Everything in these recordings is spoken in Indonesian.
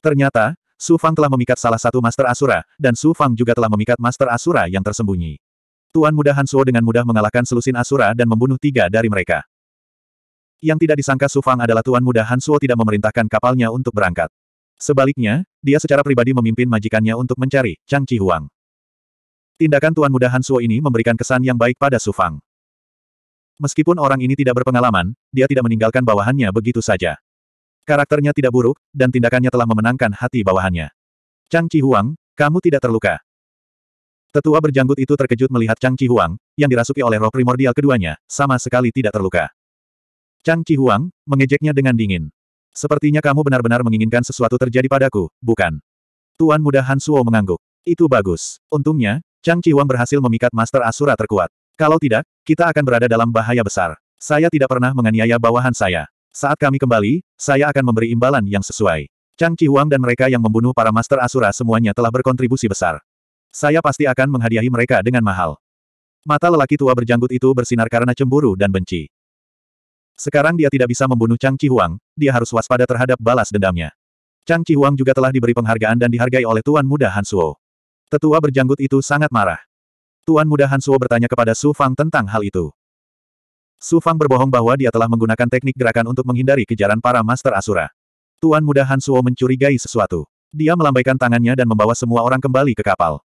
Ternyata, Su Fang telah memikat salah satu Master Asura, dan Su Fang juga telah memikat Master Asura yang tersembunyi. Tuan muda Han Suo dengan mudah mengalahkan selusin Asura dan membunuh tiga dari mereka. Yang tidak disangka Su Fang adalah Tuan muda Han Suo tidak memerintahkan kapalnya untuk berangkat. Sebaliknya, dia secara pribadi memimpin majikannya untuk mencari Chang Chi Huang. Tindakan Tuan muda Han Suo ini memberikan kesan yang baik pada Su Fang. Meskipun orang ini tidak berpengalaman, dia tidak meninggalkan bawahannya begitu saja. Karakternya tidak buruk, dan tindakannya telah memenangkan hati bawahannya. Chang Huang, kamu tidak terluka. Tetua berjanggut itu terkejut melihat Chang Huang, yang dirasuki oleh roh primordial keduanya, sama sekali tidak terluka. Chang Huang mengejeknya dengan dingin. Sepertinya kamu benar-benar menginginkan sesuatu terjadi padaku, bukan? Tuan muda Han Suo mengangguk. Itu bagus. Untungnya, Chang Huang berhasil memikat Master Asura terkuat. Kalau tidak, kita akan berada dalam bahaya besar. Saya tidak pernah menganiaya bawahan saya. Saat kami kembali, saya akan memberi imbalan yang sesuai. Chang Chi Huang dan mereka yang membunuh para Master Asura semuanya telah berkontribusi besar. Saya pasti akan menghadiahi mereka dengan mahal. Mata lelaki tua berjanggut itu bersinar karena cemburu dan benci. Sekarang dia tidak bisa membunuh Chang Chi Huang, dia harus waspada terhadap balas dendamnya. Chang Chi Huang juga telah diberi penghargaan dan dihargai oleh Tuan Muda Han Suo. Tetua berjanggut itu sangat marah. Tuan Muda Han Suo bertanya kepada Su Fang tentang hal itu. Su Fang berbohong bahwa dia telah menggunakan teknik gerakan untuk menghindari kejaran para Master Asura. Tuan muda Han Suo mencurigai sesuatu. Dia melambaikan tangannya dan membawa semua orang kembali ke kapal.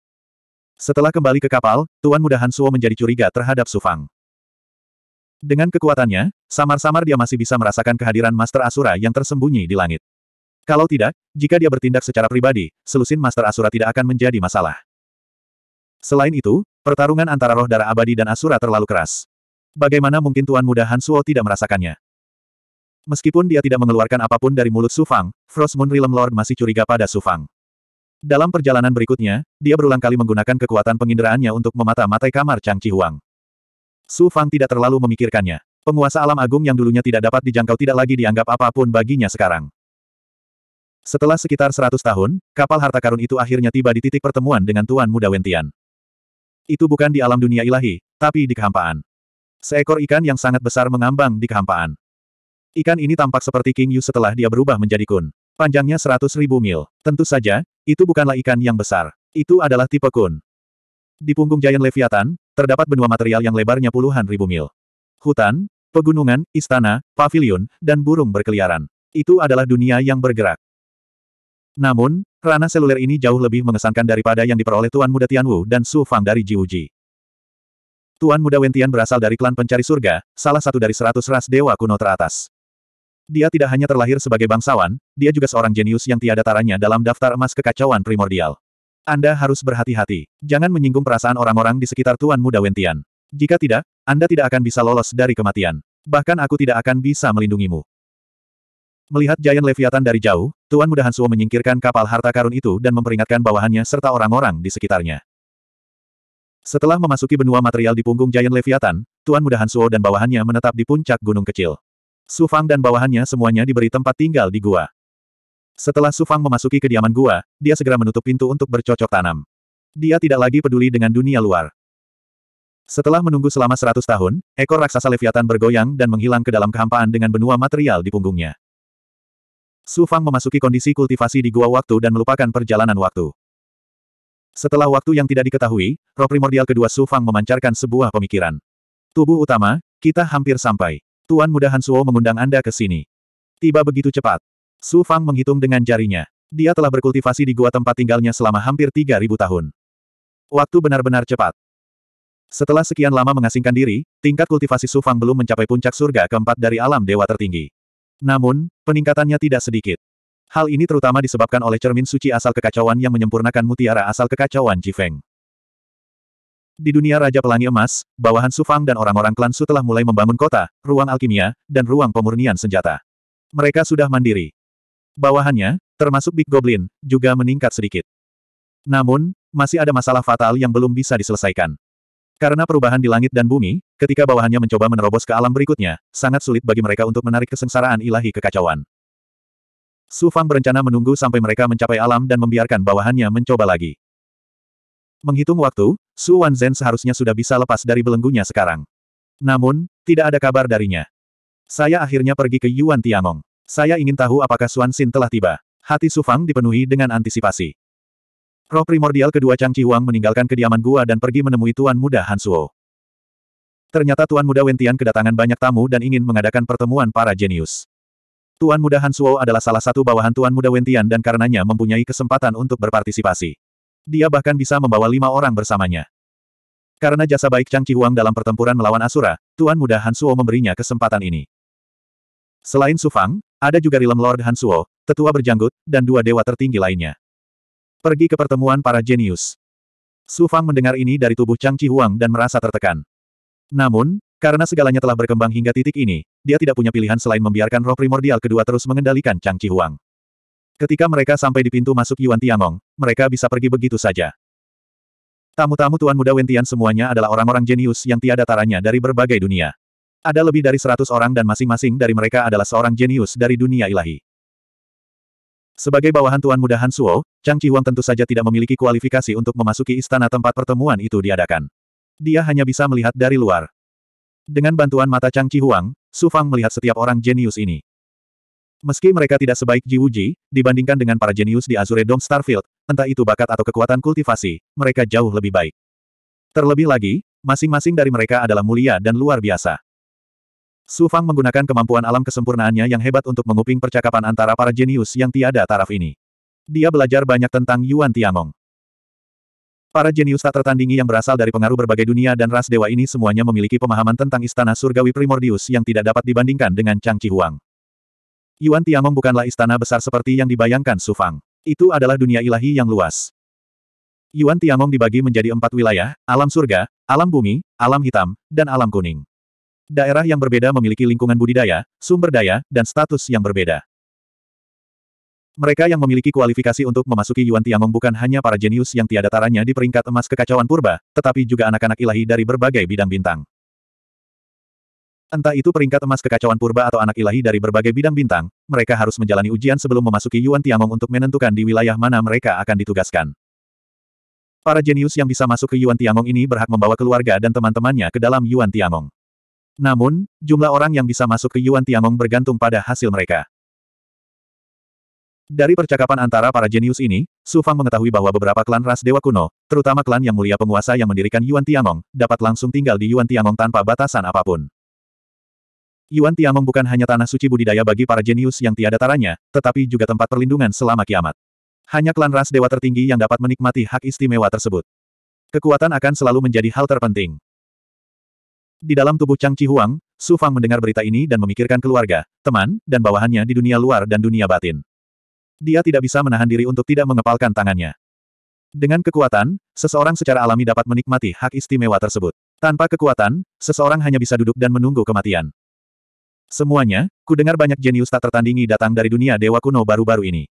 Setelah kembali ke kapal, Tuan muda Han Suo menjadi curiga terhadap Su Fang. Dengan kekuatannya, samar-samar dia masih bisa merasakan kehadiran Master Asura yang tersembunyi di langit. Kalau tidak, jika dia bertindak secara pribadi, selusin Master Asura tidak akan menjadi masalah. Selain itu, pertarungan antara roh darah abadi dan Asura terlalu keras. Bagaimana mungkin Tuan Muda Han Suo tidak merasakannya? Meskipun dia tidak mengeluarkan apapun dari mulut Su Fang, Frost Moon Realm Lord masih curiga pada Su Fang. Dalam perjalanan berikutnya, dia berulang kali menggunakan kekuatan penginderaannya untuk memata-matai kamar Chang Chi Huang. Su Fang tidak terlalu memikirkannya. Penguasa alam agung yang dulunya tidak dapat dijangkau tidak lagi dianggap apapun baginya sekarang. Setelah sekitar 100 tahun, kapal harta karun itu akhirnya tiba di titik pertemuan dengan Tuan Muda Wentian. Itu bukan di alam dunia ilahi, tapi di kehampaan. Seekor ikan yang sangat besar mengambang di kehampaan. Ikan ini tampak seperti King Yu setelah dia berubah menjadi kun. Panjangnya seratus ribu mil. Tentu saja, itu bukanlah ikan yang besar. Itu adalah tipe kun. Di punggung Giant Leviathan, terdapat benua material yang lebarnya puluhan ribu mil. Hutan, pegunungan, istana, pavilion, dan burung berkeliaran. Itu adalah dunia yang bergerak. Namun, ranah seluler ini jauh lebih mengesankan daripada yang diperoleh Tuan Muda Tianwu dan Su Fang dari Jiuji. Tuan Muda Wentian berasal dari klan pencari surga, salah satu dari seratus ras dewa kuno teratas. Dia tidak hanya terlahir sebagai bangsawan, dia juga seorang jenius yang tiada taranya dalam daftar emas kekacauan primordial. Anda harus berhati-hati. Jangan menyinggung perasaan orang-orang di sekitar Tuan Muda Wentian. Jika tidak, Anda tidak akan bisa lolos dari kematian. Bahkan aku tidak akan bisa melindungimu. Melihat Giant Leviathan dari jauh, Tuan Muda Hansuo menyingkirkan kapal harta karun itu dan memperingatkan bawahannya serta orang-orang di sekitarnya. Setelah memasuki benua material di punggung Giant Leviathan, Tuan Mudahan Suo dan bawahannya menetap di puncak gunung kecil. Su Fang dan bawahannya semuanya diberi tempat tinggal di gua. Setelah Su Fang memasuki kediaman gua, dia segera menutup pintu untuk bercocok tanam. Dia tidak lagi peduli dengan dunia luar. Setelah menunggu selama seratus tahun, ekor raksasa Leviathan bergoyang dan menghilang ke dalam kehampaan dengan benua material di punggungnya. Su Fang memasuki kondisi kultivasi di gua waktu dan melupakan perjalanan waktu. Setelah waktu yang tidak diketahui, roh primordial kedua Su Fang memancarkan sebuah pemikiran. Tubuh utama, kita hampir sampai. Tuan muda Hansuo mengundang Anda ke sini. Tiba begitu cepat. Su Fang menghitung dengan jarinya. Dia telah berkultivasi di gua tempat tinggalnya selama hampir 3.000 tahun. Waktu benar-benar cepat. Setelah sekian lama mengasingkan diri, tingkat kultivasi Su Fang belum mencapai puncak surga keempat dari alam dewa tertinggi. Namun, peningkatannya tidak sedikit. Hal ini terutama disebabkan oleh cermin suci asal kekacauan yang menyempurnakan mutiara asal kekacauan Jifeng. Di dunia Raja Pelangi Emas, bawahan Sufang dan orang-orang klan Su telah mulai membangun kota, ruang alkimia, dan ruang pemurnian senjata. Mereka sudah mandiri. Bawahannya, termasuk Big Goblin, juga meningkat sedikit. Namun, masih ada masalah fatal yang belum bisa diselesaikan. Karena perubahan di langit dan bumi, ketika bawahannya mencoba menerobos ke alam berikutnya, sangat sulit bagi mereka untuk menarik kesengsaraan ilahi kekacauan. Su Fang berencana menunggu sampai mereka mencapai alam dan membiarkan bawahannya mencoba lagi. Menghitung waktu, Su Wanzhen seharusnya sudah bisa lepas dari belenggunya sekarang. Namun, tidak ada kabar darinya. Saya akhirnya pergi ke Yuan Tiangong. Saya ingin tahu apakah Suan Xin telah tiba. Hati Su Fang dipenuhi dengan antisipasi. Roh primordial kedua Chang Chi Huang meninggalkan kediaman gua dan pergi menemui Tuan Muda Han Suo. Ternyata Tuan Muda Wentian kedatangan banyak tamu dan ingin mengadakan pertemuan para jenius. Tuan Muda Hansuo adalah salah satu bawahan Tuan Muda Wentian dan karenanya mempunyai kesempatan untuk berpartisipasi. Dia bahkan bisa membawa lima orang bersamanya. Karena jasa baik Chang Huang dalam pertempuran melawan Asura, Tuan Muda Hansuo memberinya kesempatan ini. Selain Sufang, ada juga Rilem Lord Han Suo, tetua berjanggut, dan dua dewa tertinggi lainnya. Pergi ke pertemuan para jenius. Sufang mendengar ini dari tubuh Chang Huang dan merasa tertekan. Namun, karena segalanya telah berkembang hingga titik ini, dia tidak punya pilihan selain membiarkan roh primordial kedua terus mengendalikan Chang Chi Huang. Ketika mereka sampai di pintu masuk Yuan Tiangong, mereka bisa pergi begitu saja. Tamu-tamu Tuan Muda Wentian semuanya adalah orang-orang jenius yang tiada taranya dari berbagai dunia. Ada lebih dari seratus orang dan masing-masing dari mereka adalah seorang jenius dari dunia ilahi. Sebagai bawahan Tuan Muda Han Suo, Chang Chi Huang tentu saja tidak memiliki kualifikasi untuk memasuki istana tempat pertemuan itu diadakan. Dia hanya bisa melihat dari luar. Dengan bantuan mata Chang Chi Huang, Su Fang melihat setiap orang jenius ini. Meski mereka tidak sebaik Ji Wuji, dibandingkan dengan para jenius di Azure Dome Starfield, entah itu bakat atau kekuatan kultivasi, mereka jauh lebih baik. Terlebih lagi, masing-masing dari mereka adalah mulia dan luar biasa. Su Fang menggunakan kemampuan alam kesempurnaannya yang hebat untuk menguping percakapan antara para jenius yang tiada taraf ini. Dia belajar banyak tentang Yuan Tiangong. Para jenius tak tertandingi yang berasal dari pengaruh berbagai dunia dan ras dewa ini semuanya memiliki pemahaman tentang istana surgawi primordius yang tidak dapat dibandingkan dengan Chang Chi Yuan Tiamong bukanlah istana besar seperti yang dibayangkan Su Fang. Itu adalah dunia ilahi yang luas. Yuan Tiamong dibagi menjadi empat wilayah, alam surga, alam bumi, alam hitam, dan alam kuning. Daerah yang berbeda memiliki lingkungan budidaya, sumber daya, dan status yang berbeda. Mereka yang memiliki kualifikasi untuk memasuki Yuan Tiangong bukan hanya para jenius yang tiada taranya di peringkat emas kekacauan purba, tetapi juga anak-anak ilahi dari berbagai bidang bintang. Entah itu peringkat emas kekacauan purba atau anak ilahi dari berbagai bidang bintang, mereka harus menjalani ujian sebelum memasuki Yuan Tiangong untuk menentukan di wilayah mana mereka akan ditugaskan. Para jenius yang bisa masuk ke Yuan Tiangong ini berhak membawa keluarga dan teman-temannya ke dalam Yuan Tiangong. Namun, jumlah orang yang bisa masuk ke Yuan Tiangong bergantung pada hasil mereka. Dari percakapan antara para jenius ini, Su Fang mengetahui bahwa beberapa klan ras dewa kuno, terutama klan yang mulia penguasa yang mendirikan Yuan Tiangong, dapat langsung tinggal di Yuan Tiangong tanpa batasan apapun. Yuan Tiangong bukan hanya tanah suci budidaya bagi para jenius yang tiada taranya, tetapi juga tempat perlindungan selama kiamat. Hanya klan ras dewa tertinggi yang dapat menikmati hak istimewa tersebut. Kekuatan akan selalu menjadi hal terpenting. Di dalam tubuh Chang Chi Huang, Su Fang mendengar berita ini dan memikirkan keluarga, teman, dan bawahannya di dunia luar dan dunia batin dia tidak bisa menahan diri untuk tidak mengepalkan tangannya. Dengan kekuatan, seseorang secara alami dapat menikmati hak istimewa tersebut. Tanpa kekuatan, seseorang hanya bisa duduk dan menunggu kematian. Semuanya, ku dengar banyak jenius tak tertandingi datang dari dunia dewa kuno baru-baru ini.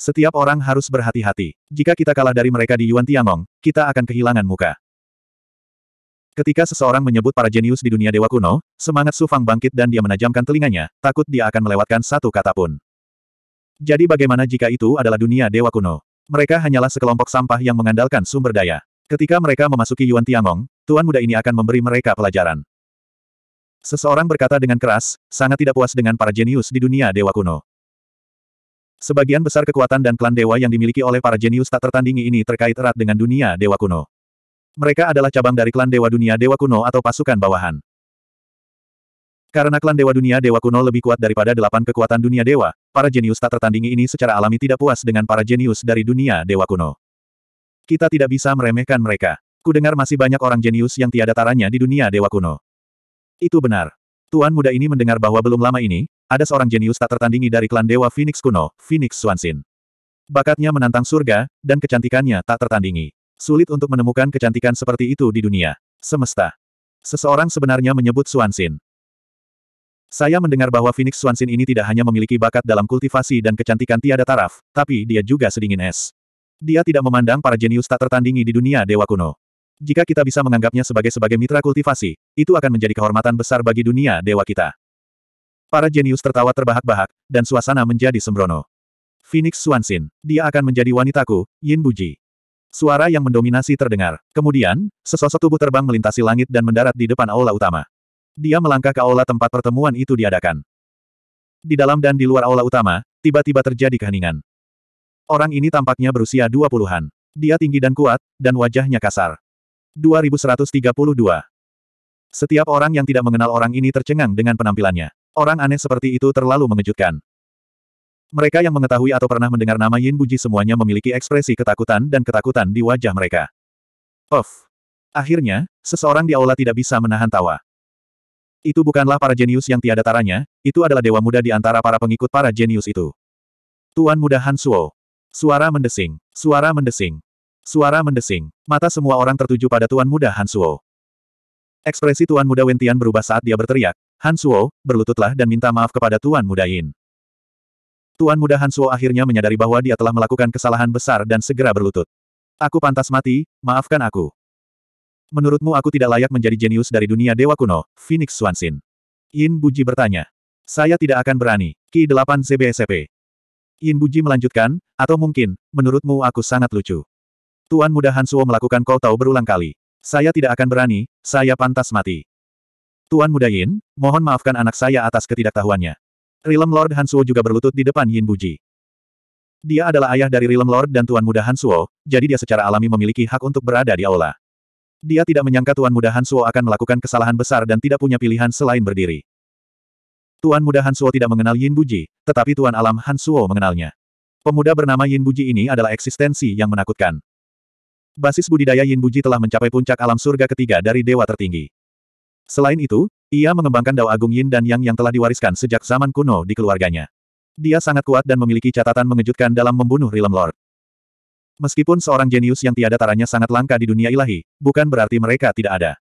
Setiap orang harus berhati-hati. Jika kita kalah dari mereka di Yuan Tiangong, kita akan kehilangan muka. Ketika seseorang menyebut para jenius di dunia dewa kuno, semangat Sufang bangkit dan dia menajamkan telinganya, takut dia akan melewatkan satu kata pun. Jadi bagaimana jika itu adalah dunia dewa kuno? Mereka hanyalah sekelompok sampah yang mengandalkan sumber daya. Ketika mereka memasuki Yuan Tiangong, tuan muda ini akan memberi mereka pelajaran. Seseorang berkata dengan keras, sangat tidak puas dengan para jenius di dunia dewa kuno. Sebagian besar kekuatan dan klan dewa yang dimiliki oleh para jenius tak tertandingi ini terkait erat dengan dunia dewa kuno. Mereka adalah cabang dari klan dewa dunia dewa kuno atau pasukan bawahan. Karena klan Dewa Dunia Dewa kuno lebih kuat daripada delapan kekuatan dunia dewa, para jenius tak tertandingi ini secara alami tidak puas dengan para jenius dari dunia dewa kuno. Kita tidak bisa meremehkan mereka. Kudengar masih banyak orang jenius yang tiada taranya di dunia dewa kuno. Itu benar. Tuan muda ini mendengar bahwa belum lama ini, ada seorang jenius tak tertandingi dari klan dewa Phoenix kuno, Phoenix Swansin. Bakatnya menantang surga, dan kecantikannya tak tertandingi. Sulit untuk menemukan kecantikan seperti itu di dunia. Semesta. Seseorang sebenarnya menyebut Swansin. Saya mendengar bahwa Phoenix Swansin ini tidak hanya memiliki bakat dalam kultivasi dan kecantikan tiada taraf, tapi dia juga sedingin es. Dia tidak memandang para jenius tak tertandingi di dunia dewa kuno. Jika kita bisa menganggapnya sebagai sebagai mitra kultivasi, itu akan menjadi kehormatan besar bagi dunia dewa kita. Para jenius tertawa terbahak-bahak, dan suasana menjadi sembrono. Phoenix Swansin, dia akan menjadi wanitaku, Yin Buji. Suara yang mendominasi terdengar. Kemudian, sesosok tubuh terbang melintasi langit dan mendarat di depan aula utama. Dia melangkah ke aula tempat pertemuan itu diadakan. Di dalam dan di luar aula utama, tiba-tiba terjadi keheningan. Orang ini tampaknya berusia 20-an. Dia tinggi dan kuat, dan wajahnya kasar. 2132 Setiap orang yang tidak mengenal orang ini tercengang dengan penampilannya. Orang aneh seperti itu terlalu mengejutkan. Mereka yang mengetahui atau pernah mendengar nama Yin Buji semuanya memiliki ekspresi ketakutan dan ketakutan di wajah mereka. Of. Akhirnya, seseorang di aula tidak bisa menahan tawa. Itu bukanlah para jenius yang tiada taranya, itu adalah dewa muda di antara para pengikut para jenius itu. Tuan muda Han Suo. Suara mendesing. Suara mendesing. Suara mendesing. Mata semua orang tertuju pada Tuan muda Han Suo. Ekspresi Tuan muda Wentian berubah saat dia berteriak, Han Suo, berlututlah dan minta maaf kepada Tuan muda Yin. Tuan muda Han Suo akhirnya menyadari bahwa dia telah melakukan kesalahan besar dan segera berlutut. Aku pantas mati, maafkan aku. Menurutmu aku tidak layak menjadi jenius dari dunia dewa kuno, Phoenix Swansin? Yin Buji bertanya. Saya tidak akan berani. Ki 8 CBSP. Yin Buji melanjutkan, atau mungkin, menurutmu aku sangat lucu. Tuan muda Hansuo melakukan kau tahu berulang kali. Saya tidak akan berani, saya pantas mati. Tuan muda Yin, mohon maafkan anak saya atas ketidaktahuannya. Rilem Lord Hansuo juga berlutut di depan Yin Buji. Dia adalah ayah dari Rilem Lord dan Tuan Muda Hansuo, jadi dia secara alami memiliki hak untuk berada di aula. Dia tidak menyangka Tuan Muda Hansuo akan melakukan kesalahan besar dan tidak punya pilihan selain berdiri. Tuan Muda Hansuo tidak mengenal Yin Buji, tetapi Tuan Alam Hansuo mengenalnya. Pemuda bernama Yin Buji ini adalah eksistensi yang menakutkan. Basis budidaya Yin Buji telah mencapai puncak alam surga ketiga dari dewa tertinggi. Selain itu, ia mengembangkan dao agung Yin dan Yang yang telah diwariskan sejak zaman kuno di keluarganya. Dia sangat kuat dan memiliki catatan mengejutkan dalam membunuh Realm Lord. Meskipun seorang jenius yang tiada taranya sangat langka di dunia ilahi, bukan berarti mereka tidak ada.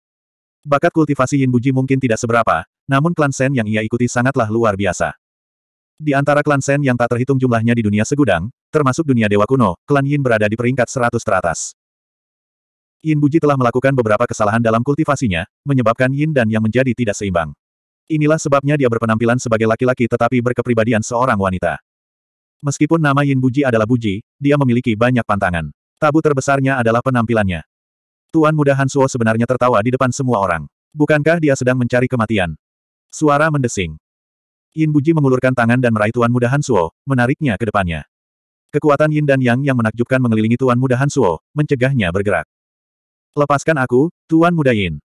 Bakat kultivasi Yin Buji mungkin tidak seberapa, namun klan Sen yang ia ikuti sangatlah luar biasa. Di antara klan Sen yang tak terhitung jumlahnya di dunia segudang, termasuk dunia dewa kuno, klan Yin berada di peringkat 100 teratas. Yin Buji telah melakukan beberapa kesalahan dalam kultivasinya, menyebabkan Yin dan Yang menjadi tidak seimbang. Inilah sebabnya dia berpenampilan sebagai laki-laki tetapi berkepribadian seorang wanita. Meskipun nama Yin Buji adalah Buji, dia memiliki banyak pantangan. Tabu terbesarnya adalah penampilannya. Tuan muda Hansuo sebenarnya tertawa di depan semua orang. Bukankah dia sedang mencari kematian? Suara mendesing. Yin Buji mengulurkan tangan dan meraih Tuan Muda Hansuo, menariknya ke depannya. Kekuatan Yin dan Yang yang menakjubkan mengelilingi Tuan Muda Hansuo, mencegahnya bergerak. Lepaskan aku, Tuan Muda Yin.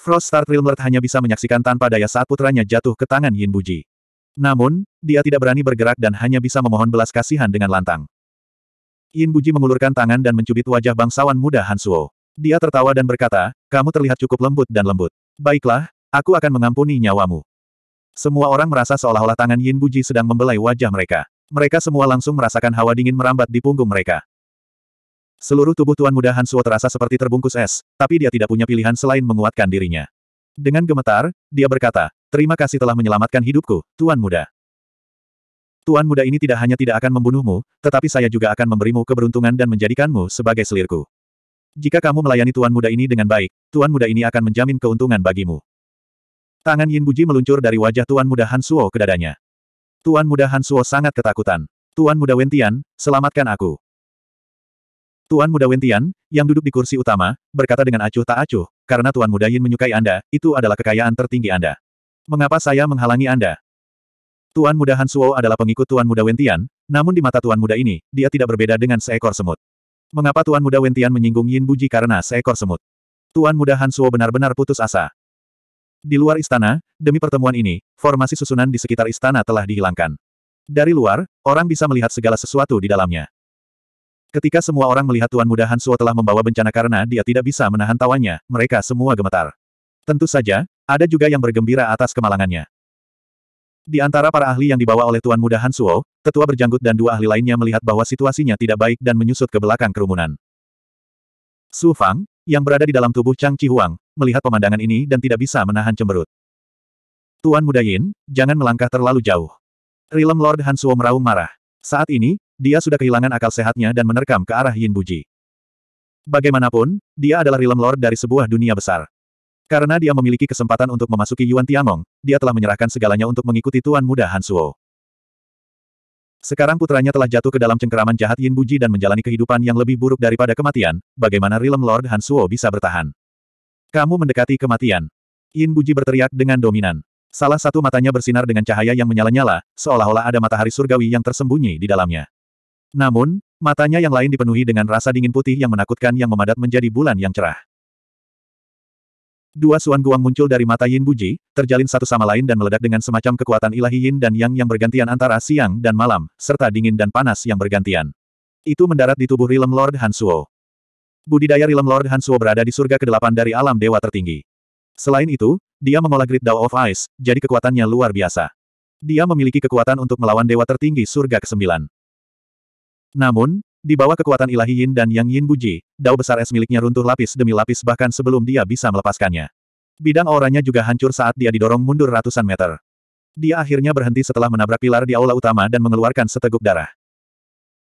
Frost Star Trilmert hanya bisa menyaksikan tanpa daya saat putranya jatuh ke tangan Yin Buji. Namun, dia tidak berani bergerak dan hanya bisa memohon belas kasihan dengan lantang. Yin Buji mengulurkan tangan dan mencubit wajah bangsawan muda Han Suo. Dia tertawa dan berkata, kamu terlihat cukup lembut dan lembut. Baiklah, aku akan mengampuni nyawamu. Semua orang merasa seolah-olah tangan Yin Buji sedang membelai wajah mereka. Mereka semua langsung merasakan hawa dingin merambat di punggung mereka. Seluruh tubuh Tuan Muda Han Suo terasa seperti terbungkus es, tapi dia tidak punya pilihan selain menguatkan dirinya. Dengan gemetar, dia berkata, Terima kasih telah menyelamatkan hidupku, Tuan Muda. Tuan muda ini tidak hanya tidak akan membunuhmu, tetapi saya juga akan memberimu keberuntungan dan menjadikanmu sebagai selirku. Jika kamu melayani tuan muda ini dengan baik, tuan muda ini akan menjamin keuntungan bagimu. Tangan Yin Buji meluncur dari wajah tuan muda Han Suo ke dadanya. Tuan muda Han Suo sangat ketakutan. Tuan muda Wentian, selamatkan aku. Tuan muda Wentian, yang duduk di kursi utama, berkata dengan acuh tak acuh, karena tuan muda Yin menyukai Anda, itu adalah kekayaan tertinggi Anda. Mengapa saya menghalangi Anda? Tuan Muda Han Suo adalah pengikut Tuan Muda Wentian, namun di mata Tuan Muda ini, dia tidak berbeda dengan seekor semut. Mengapa Tuan Muda Wentian menyinggung Yin Buji karena seekor semut? Tuan Muda Han Suo benar-benar putus asa. Di luar istana, demi pertemuan ini, formasi susunan di sekitar istana telah dihilangkan. Dari luar, orang bisa melihat segala sesuatu di dalamnya. Ketika semua orang melihat Tuan Muda Han Suo telah membawa bencana karena dia tidak bisa menahan tawanya, mereka semua gemetar. Tentu saja, ada juga yang bergembira atas kemalangannya. Di antara para ahli yang dibawa oleh Tuan Muda Han Suo, tetua berjanggut dan dua ahli lainnya melihat bahwa situasinya tidak baik dan menyusut ke belakang kerumunan. Su Fang, yang berada di dalam tubuh Chang Chi Huang, melihat pemandangan ini dan tidak bisa menahan cemberut. Tuan Muda Yin, jangan melangkah terlalu jauh. Rilem Lord Han Suo meraung marah. Saat ini, dia sudah kehilangan akal sehatnya dan menerkam ke arah Yin Buji. Bagaimanapun, dia adalah Rilem Lord dari sebuah dunia besar. Karena dia memiliki kesempatan untuk memasuki Yuan Tianong, dia telah menyerahkan segalanya untuk mengikuti Tuan Muda Han Suo. Sekarang putranya telah jatuh ke dalam cengkeraman jahat Yin Buji dan menjalani kehidupan yang lebih buruk daripada kematian, bagaimana Realm Lord Han Suo bisa bertahan? Kamu mendekati kematian. Yin Buji berteriak dengan dominan. Salah satu matanya bersinar dengan cahaya yang menyala-nyala, seolah-olah ada matahari surgawi yang tersembunyi di dalamnya. Namun, matanya yang lain dipenuhi dengan rasa dingin putih yang menakutkan yang memadat menjadi bulan yang cerah. Dua Suan Guang muncul dari mata Yin Buji, terjalin satu sama lain dan meledak dengan semacam kekuatan ilahi Yin dan Yang yang bergantian antara siang dan malam, serta dingin dan panas yang bergantian. Itu mendarat di tubuh Rilem Lord Hansuo. Budidaya Rilem Lord Hansuo berada di surga kedelapan dari alam dewa tertinggi. Selain itu, dia mengolah Grid Dao of Ice, jadi kekuatannya luar biasa. Dia memiliki kekuatan untuk melawan dewa tertinggi surga ke-9. Namun, di bawah kekuatan ilahi Yin dan Yang Yin Buji, dao besar es miliknya runtuh lapis demi lapis bahkan sebelum dia bisa melepaskannya. Bidang auranya juga hancur saat dia didorong mundur ratusan meter. Dia akhirnya berhenti setelah menabrak pilar di aula utama dan mengeluarkan seteguk darah.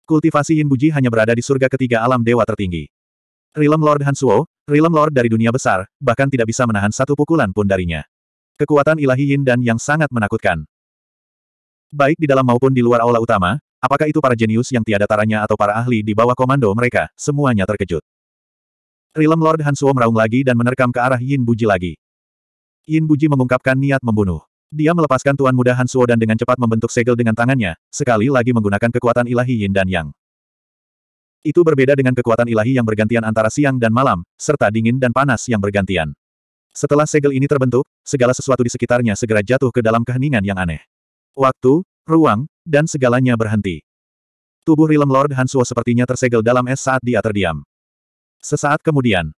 Kultivasi Yin Buji hanya berada di surga ketiga alam dewa tertinggi. Realm Lord Hansuo, Realm Lord dari dunia besar, bahkan tidak bisa menahan satu pukulan pun darinya. Kekuatan ilahi Yin dan Yang sangat menakutkan. Baik di dalam maupun di luar aula utama, Apakah itu para jenius yang tiada taranya atau para ahli di bawah komando mereka, semuanya terkejut. Rilem Lord Hansuo meraung lagi dan menerkam ke arah Yin Buji lagi. Yin Buji mengungkapkan niat membunuh. Dia melepaskan Tuan Muda Hansuo dan dengan cepat membentuk segel dengan tangannya, sekali lagi menggunakan kekuatan ilahi Yin dan Yang. Itu berbeda dengan kekuatan ilahi yang bergantian antara siang dan malam, serta dingin dan panas yang bergantian. Setelah segel ini terbentuk, segala sesuatu di sekitarnya segera jatuh ke dalam keheningan yang aneh. Waktu, ruang, dan segalanya berhenti. Tubuh Rilem Lord Hansuo sepertinya tersegel dalam es saat dia terdiam. Sesaat kemudian,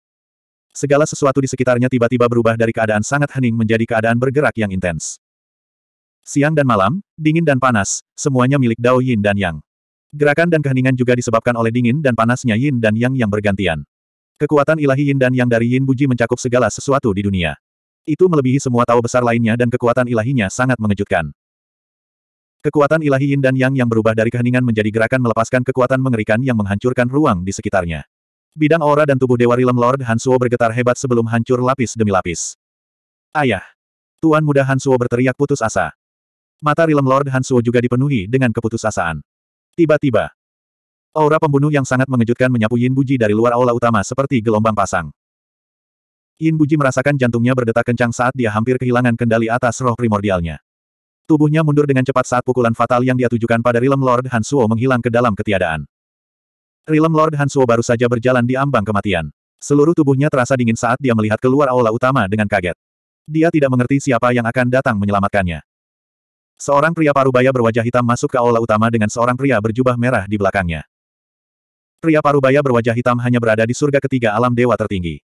segala sesuatu di sekitarnya tiba-tiba berubah dari keadaan sangat hening menjadi keadaan bergerak yang intens. Siang dan malam, dingin dan panas, semuanya milik Dao Yin dan Yang. Gerakan dan keheningan juga disebabkan oleh dingin dan panasnya Yin dan Yang yang bergantian. Kekuatan ilahi Yin dan Yang dari Yin Buji mencakup segala sesuatu di dunia. Itu melebihi semua tahu besar lainnya dan kekuatan ilahinya sangat mengejutkan. Kekuatan ilahi yin dan yang yang berubah dari keheningan menjadi gerakan melepaskan kekuatan mengerikan yang menghancurkan ruang di sekitarnya. Bidang aura dan tubuh Dewa Rilem Lord Hansuo bergetar hebat sebelum hancur lapis demi lapis. Ayah! Tuan muda Hansuo berteriak putus asa. Mata Rilem Lord Hansuo juga dipenuhi dengan keputusasaan. Tiba-tiba, aura pembunuh yang sangat mengejutkan menyapu Yin Buji dari luar aula utama seperti gelombang pasang. Yin Buji merasakan jantungnya berdetak kencang saat dia hampir kehilangan kendali atas roh primordialnya. Tubuhnya mundur dengan cepat saat pukulan fatal yang dia tujukan pada Realm Lord Hansuo menghilang ke dalam ketiadaan. Realm Lord Hansuo baru saja berjalan di ambang kematian. Seluruh tubuhnya terasa dingin saat dia melihat keluar aula utama dengan kaget. Dia tidak mengerti siapa yang akan datang menyelamatkannya. Seorang pria parubaya berwajah hitam masuk ke aula utama dengan seorang pria berjubah merah di belakangnya. Pria parubaya berwajah hitam hanya berada di surga ketiga alam dewa tertinggi.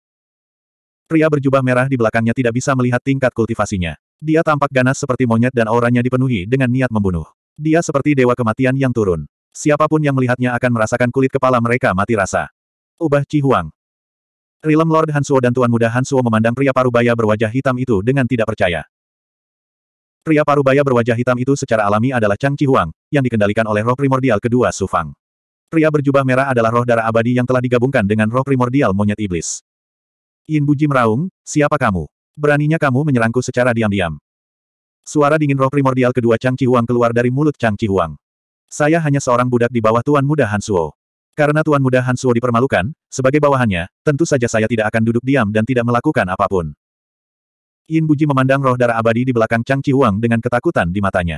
Pria berjubah merah di belakangnya tidak bisa melihat tingkat kultivasinya. Dia tampak ganas seperti monyet dan auranya dipenuhi dengan niat membunuh. Dia seperti dewa kematian yang turun. Siapapun yang melihatnya akan merasakan kulit kepala mereka mati rasa. Ubah Ci Huang. Rilem Lord Hansuo dan Tuan Muda Hansuo memandang pria parubaya berwajah hitam itu dengan tidak percaya. Pria parubaya berwajah hitam itu secara alami adalah Chang Chi Huang, yang dikendalikan oleh roh primordial kedua Su Fang. Pria berjubah merah adalah roh darah abadi yang telah digabungkan dengan roh primordial monyet iblis. Yin Buji meraung, siapa kamu? Beraninya kamu menyerangku secara diam-diam. Suara dingin roh primordial kedua Chang Huang keluar dari mulut Chang Huang. Saya hanya seorang budak di bawah Tuan Muda Han Suo. Karena Tuan Muda Han Suo dipermalukan, sebagai bawahannya, tentu saja saya tidak akan duduk diam dan tidak melakukan apapun. Yin Buji memandang roh darah abadi di belakang Chang Huang dengan ketakutan di matanya.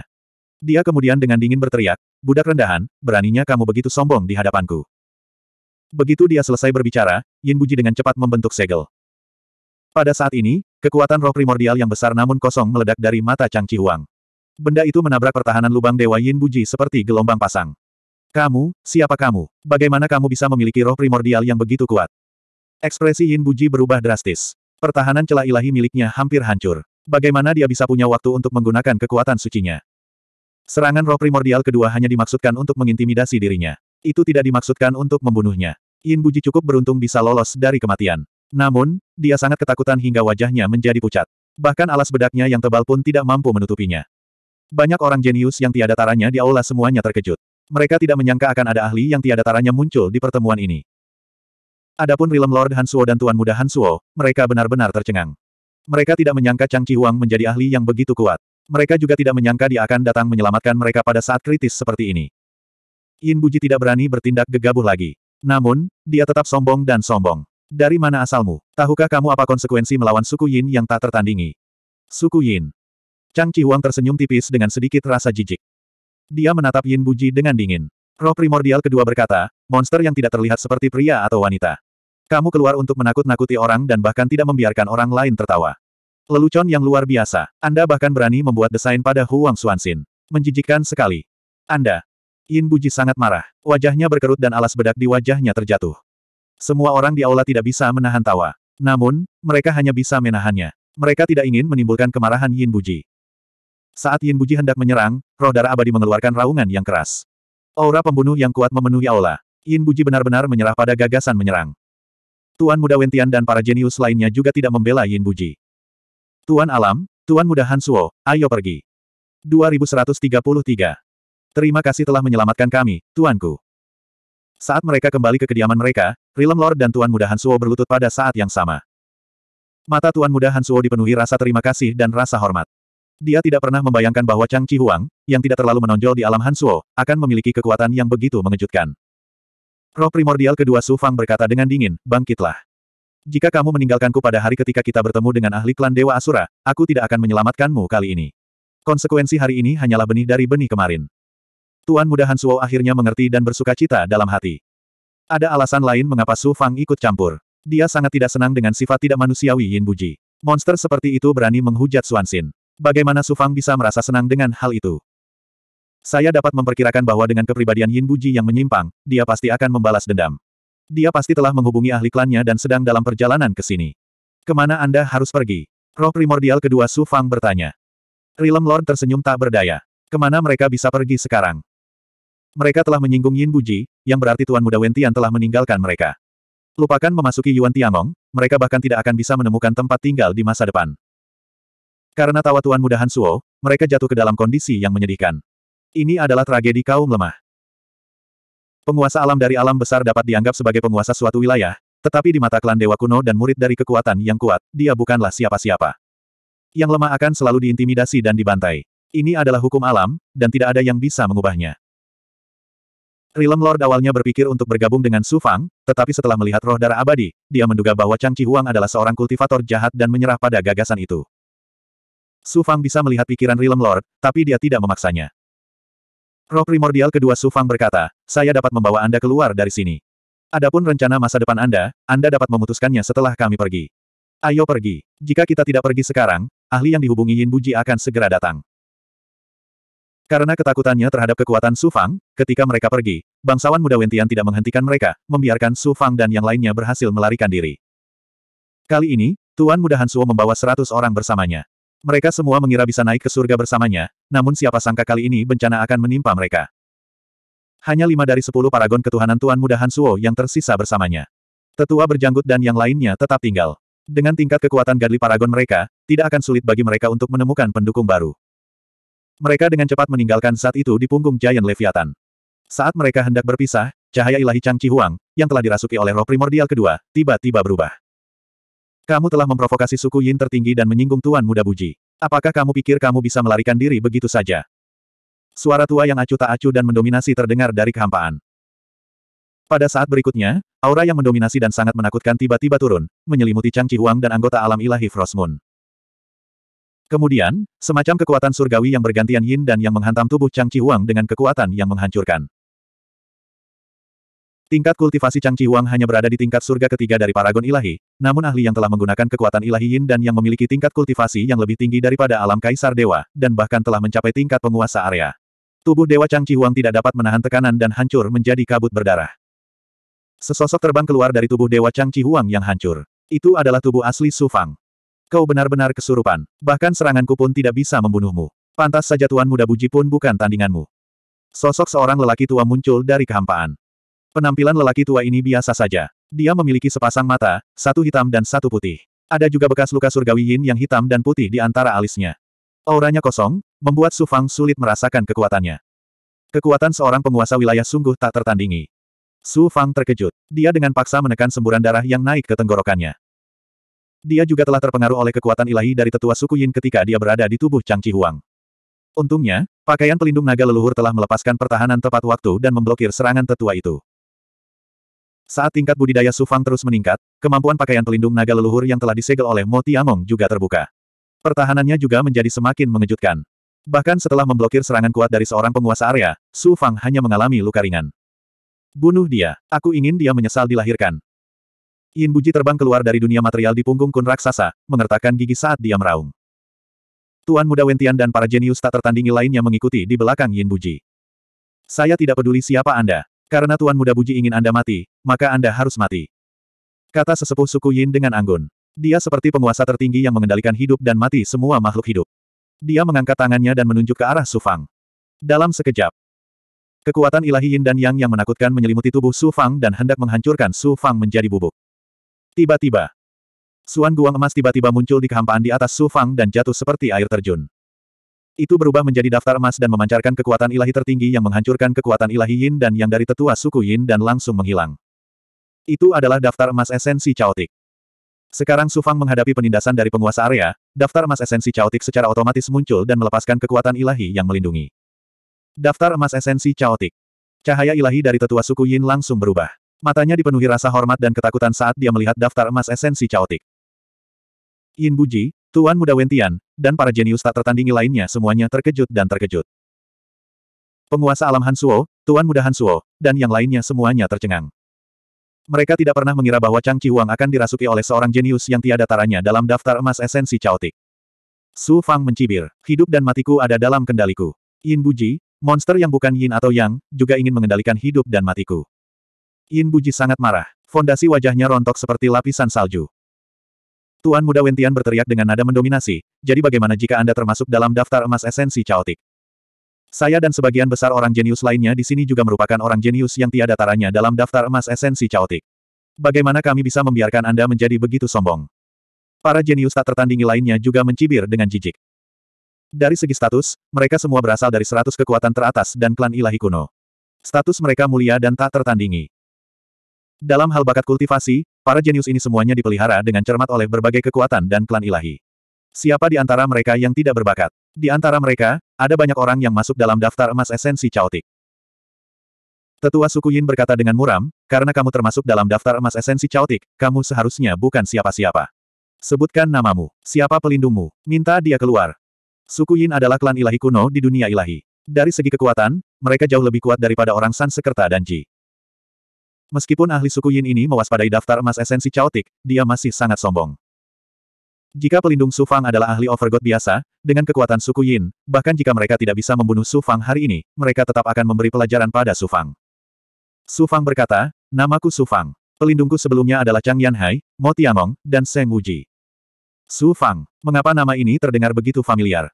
Dia kemudian dengan dingin berteriak, Budak rendahan, beraninya kamu begitu sombong di hadapanku. Begitu dia selesai berbicara, Yin Buji dengan cepat membentuk segel. Pada saat ini, Kekuatan roh primordial yang besar namun kosong meledak dari mata Chang Chi Huang. Benda itu menabrak pertahanan lubang Dewa Yin Buji seperti gelombang pasang. Kamu, siapa kamu? Bagaimana kamu bisa memiliki roh primordial yang begitu kuat? Ekspresi Yin Buji berubah drastis. Pertahanan celah ilahi miliknya hampir hancur. Bagaimana dia bisa punya waktu untuk menggunakan kekuatan sucinya? Serangan roh primordial kedua hanya dimaksudkan untuk mengintimidasi dirinya. Itu tidak dimaksudkan untuk membunuhnya. Yin Buji cukup beruntung bisa lolos dari kematian. Namun, dia sangat ketakutan hingga wajahnya menjadi pucat. Bahkan alas bedaknya yang tebal pun tidak mampu menutupinya. Banyak orang jenius yang tiada taranya di aula semuanya terkejut. Mereka tidak menyangka akan ada ahli yang tiada taranya muncul di pertemuan ini. Adapun Realm Lord Hansuo dan Tuan Muda Hansuo, mereka benar-benar tercengang. Mereka tidak menyangka Chang Chi Huang menjadi ahli yang begitu kuat. Mereka juga tidak menyangka dia akan datang menyelamatkan mereka pada saat kritis seperti ini. Yin Buji tidak berani bertindak gegabah lagi. Namun, dia tetap sombong dan sombong. Dari mana asalmu? Tahukah kamu apa konsekuensi melawan suku Yin yang tak tertandingi? Suku Yin. Chang Huang tersenyum tipis dengan sedikit rasa jijik. Dia menatap Yin Buji dengan dingin. Roh primordial kedua berkata, monster yang tidak terlihat seperti pria atau wanita. Kamu keluar untuk menakut-nakuti orang dan bahkan tidak membiarkan orang lain tertawa. Lelucon yang luar biasa. Anda bahkan berani membuat desain pada Huang Xuanxin. Menjijikkan sekali. Anda. Yin Buji sangat marah. Wajahnya berkerut dan alas bedak di wajahnya terjatuh. Semua orang di aula tidak bisa menahan tawa. Namun, mereka hanya bisa menahannya. Mereka tidak ingin menimbulkan kemarahan Yin Buji. Saat Yin Buji hendak menyerang, roh darah abadi mengeluarkan raungan yang keras. Aura pembunuh yang kuat memenuhi aula. Yin Buji benar-benar menyerah pada gagasan menyerang. Tuan Muda Wentian dan para jenius lainnya juga tidak membela Yin Buji. Tuan Alam, Tuan Muda Hansuo, ayo pergi. 2133. Terima kasih telah menyelamatkan kami, tuanku. Saat mereka kembali ke kediaman mereka, Realm Lord dan Tuan Muda Hansuo berlutut pada saat yang sama. Mata Tuan Muda Hansuo dipenuhi rasa terima kasih dan rasa hormat. Dia tidak pernah membayangkan bahwa Chang Chi Huang, yang tidak terlalu menonjol di alam Hansuo, akan memiliki kekuatan yang begitu mengejutkan. Roh primordial kedua Su Fang berkata dengan dingin, bangkitlah. Jika kamu meninggalkanku pada hari ketika kita bertemu dengan ahli klan Dewa Asura, aku tidak akan menyelamatkanmu kali ini. Konsekuensi hari ini hanyalah benih dari benih kemarin. Tuan Muda Hansuo Suo akhirnya mengerti dan bersuka cita dalam hati. Ada alasan lain mengapa Su Fang ikut campur. Dia sangat tidak senang dengan sifat tidak manusiawi Yin Buji. Monster seperti itu berani menghujat Suan Xin. Bagaimana Su Fang bisa merasa senang dengan hal itu? Saya dapat memperkirakan bahwa dengan kepribadian Yin Buji yang menyimpang, dia pasti akan membalas dendam. Dia pasti telah menghubungi ahli klannya dan sedang dalam perjalanan ke sini. Kemana Anda harus pergi? Roh primordial kedua Su Fang bertanya. Rilem Lord tersenyum tak berdaya. Kemana mereka bisa pergi sekarang? Mereka telah menyinggung Yin Buji, yang berarti Tuan Muda Wentian telah meninggalkan mereka. Lupakan memasuki Yuan Tiamong, mereka bahkan tidak akan bisa menemukan tempat tinggal di masa depan. Karena tawa Tuan Muda Han Suo, mereka jatuh ke dalam kondisi yang menyedihkan. Ini adalah tragedi kaum lemah. Penguasa alam dari alam besar dapat dianggap sebagai penguasa suatu wilayah, tetapi di mata klan dewa kuno dan murid dari kekuatan yang kuat, dia bukanlah siapa-siapa. Yang lemah akan selalu diintimidasi dan dibantai. Ini adalah hukum alam, dan tidak ada yang bisa mengubahnya. Rilem Lord awalnya berpikir untuk bergabung dengan Su Fang, tetapi setelah melihat roh darah abadi, dia menduga bahwa Chang Chi Huang adalah seorang kultivator jahat dan menyerah pada gagasan itu. Su Fang bisa melihat pikiran Rilem Lord, tapi dia tidak memaksanya. Roh primordial kedua Su Fang berkata, saya dapat membawa Anda keluar dari sini. Adapun rencana masa depan Anda, Anda dapat memutuskannya setelah kami pergi. Ayo pergi. Jika kita tidak pergi sekarang, ahli yang dihubungi Yin Buji akan segera datang. Karena ketakutannya terhadap kekuatan Su Fang, ketika mereka pergi, bangsawan muda Wentian tidak menghentikan mereka, membiarkan Su Fang dan yang lainnya berhasil melarikan diri. Kali ini, Tuan Muda Hansuo membawa seratus orang bersamanya. Mereka semua mengira bisa naik ke surga bersamanya, namun siapa sangka kali ini bencana akan menimpa mereka. Hanya lima dari sepuluh paragon ketuhanan Tuan Muda Hansuo yang tersisa bersamanya. Tetua berjanggut dan yang lainnya tetap tinggal. Dengan tingkat kekuatan gadli paragon mereka, tidak akan sulit bagi mereka untuk menemukan pendukung baru. Mereka dengan cepat meninggalkan saat itu di punggung Giant Leviathan. Saat mereka hendak berpisah, cahaya ilahi Chang Chi Huang, yang telah dirasuki oleh roh primordial kedua, tiba-tiba berubah. Kamu telah memprovokasi suku Yin tertinggi dan menyinggung Tuan Muda Buji. Apakah kamu pikir kamu bisa melarikan diri begitu saja? Suara tua yang acuh tak acuh dan mendominasi terdengar dari kehampaan. Pada saat berikutnya, aura yang mendominasi dan sangat menakutkan tiba-tiba turun, menyelimuti Chang Chi Huang dan anggota alam ilahi Frost Moon. Kemudian, semacam kekuatan surgawi yang bergantian yin dan yang menghantam tubuh Chang Chi Huang dengan kekuatan yang menghancurkan. Tingkat kultivasi Chang Chi Huang hanya berada di tingkat surga ketiga dari paragon ilahi, namun ahli yang telah menggunakan kekuatan ilahi Yin dan yang memiliki tingkat kultivasi yang lebih tinggi daripada alam kaisar dewa, dan bahkan telah mencapai tingkat penguasa area. Tubuh dewa Chang Chi Huang tidak dapat menahan tekanan dan hancur menjadi kabut berdarah. Sesosok terbang keluar dari tubuh dewa Chang Chi Huang yang hancur. Itu adalah tubuh asli Su Fang. Kau benar-benar kesurupan. Bahkan seranganku pun tidak bisa membunuhmu. Pantas saja Tuan Muda Buji pun bukan tandinganmu. Sosok seorang lelaki tua muncul dari kehampaan. Penampilan lelaki tua ini biasa saja. Dia memiliki sepasang mata, satu hitam dan satu putih. Ada juga bekas luka surgawi yin yang hitam dan putih di antara alisnya. Auranya kosong, membuat Su Fang sulit merasakan kekuatannya. Kekuatan seorang penguasa wilayah sungguh tak tertandingi. Su Fang terkejut. Dia dengan paksa menekan semburan darah yang naik ke tenggorokannya. Dia juga telah terpengaruh oleh kekuatan ilahi dari tetua suku Yin ketika dia berada di tubuh Chang Huang. Untungnya, pakaian pelindung naga leluhur telah melepaskan pertahanan tepat waktu dan memblokir serangan tetua itu. Saat tingkat budidaya Sufang terus meningkat, kemampuan pakaian pelindung naga leluhur yang telah disegel oleh Mo Tiamong juga terbuka. Pertahanannya juga menjadi semakin mengejutkan. Bahkan setelah memblokir serangan kuat dari seorang penguasa area, Sufang hanya mengalami luka ringan. Bunuh dia. Aku ingin dia menyesal dilahirkan. Yin Buji terbang keluar dari dunia material di punggung kun raksasa, mengertakkan gigi saat dia meraung. Tuan muda Wentian dan para jenius tak tertandingi lainnya mengikuti di belakang Yin Buji. Saya tidak peduli siapa Anda. Karena Tuan muda Buji ingin Anda mati, maka Anda harus mati. Kata sesepuh suku Yin dengan anggun. Dia seperti penguasa tertinggi yang mengendalikan hidup dan mati semua makhluk hidup. Dia mengangkat tangannya dan menunjuk ke arah Su Fang. Dalam sekejap, Kekuatan ilahi Yin dan Yang yang menakutkan menyelimuti tubuh Su Fang dan hendak menghancurkan Su Fang menjadi bubuk. Tiba-tiba, Suan Guang emas tiba-tiba muncul di kehampaan di atas Su Fang dan jatuh seperti air terjun. Itu berubah menjadi daftar emas dan memancarkan kekuatan ilahi tertinggi yang menghancurkan kekuatan ilahi Yin dan yang dari tetua suku Yin dan langsung menghilang. Itu adalah daftar emas esensi caotik. Sekarang Su Fang menghadapi penindasan dari penguasa area, daftar emas esensi caotik secara otomatis muncul dan melepaskan kekuatan ilahi yang melindungi. Daftar emas esensi caotik. Cahaya ilahi dari tetua suku Yin langsung berubah. Matanya dipenuhi rasa hormat dan ketakutan saat dia melihat daftar emas esensi caotik. Yin Buji, Tuan Muda Wentian, dan para jenius tak tertandingi lainnya semuanya terkejut dan terkejut. Penguasa alam Hansuo, Tuan Muda Hansuo, dan yang lainnya semuanya tercengang. Mereka tidak pernah mengira bahwa Chang Chi Huang akan dirasuki oleh seorang jenius yang tiada taranya dalam daftar emas esensi caotik. Su Fang mencibir, hidup dan matiku ada dalam kendaliku. Yin Buji, monster yang bukan Yin atau Yang, juga ingin mengendalikan hidup dan matiku. Yin Buji sangat marah. Fondasi wajahnya rontok seperti lapisan salju. Tuan Muda Wentian berteriak dengan nada mendominasi, jadi bagaimana jika Anda termasuk dalam daftar emas esensi caotik? Saya dan sebagian besar orang jenius lainnya di sini juga merupakan orang jenius yang tiada taranya dalam daftar emas esensi caotik. Bagaimana kami bisa membiarkan Anda menjadi begitu sombong? Para jenius tak tertandingi lainnya juga mencibir dengan jijik. Dari segi status, mereka semua berasal dari seratus kekuatan teratas dan klan ilahi kuno. Status mereka mulia dan tak tertandingi. Dalam hal bakat kultivasi, para jenius ini semuanya dipelihara dengan cermat oleh berbagai kekuatan dan klan ilahi. Siapa di antara mereka yang tidak berbakat? Di antara mereka, ada banyak orang yang masuk dalam daftar emas esensi caotik. Tetua suku Yin berkata dengan muram, karena kamu termasuk dalam daftar emas esensi caotik, kamu seharusnya bukan siapa-siapa. Sebutkan namamu. Siapa pelindungmu? Minta dia keluar. Suku Yin adalah klan ilahi kuno di dunia ilahi. Dari segi kekuatan, mereka jauh lebih kuat daripada orang Sansekerta dan Ji. Meskipun ahli suku Yin ini mewaspadai daftar emas esensi caotik, dia masih sangat sombong. Jika pelindung Su Fang adalah ahli overgod biasa, dengan kekuatan suku Yin, bahkan jika mereka tidak bisa membunuh Su Fang hari ini, mereka tetap akan memberi pelajaran pada Su Fang. Su Fang berkata, namaku Su Fang. Pelindungku sebelumnya adalah Chang Yanhai, Mo Tiangong, dan Seng Wuji. Su Fang, mengapa nama ini terdengar begitu familiar?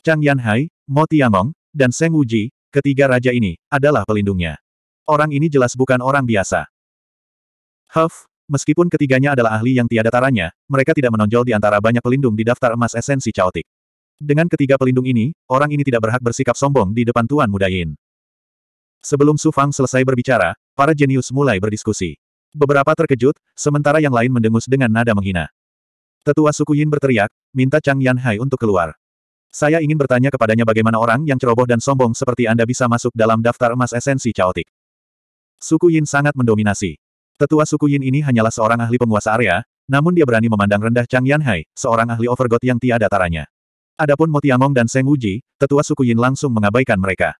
Chang Yanhai, Mo Tiangong, dan Seng Wuji, ketiga raja ini, adalah pelindungnya. Orang ini jelas bukan orang biasa. Huff, meskipun ketiganya adalah ahli yang tiada taranya, mereka tidak menonjol di antara banyak pelindung di daftar emas esensi caotik. Dengan ketiga pelindung ini, orang ini tidak berhak bersikap sombong di depan Tuan Muda Yin. Sebelum Su Fang selesai berbicara, para jenius mulai berdiskusi. Beberapa terkejut, sementara yang lain mendengus dengan nada menghina. Tetua suku Yin berteriak, minta Chang Yan Hai untuk keluar. Saya ingin bertanya kepadanya bagaimana orang yang ceroboh dan sombong seperti Anda bisa masuk dalam daftar emas esensi caotik. Suku Yin sangat mendominasi. Tetua suku Yin ini hanyalah seorang ahli penguasa area, namun dia berani memandang rendah Chang Yanhai, seorang ahli overgod yang tiada taranya. Adapun Mo Tiamong dan Seng Wuji, tetua suku Yin langsung mengabaikan mereka.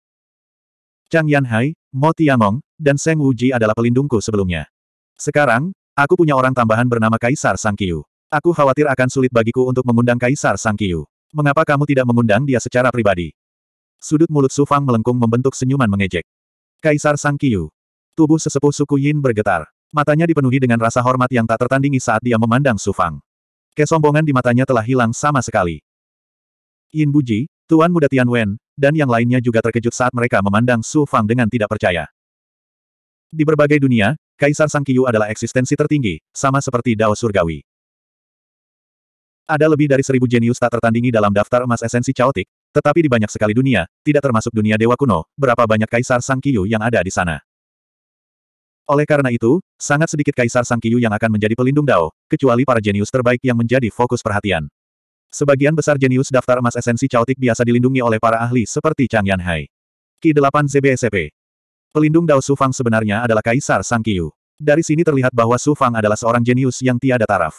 Chang Yanhai, Mo Tiamong, dan Seng Wuji adalah pelindungku sebelumnya. Sekarang, aku punya orang tambahan bernama Kaisar Sang Kiyu. Aku khawatir akan sulit bagiku untuk mengundang Kaisar Sang Kiyu. Mengapa kamu tidak mengundang dia secara pribadi? Sudut mulut Sufang melengkung membentuk senyuman mengejek. Kaisar Sang Kiyu, Tubuh sesepuh suku Yin bergetar. Matanya dipenuhi dengan rasa hormat yang tak tertandingi saat dia memandang Sufang. Kesombongan di matanya telah hilang sama sekali. Yin Buji, Tuan Muda Tian Wen, dan yang lainnya juga terkejut saat mereka memandang Su Fang dengan tidak percaya. Di berbagai dunia, Kaisar Sang Kiyu adalah eksistensi tertinggi, sama seperti Dao Surgawi. Ada lebih dari seribu jenius tak tertandingi dalam daftar emas esensi caotik, tetapi di banyak sekali dunia, tidak termasuk dunia dewa kuno, berapa banyak Kaisar Sang Kiyu yang ada di sana. Oleh karena itu, sangat sedikit Kaisar Sang Kiyu yang akan menjadi pelindung Dao, kecuali para jenius terbaik yang menjadi fokus perhatian. Sebagian besar jenius daftar emas esensi caotik biasa dilindungi oleh para ahli seperti Chang Yanhai. Ki 8 ZBSP Pelindung Dao Su Fang sebenarnya adalah Kaisar Sang Kiyu. Dari sini terlihat bahwa Su Fang adalah seorang jenius yang tiada taraf.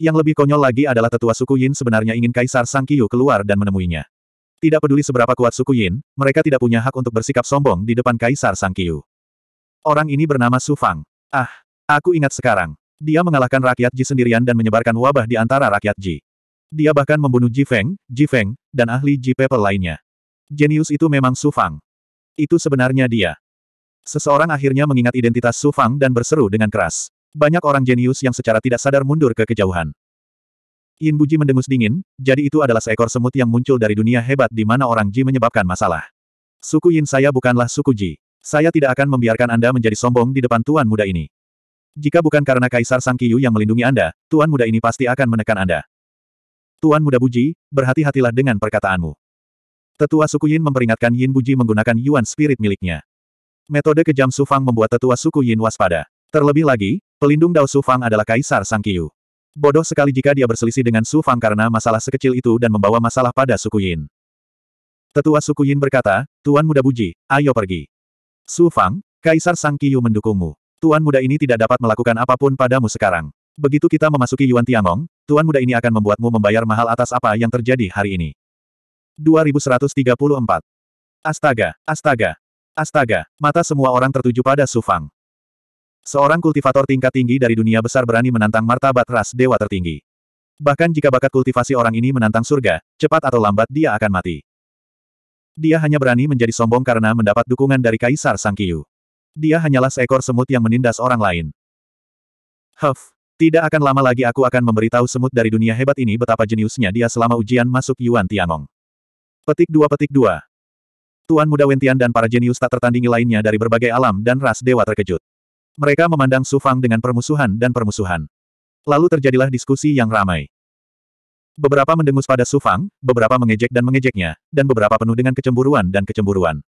Yang lebih konyol lagi adalah tetua suku Yin sebenarnya ingin Kaisar Sang Kiyu keluar dan menemuinya. Tidak peduli seberapa kuat suku Yin, mereka tidak punya hak untuk bersikap sombong di depan Kaisar Sang Kiyu. Orang ini bernama Su Fang. Ah, aku ingat sekarang. Dia mengalahkan rakyat Ji sendirian dan menyebarkan wabah di antara rakyat Ji. Dia bahkan membunuh Ji Feng, Ji Feng, dan ahli Ji People lainnya. Jenius itu memang Su Fang. Itu sebenarnya dia. Seseorang akhirnya mengingat identitas Su Fang dan berseru dengan keras. Banyak orang jenius yang secara tidak sadar mundur ke kejauhan. Yin Buji mendengus dingin, jadi itu adalah seekor semut yang muncul dari dunia hebat di mana orang Ji menyebabkan masalah. Suku Yin saya bukanlah suku Ji. Saya tidak akan membiarkan Anda menjadi sombong di depan tuan muda ini. Jika bukan karena Kaisar Sang Kiyu yang melindungi Anda, tuan muda ini pasti akan menekan Anda. Tuan muda Buji, berhati-hatilah dengan perkataanmu. Tetua suku Yin memperingatkan Yin Buji menggunakan Yuan Spirit miliknya. Metode kejam Su Fang membuat tetua suku Yin waspada. Terlebih lagi, pelindung Dao Su Fang adalah Kaisar Sang Kiyu. Bodoh sekali jika dia berselisih dengan Su Fang karena masalah sekecil itu dan membawa masalah pada suku Yin. Tetua suku Yin berkata, Tuan muda Buji, ayo pergi. Su Fang, Kaisar Sang Kiyu mendukungmu. Tuan muda ini tidak dapat melakukan apapun padamu sekarang. Begitu kita memasuki Yuan Tiangong, tuan muda ini akan membuatmu membayar mahal atas apa yang terjadi hari ini. 2134. Astaga, astaga, astaga, mata semua orang tertuju pada Su Fang. Seorang kultivator tingkat tinggi dari dunia besar berani menantang martabat ras dewa tertinggi. Bahkan jika bakat kultivasi orang ini menantang surga, cepat atau lambat dia akan mati. Dia hanya berani menjadi sombong karena mendapat dukungan dari Kaisar Sang Sangkiyu. Dia hanyalah seekor semut yang menindas orang lain. Huff, tidak akan lama lagi aku akan memberitahu semut dari dunia hebat ini betapa jeniusnya dia selama ujian masuk Yuan Tianong. Petik dua Petik dua. Tuan Muda Wentian dan para jenius tak tertandingi lainnya dari berbagai alam dan ras dewa terkejut. Mereka memandang Su Fang dengan permusuhan dan permusuhan. Lalu terjadilah diskusi yang ramai. Beberapa mendengus pada Su Fang, beberapa mengejek dan mengejeknya, dan beberapa penuh dengan kecemburuan dan kecemburuan.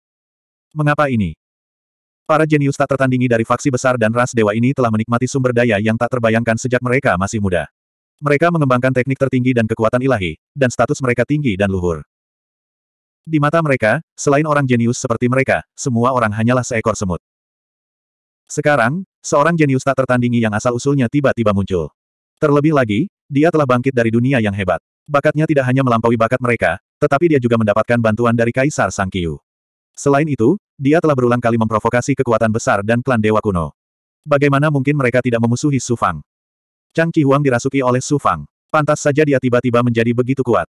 Mengapa ini? Para jenius tak tertandingi dari faksi besar dan ras dewa ini telah menikmati sumber daya yang tak terbayangkan sejak mereka masih muda. Mereka mengembangkan teknik tertinggi dan kekuatan ilahi, dan status mereka tinggi dan luhur. Di mata mereka, selain orang jenius seperti mereka, semua orang hanyalah seekor semut. Sekarang, seorang jenius tak tertandingi yang asal-usulnya tiba-tiba muncul. Terlebih lagi, dia telah bangkit dari dunia yang hebat. Bakatnya tidak hanya melampaui bakat mereka, tetapi dia juga mendapatkan bantuan dari Kaisar Sang Kiyu. Selain itu, dia telah berulang kali memprovokasi kekuatan besar dan klan Dewa Kuno. Bagaimana mungkin mereka tidak memusuhi Su Fang? Chang Huang dirasuki oleh Su Fang. Pantas saja dia tiba-tiba menjadi begitu kuat.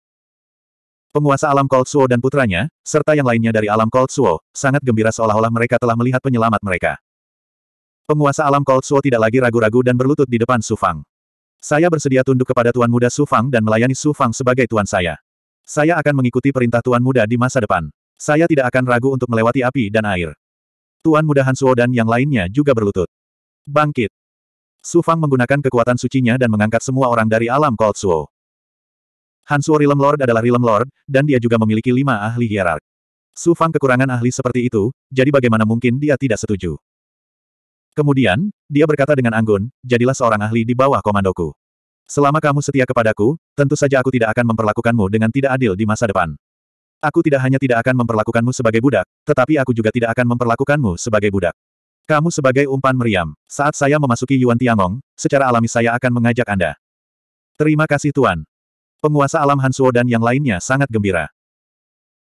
Penguasa alam Cold Suo dan putranya, serta yang lainnya dari alam Cold Suo, sangat gembira seolah-olah mereka telah melihat penyelamat mereka. Penguasa alam Cold Suo tidak lagi ragu-ragu dan berlutut di depan Su Fang. Saya bersedia tunduk kepada Tuan Muda Su Fang dan melayani Su Fang sebagai tuan saya. Saya akan mengikuti perintah Tuan Muda di masa depan. Saya tidak akan ragu untuk melewati api dan air. Tuan Muda Hansuo dan yang lainnya juga berlutut. Bangkit! Su Fang menggunakan kekuatan sucinya dan mengangkat semua orang dari alam Cold Suo. Hansuo Realm Lord adalah Realm Lord, dan dia juga memiliki lima ahli hierark. Su Fang kekurangan ahli seperti itu, jadi bagaimana mungkin dia tidak setuju? Kemudian, dia berkata dengan anggun, jadilah seorang ahli di bawah komandoku. Selama kamu setia kepadaku, tentu saja aku tidak akan memperlakukanmu dengan tidak adil di masa depan. Aku tidak hanya tidak akan memperlakukanmu sebagai budak, tetapi aku juga tidak akan memperlakukanmu sebagai budak. Kamu sebagai umpan meriam. Saat saya memasuki Yuan Tiangong, secara alami saya akan mengajak Anda. Terima kasih Tuan. Penguasa alam Hansuo dan yang lainnya sangat gembira.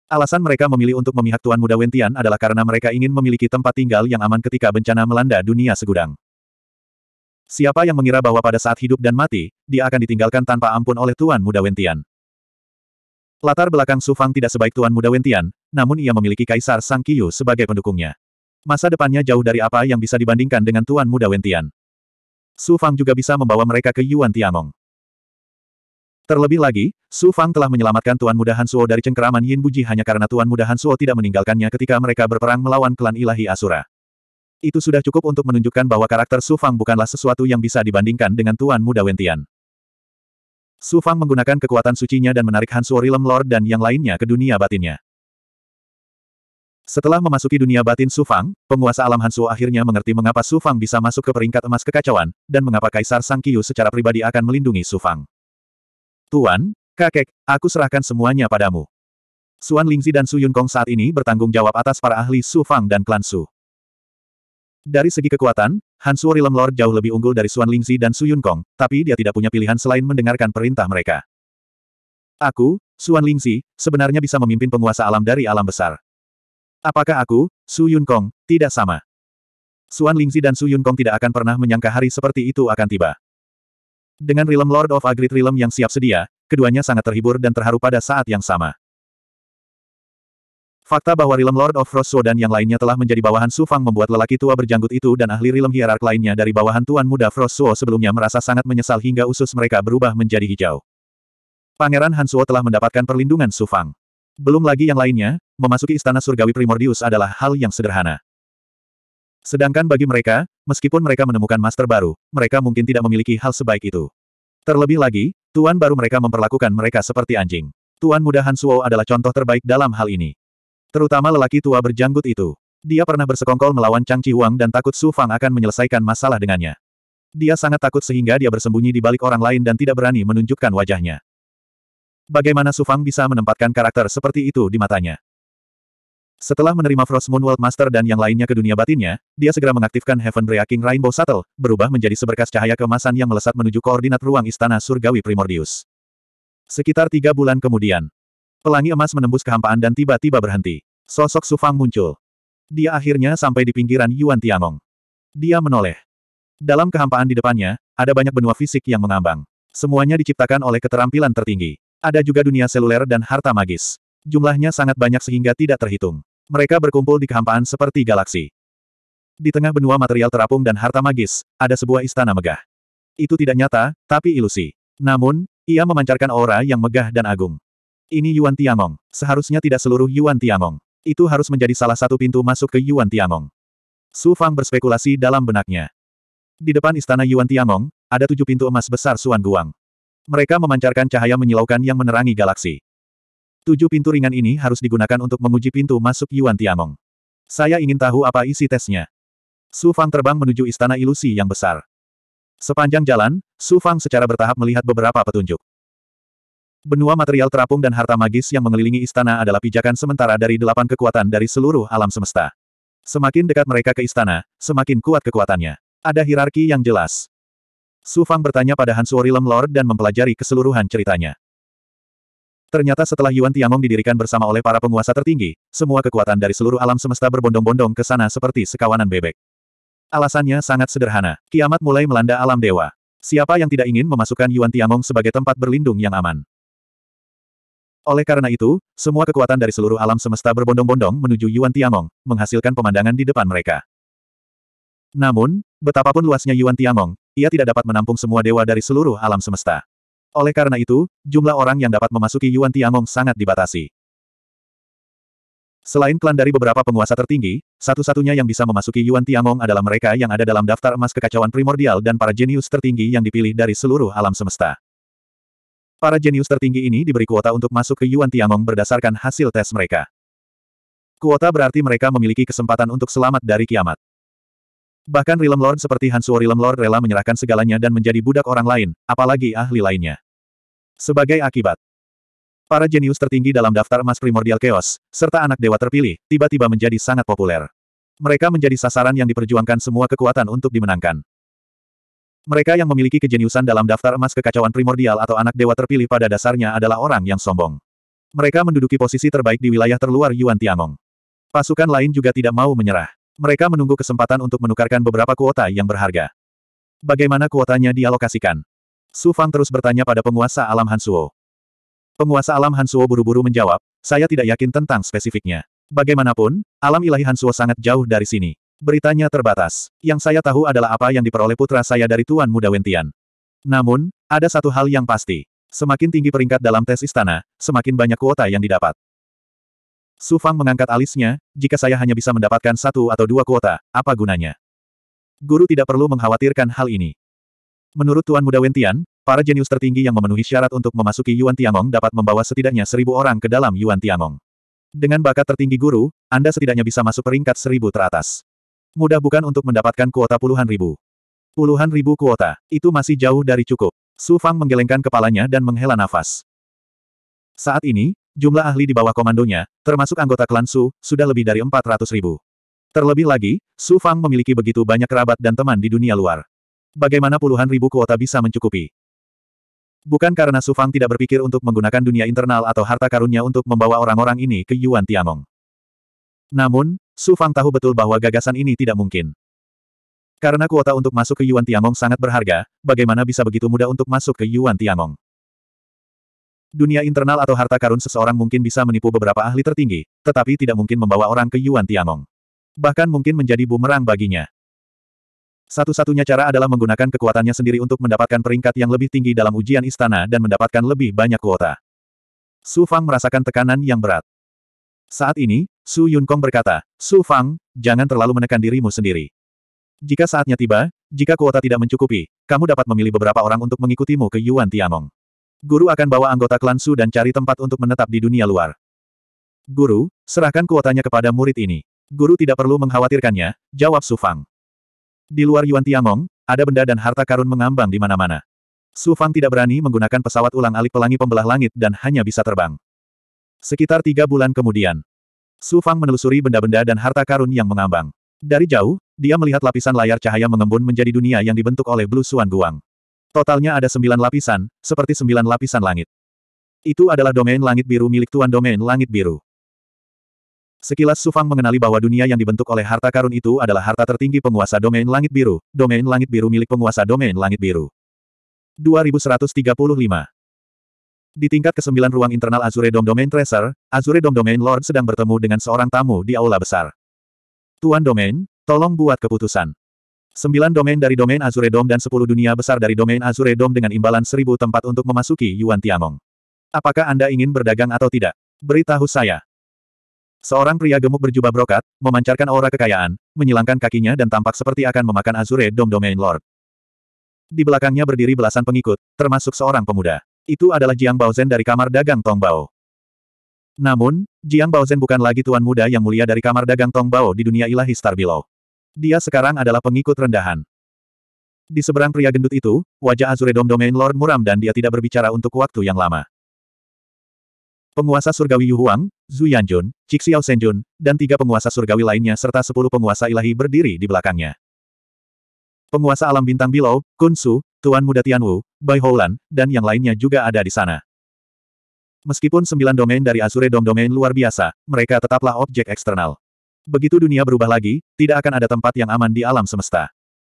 Alasan mereka memilih untuk memihak Tuan Muda Wentian adalah karena mereka ingin memiliki tempat tinggal yang aman ketika bencana melanda dunia segudang. Siapa yang mengira bahwa pada saat hidup dan mati, dia akan ditinggalkan tanpa ampun oleh Tuan Muda Wentian. Latar belakang Su Fang tidak sebaik Tuan Muda Wentian, namun ia memiliki Kaisar Sang Kiyu sebagai pendukungnya. Masa depannya jauh dari apa yang bisa dibandingkan dengan Tuan Muda Wentian. Su Fang juga bisa membawa mereka ke Yuan Tiangong. Terlebih lagi, Su Fang telah menyelamatkan Tuan Muda Hansuo dari cengkeraman Yin Buji hanya karena Tuan Muda Hansuo tidak meninggalkannya ketika mereka berperang melawan klan ilahi Asura. Itu sudah cukup untuk menunjukkan bahwa karakter Su Fang bukanlah sesuatu yang bisa dibandingkan dengan Tuan Muda Wentian. Su Fang menggunakan kekuatan sucinya dan menarik Hansuo Rilem Lord dan yang lainnya ke dunia batinnya. Setelah memasuki dunia batin Su Fang, penguasa alam Hansuo akhirnya mengerti mengapa Su Fang bisa masuk ke peringkat emas kekacauan, dan mengapa Kaisar Sang Kiyu secara pribadi akan melindungi Su Fang. Tuan, kakek, aku serahkan semuanya padamu. Suan Lingzi dan Su Yun Kong saat ini bertanggung jawab atas para ahli Su Fang dan klan Su. Dari segi kekuatan, Han Suo Rilem Lord jauh lebih unggul dari Suan Lingzi dan Su Yun Kong, tapi dia tidak punya pilihan selain mendengarkan perintah mereka. Aku, Suan Lingzi, sebenarnya bisa memimpin penguasa alam dari alam besar. Apakah aku, Su Yun Kong, tidak sama? Suan Lingzi dan Su Yun Kong tidak akan pernah menyangka hari seperti itu akan tiba. Dengan Realm Lord of Agrit Realm yang siap sedia, keduanya sangat terhibur dan terharu pada saat yang sama. Fakta bahwa Realm Lord of Frost Sword dan yang lainnya telah menjadi bawahan Su Fang membuat lelaki tua berjanggut itu dan ahli Realm Hierark lainnya dari bawahan Tuan Muda Frost Suo sebelumnya merasa sangat menyesal hingga usus mereka berubah menjadi hijau. Pangeran Han Suo telah mendapatkan perlindungan Su Fang. Belum lagi yang lainnya, memasuki istana surgawi Primordius adalah hal yang sederhana. Sedangkan bagi mereka, meskipun mereka menemukan master baru, mereka mungkin tidak memiliki hal sebaik itu. Terlebih lagi, tuan baru mereka memperlakukan mereka seperti anjing. Tuan muda Han Suo adalah contoh terbaik dalam hal ini. Terutama lelaki tua berjanggut itu. Dia pernah bersekongkol melawan Chang Chi Huang dan takut Su Fang akan menyelesaikan masalah dengannya. Dia sangat takut sehingga dia bersembunyi di balik orang lain dan tidak berani menunjukkan wajahnya. Bagaimana Su Fang bisa menempatkan karakter seperti itu di matanya? Setelah menerima Frost Moon World Master dan yang lainnya ke dunia batinnya, dia segera mengaktifkan Heaven Breaking Rainbow Shuttle, berubah menjadi seberkas cahaya kemasan yang melesat menuju koordinat ruang istana surgawi Primordius. Sekitar tiga bulan kemudian, pelangi emas menembus kehampaan dan tiba-tiba berhenti. Sosok Sufang muncul. Dia akhirnya sampai di pinggiran Yuan Tianong. Dia menoleh. Dalam kehampaan di depannya, ada banyak benua fisik yang mengambang. Semuanya diciptakan oleh keterampilan tertinggi. Ada juga dunia seluler dan harta magis. Jumlahnya sangat banyak sehingga tidak terhitung. Mereka berkumpul di kehampaan seperti galaksi. Di tengah benua material terapung dan harta magis, ada sebuah istana megah. Itu tidak nyata, tapi ilusi. Namun, ia memancarkan aura yang megah dan agung. Ini Yuan Tiamong. Seharusnya tidak seluruh Yuan Tiamong. Itu harus menjadi salah satu pintu masuk ke Yuan Tiamong. Su Fang berspekulasi dalam benaknya. Di depan istana Yuan Tiamong, ada tujuh pintu emas besar Suan Guang. Mereka memancarkan cahaya menyilaukan yang menerangi galaksi. Tujuh pintu ringan ini harus digunakan untuk menguji pintu masuk Yuan Tiamong. Saya ingin tahu apa isi tesnya. Su Fang terbang menuju istana ilusi yang besar. Sepanjang jalan, Su Fang secara bertahap melihat beberapa petunjuk. Benua material terapung dan harta magis yang mengelilingi istana adalah pijakan sementara dari delapan kekuatan dari seluruh alam semesta. Semakin dekat mereka ke istana, semakin kuat kekuatannya. Ada hierarki yang jelas. Su Fang bertanya pada Hansuori Lord dan mempelajari keseluruhan ceritanya. Ternyata setelah Yuan Tiangong didirikan bersama oleh para penguasa tertinggi, semua kekuatan dari seluruh alam semesta berbondong-bondong ke sana seperti sekawanan bebek. Alasannya sangat sederhana. Kiamat mulai melanda alam dewa. Siapa yang tidak ingin memasukkan Yuan Tiangong sebagai tempat berlindung yang aman? Oleh karena itu, semua kekuatan dari seluruh alam semesta berbondong-bondong menuju Yuan Tiangong, menghasilkan pemandangan di depan mereka. Namun, betapapun luasnya Yuan Tiangong, ia tidak dapat menampung semua dewa dari seluruh alam semesta. Oleh karena itu, jumlah orang yang dapat memasuki Yuan Tiangong sangat dibatasi. Selain klan dari beberapa penguasa tertinggi, satu-satunya yang bisa memasuki Yuan Tiangong adalah mereka yang ada dalam daftar emas kekacauan primordial dan para jenius tertinggi yang dipilih dari seluruh alam semesta. Para jenius tertinggi ini diberi kuota untuk masuk ke Yuan Tiangong berdasarkan hasil tes mereka. Kuota berarti mereka memiliki kesempatan untuk selamat dari kiamat. Bahkan Realm Lord seperti Hansuo Realm Lord rela menyerahkan segalanya dan menjadi budak orang lain, apalagi ahli lainnya. Sebagai akibat, para jenius tertinggi dalam daftar emas primordial chaos, serta anak dewa terpilih, tiba-tiba menjadi sangat populer. Mereka menjadi sasaran yang diperjuangkan semua kekuatan untuk dimenangkan. Mereka yang memiliki kejeniusan dalam daftar emas kekacauan primordial atau anak dewa terpilih pada dasarnya adalah orang yang sombong. Mereka menduduki posisi terbaik di wilayah terluar Yuan Tiangong. Pasukan lain juga tidak mau menyerah. Mereka menunggu kesempatan untuk menukarkan beberapa kuota yang berharga. Bagaimana kuotanya dialokasikan? Su Fang terus bertanya pada penguasa alam Hansuo. Penguasa alam Hansuo buru-buru menjawab, saya tidak yakin tentang spesifiknya. Bagaimanapun, alam ilahi Hansuo sangat jauh dari sini. Beritanya terbatas. Yang saya tahu adalah apa yang diperoleh putra saya dari Tuan Muda Wentian. Namun, ada satu hal yang pasti. Semakin tinggi peringkat dalam tes istana, semakin banyak kuota yang didapat. Su Fang mengangkat alisnya, jika saya hanya bisa mendapatkan satu atau dua kuota, apa gunanya? Guru tidak perlu mengkhawatirkan hal ini. Menurut Tuan Muda Wentian, para jenius tertinggi yang memenuhi syarat untuk memasuki Yuan Tiangong dapat membawa setidaknya seribu orang ke dalam Yuan Tiangong. Dengan bakat tertinggi guru, Anda setidaknya bisa masuk peringkat seribu teratas. Mudah bukan untuk mendapatkan kuota puluhan ribu. Puluhan ribu kuota, itu masih jauh dari cukup. Su Fang menggelengkan kepalanya dan menghela nafas. Saat ini, jumlah ahli di bawah komandonya, termasuk anggota klan Su, sudah lebih dari 400 ribu. Terlebih lagi, Su Fang memiliki begitu banyak kerabat dan teman di dunia luar bagaimana puluhan ribu kuota bisa mencukupi? Bukan karena Su Fang tidak berpikir untuk menggunakan dunia internal atau harta karunnya untuk membawa orang-orang ini ke Yuan Tiangong. Namun, Su Fang tahu betul bahwa gagasan ini tidak mungkin. Karena kuota untuk masuk ke Yuan Tiangong sangat berharga, bagaimana bisa begitu mudah untuk masuk ke Yuan Tiangong? Dunia internal atau harta karun seseorang mungkin bisa menipu beberapa ahli tertinggi, tetapi tidak mungkin membawa orang ke Yuan Tiangong. Bahkan mungkin menjadi bumerang baginya. Satu-satunya cara adalah menggunakan kekuatannya sendiri untuk mendapatkan peringkat yang lebih tinggi dalam ujian istana dan mendapatkan lebih banyak kuota. Su Fang merasakan tekanan yang berat. Saat ini, Su Yun Kong berkata, Su Fang, jangan terlalu menekan dirimu sendiri. Jika saatnya tiba, jika kuota tidak mencukupi, kamu dapat memilih beberapa orang untuk mengikutimu ke Yuan Tianong. Guru akan bawa anggota klan Su dan cari tempat untuk menetap di dunia luar. Guru, serahkan kuotanya kepada murid ini. Guru tidak perlu mengkhawatirkannya, jawab Su Fang. Di luar Yuan Tiangong, ada benda dan harta karun mengambang di mana-mana. Su Fang tidak berani menggunakan pesawat ulang-alik pelangi pembelah langit dan hanya bisa terbang. Sekitar tiga bulan kemudian, Su Fang menelusuri benda-benda dan harta karun yang mengambang. Dari jauh, dia melihat lapisan layar cahaya mengembun menjadi dunia yang dibentuk oleh Blue Suan Guang. Totalnya ada sembilan lapisan, seperti sembilan lapisan langit. Itu adalah domain langit biru milik Tuan Domain Langit Biru. Sekilas Sufang mengenali bahwa dunia yang dibentuk oleh harta karun itu adalah harta tertinggi penguasa domain langit biru, domain langit biru milik penguasa domain langit biru. 2135 Di tingkat ke-9 ruang internal Azure Dom Domain Tracer, Azure Dom Domain Lord sedang bertemu dengan seorang tamu di aula besar. Tuan Domain, tolong buat keputusan. 9 domain dari domain Azure Dom dan 10 dunia besar dari domain Azure Dom dengan imbalan 1000 tempat untuk memasuki Yuan Tiamong. Apakah Anda ingin berdagang atau tidak? Beritahu saya. Seorang pria gemuk berjubah brokat, memancarkan aura kekayaan, menyilangkan kakinya dan tampak seperti akan memakan Azure Dome Domain Lord. Di belakangnya berdiri belasan pengikut, termasuk seorang pemuda. Itu adalah Jiang Baozen dari kamar dagang Tongbao. Namun, Jiang Baozen bukan lagi tuan muda yang mulia dari kamar dagang Tongbao di dunia ilahi Below. Dia sekarang adalah pengikut rendahan. Di seberang pria gendut itu, wajah Azure Dome Domain Lord muram dan dia tidak berbicara untuk waktu yang lama. Penguasa surgawi Yu Huang, Zhu Yanjun, Cixiao Senjun, dan tiga penguasa surgawi lainnya serta sepuluh penguasa ilahi berdiri di belakangnya. Penguasa alam bintang Bilau, Kun Su, Tuan Muda Tianwu, Bai Houlan, dan yang lainnya juga ada di sana. Meskipun sembilan domain dari Azure Dom domain luar biasa, mereka tetaplah objek eksternal. Begitu dunia berubah lagi, tidak akan ada tempat yang aman di alam semesta.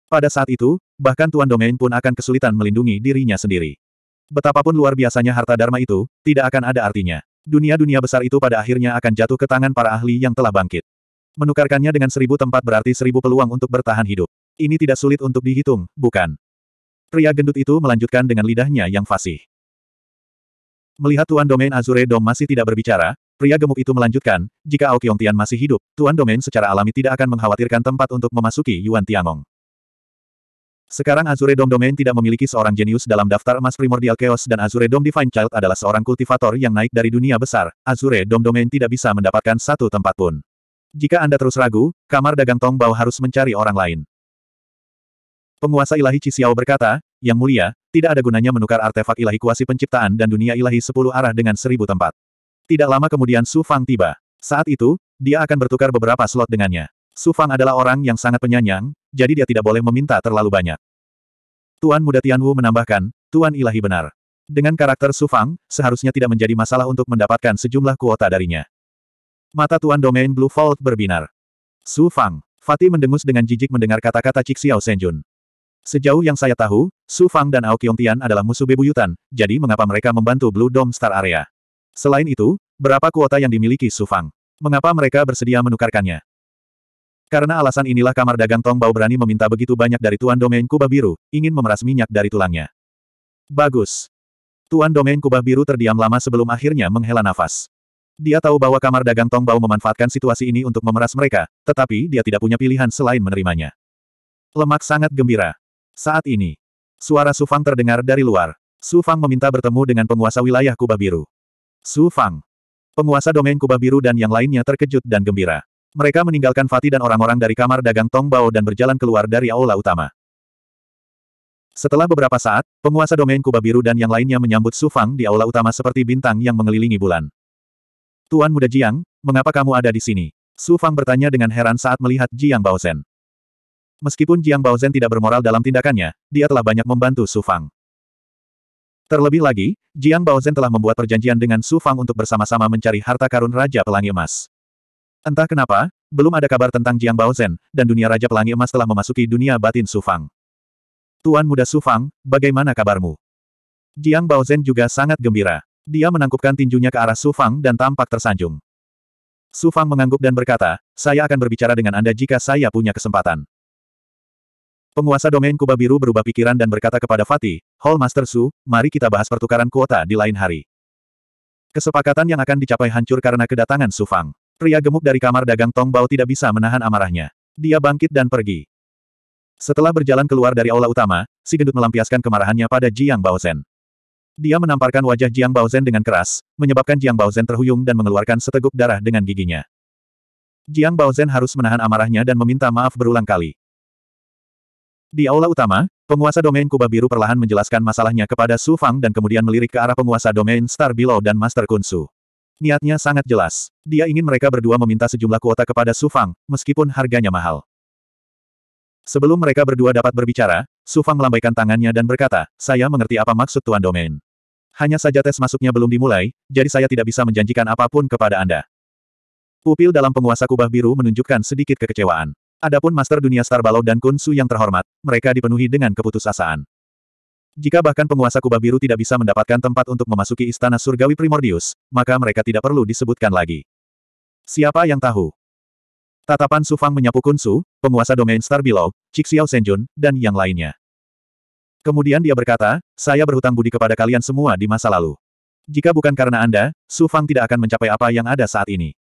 Pada saat itu, bahkan Tuan Domain pun akan kesulitan melindungi dirinya sendiri. Betapapun luar biasanya harta dharma itu, tidak akan ada artinya dunia-dunia besar itu pada akhirnya akan jatuh ke tangan para ahli yang telah bangkit. Menukarkannya dengan seribu tempat berarti seribu peluang untuk bertahan hidup. Ini tidak sulit untuk dihitung, bukan? Pria gendut itu melanjutkan dengan lidahnya yang fasih. Melihat Tuan Domain Azure Dom masih tidak berbicara, pria gemuk itu melanjutkan, jika Ao Tian masih hidup, Tuan Domain secara alami tidak akan mengkhawatirkan tempat untuk memasuki Yuan Tiangong. Sekarang Azure Dom Domain tidak memiliki seorang jenius dalam daftar emas primordial Chaos dan Azure Dom Divine Child adalah seorang kultivator yang naik dari dunia besar, Azure Dom Domain tidak bisa mendapatkan satu tempat pun. Jika Anda terus ragu, kamar dagang Tong Bao harus mencari orang lain. Penguasa ilahi Cixiao berkata, Yang mulia, tidak ada gunanya menukar artefak ilahi kuasi penciptaan dan dunia ilahi sepuluh arah dengan seribu tempat. Tidak lama kemudian Su Fang tiba. Saat itu, dia akan bertukar beberapa slot dengannya. Su Fang adalah orang yang sangat penyanyang, jadi dia tidak boleh meminta terlalu banyak. Tuan Muda Tianwu menambahkan, Tuan Ilahi benar. Dengan karakter Su Fang, seharusnya tidak menjadi masalah untuk mendapatkan sejumlah kuota darinya. Mata Tuan Domain Blue Vault berbinar. Su Fang, Fatih mendengus dengan jijik mendengar kata-kata Cik Xiao Senjun. Sejauh yang saya tahu, Su Fang dan Ao Tian adalah musuh bebuyutan, jadi mengapa mereka membantu Blue Dome Star Area? Selain itu, berapa kuota yang dimiliki Su Fang? Mengapa mereka bersedia menukarkannya? Karena alasan inilah kamar dagang Tong Bao berani meminta begitu banyak dari Tuan Domain Kubah Biru, ingin memeras minyak dari tulangnya. Bagus. Tuan Domain Kubah Biru terdiam lama sebelum akhirnya menghela nafas. Dia tahu bahwa kamar dagang Tong Bao memanfaatkan situasi ini untuk memeras mereka, tetapi dia tidak punya pilihan selain menerimanya. Lemak sangat gembira. Saat ini, suara Su Fang terdengar dari luar. Su Fang meminta bertemu dengan penguasa wilayah Kubah Biru. Su Fang. Penguasa domain Kubah Biru dan yang lainnya terkejut dan gembira. Mereka meninggalkan Fatih dan orang-orang dari kamar dagang Tong Bao dan berjalan keluar dari aula utama. Setelah beberapa saat, penguasa domain Kuba Biru dan yang lainnya menyambut Su Fang di aula utama seperti bintang yang mengelilingi bulan. Tuan Muda Jiang, mengapa kamu ada di sini? Su Fang bertanya dengan heran saat melihat Jiang Baozhen. Meskipun Jiang Baozhen tidak bermoral dalam tindakannya, dia telah banyak membantu Su Fang. Terlebih lagi, Jiang Baozhen telah membuat perjanjian dengan Su Fang untuk bersama-sama mencari harta karun Raja Pelangi Emas. Entah kenapa, belum ada kabar tentang Jiang Baozhen, dan dunia Raja Pelangi Emas telah memasuki dunia batin Sufang. Tuan muda Sufang, bagaimana kabarmu? Jiang Baozhen juga sangat gembira. Dia menangkupkan tinjunya ke arah Sufang dan tampak tersanjung. Sufang mengangguk dan berkata, saya akan berbicara dengan Anda jika saya punya kesempatan. Penguasa domain Kubah Biru berubah pikiran dan berkata kepada Fatih, Hall Master Su, mari kita bahas pertukaran kuota di lain hari. Kesepakatan yang akan dicapai hancur karena kedatangan Sufang. Pria gemuk dari kamar dagang Tong Bao tidak bisa menahan amarahnya. Dia bangkit dan pergi. Setelah berjalan keluar dari aula utama, si gendut melampiaskan kemarahannya pada Jiang Baozen. Dia menamparkan wajah Jiang Baozen dengan keras, menyebabkan Jiang Baozen terhuyung dan mengeluarkan seteguk darah dengan giginya. Jiang Baozen harus menahan amarahnya dan meminta maaf berulang kali. Di aula utama, penguasa domain Kuba Biru perlahan menjelaskan masalahnya kepada Su Fang dan kemudian melirik ke arah penguasa domain Star Below dan Master Kunsu. Niatnya sangat jelas. Dia ingin mereka berdua meminta sejumlah kuota kepada Su Fang, meskipun harganya mahal. Sebelum mereka berdua dapat berbicara, Su Fang melambaikan tangannya dan berkata, saya mengerti apa maksud Tuan Domain. Hanya saja tes masuknya belum dimulai, jadi saya tidak bisa menjanjikan apapun kepada Anda. Pupil dalam penguasa kubah biru menunjukkan sedikit kekecewaan. Adapun Master Dunia Star Balou dan Kun Su yang terhormat, mereka dipenuhi dengan keputusasaan. Jika bahkan penguasa kubah biru tidak bisa mendapatkan tempat untuk memasuki istana surgawi primordius, maka mereka tidak perlu disebutkan lagi. Siapa yang tahu? Tatapan Su Fang menyapu Kun Su, penguasa domain Star Below, Cixiao Senjun, dan yang lainnya. Kemudian dia berkata, saya berhutang budi kepada kalian semua di masa lalu. Jika bukan karena Anda, Su Fang tidak akan mencapai apa yang ada saat ini.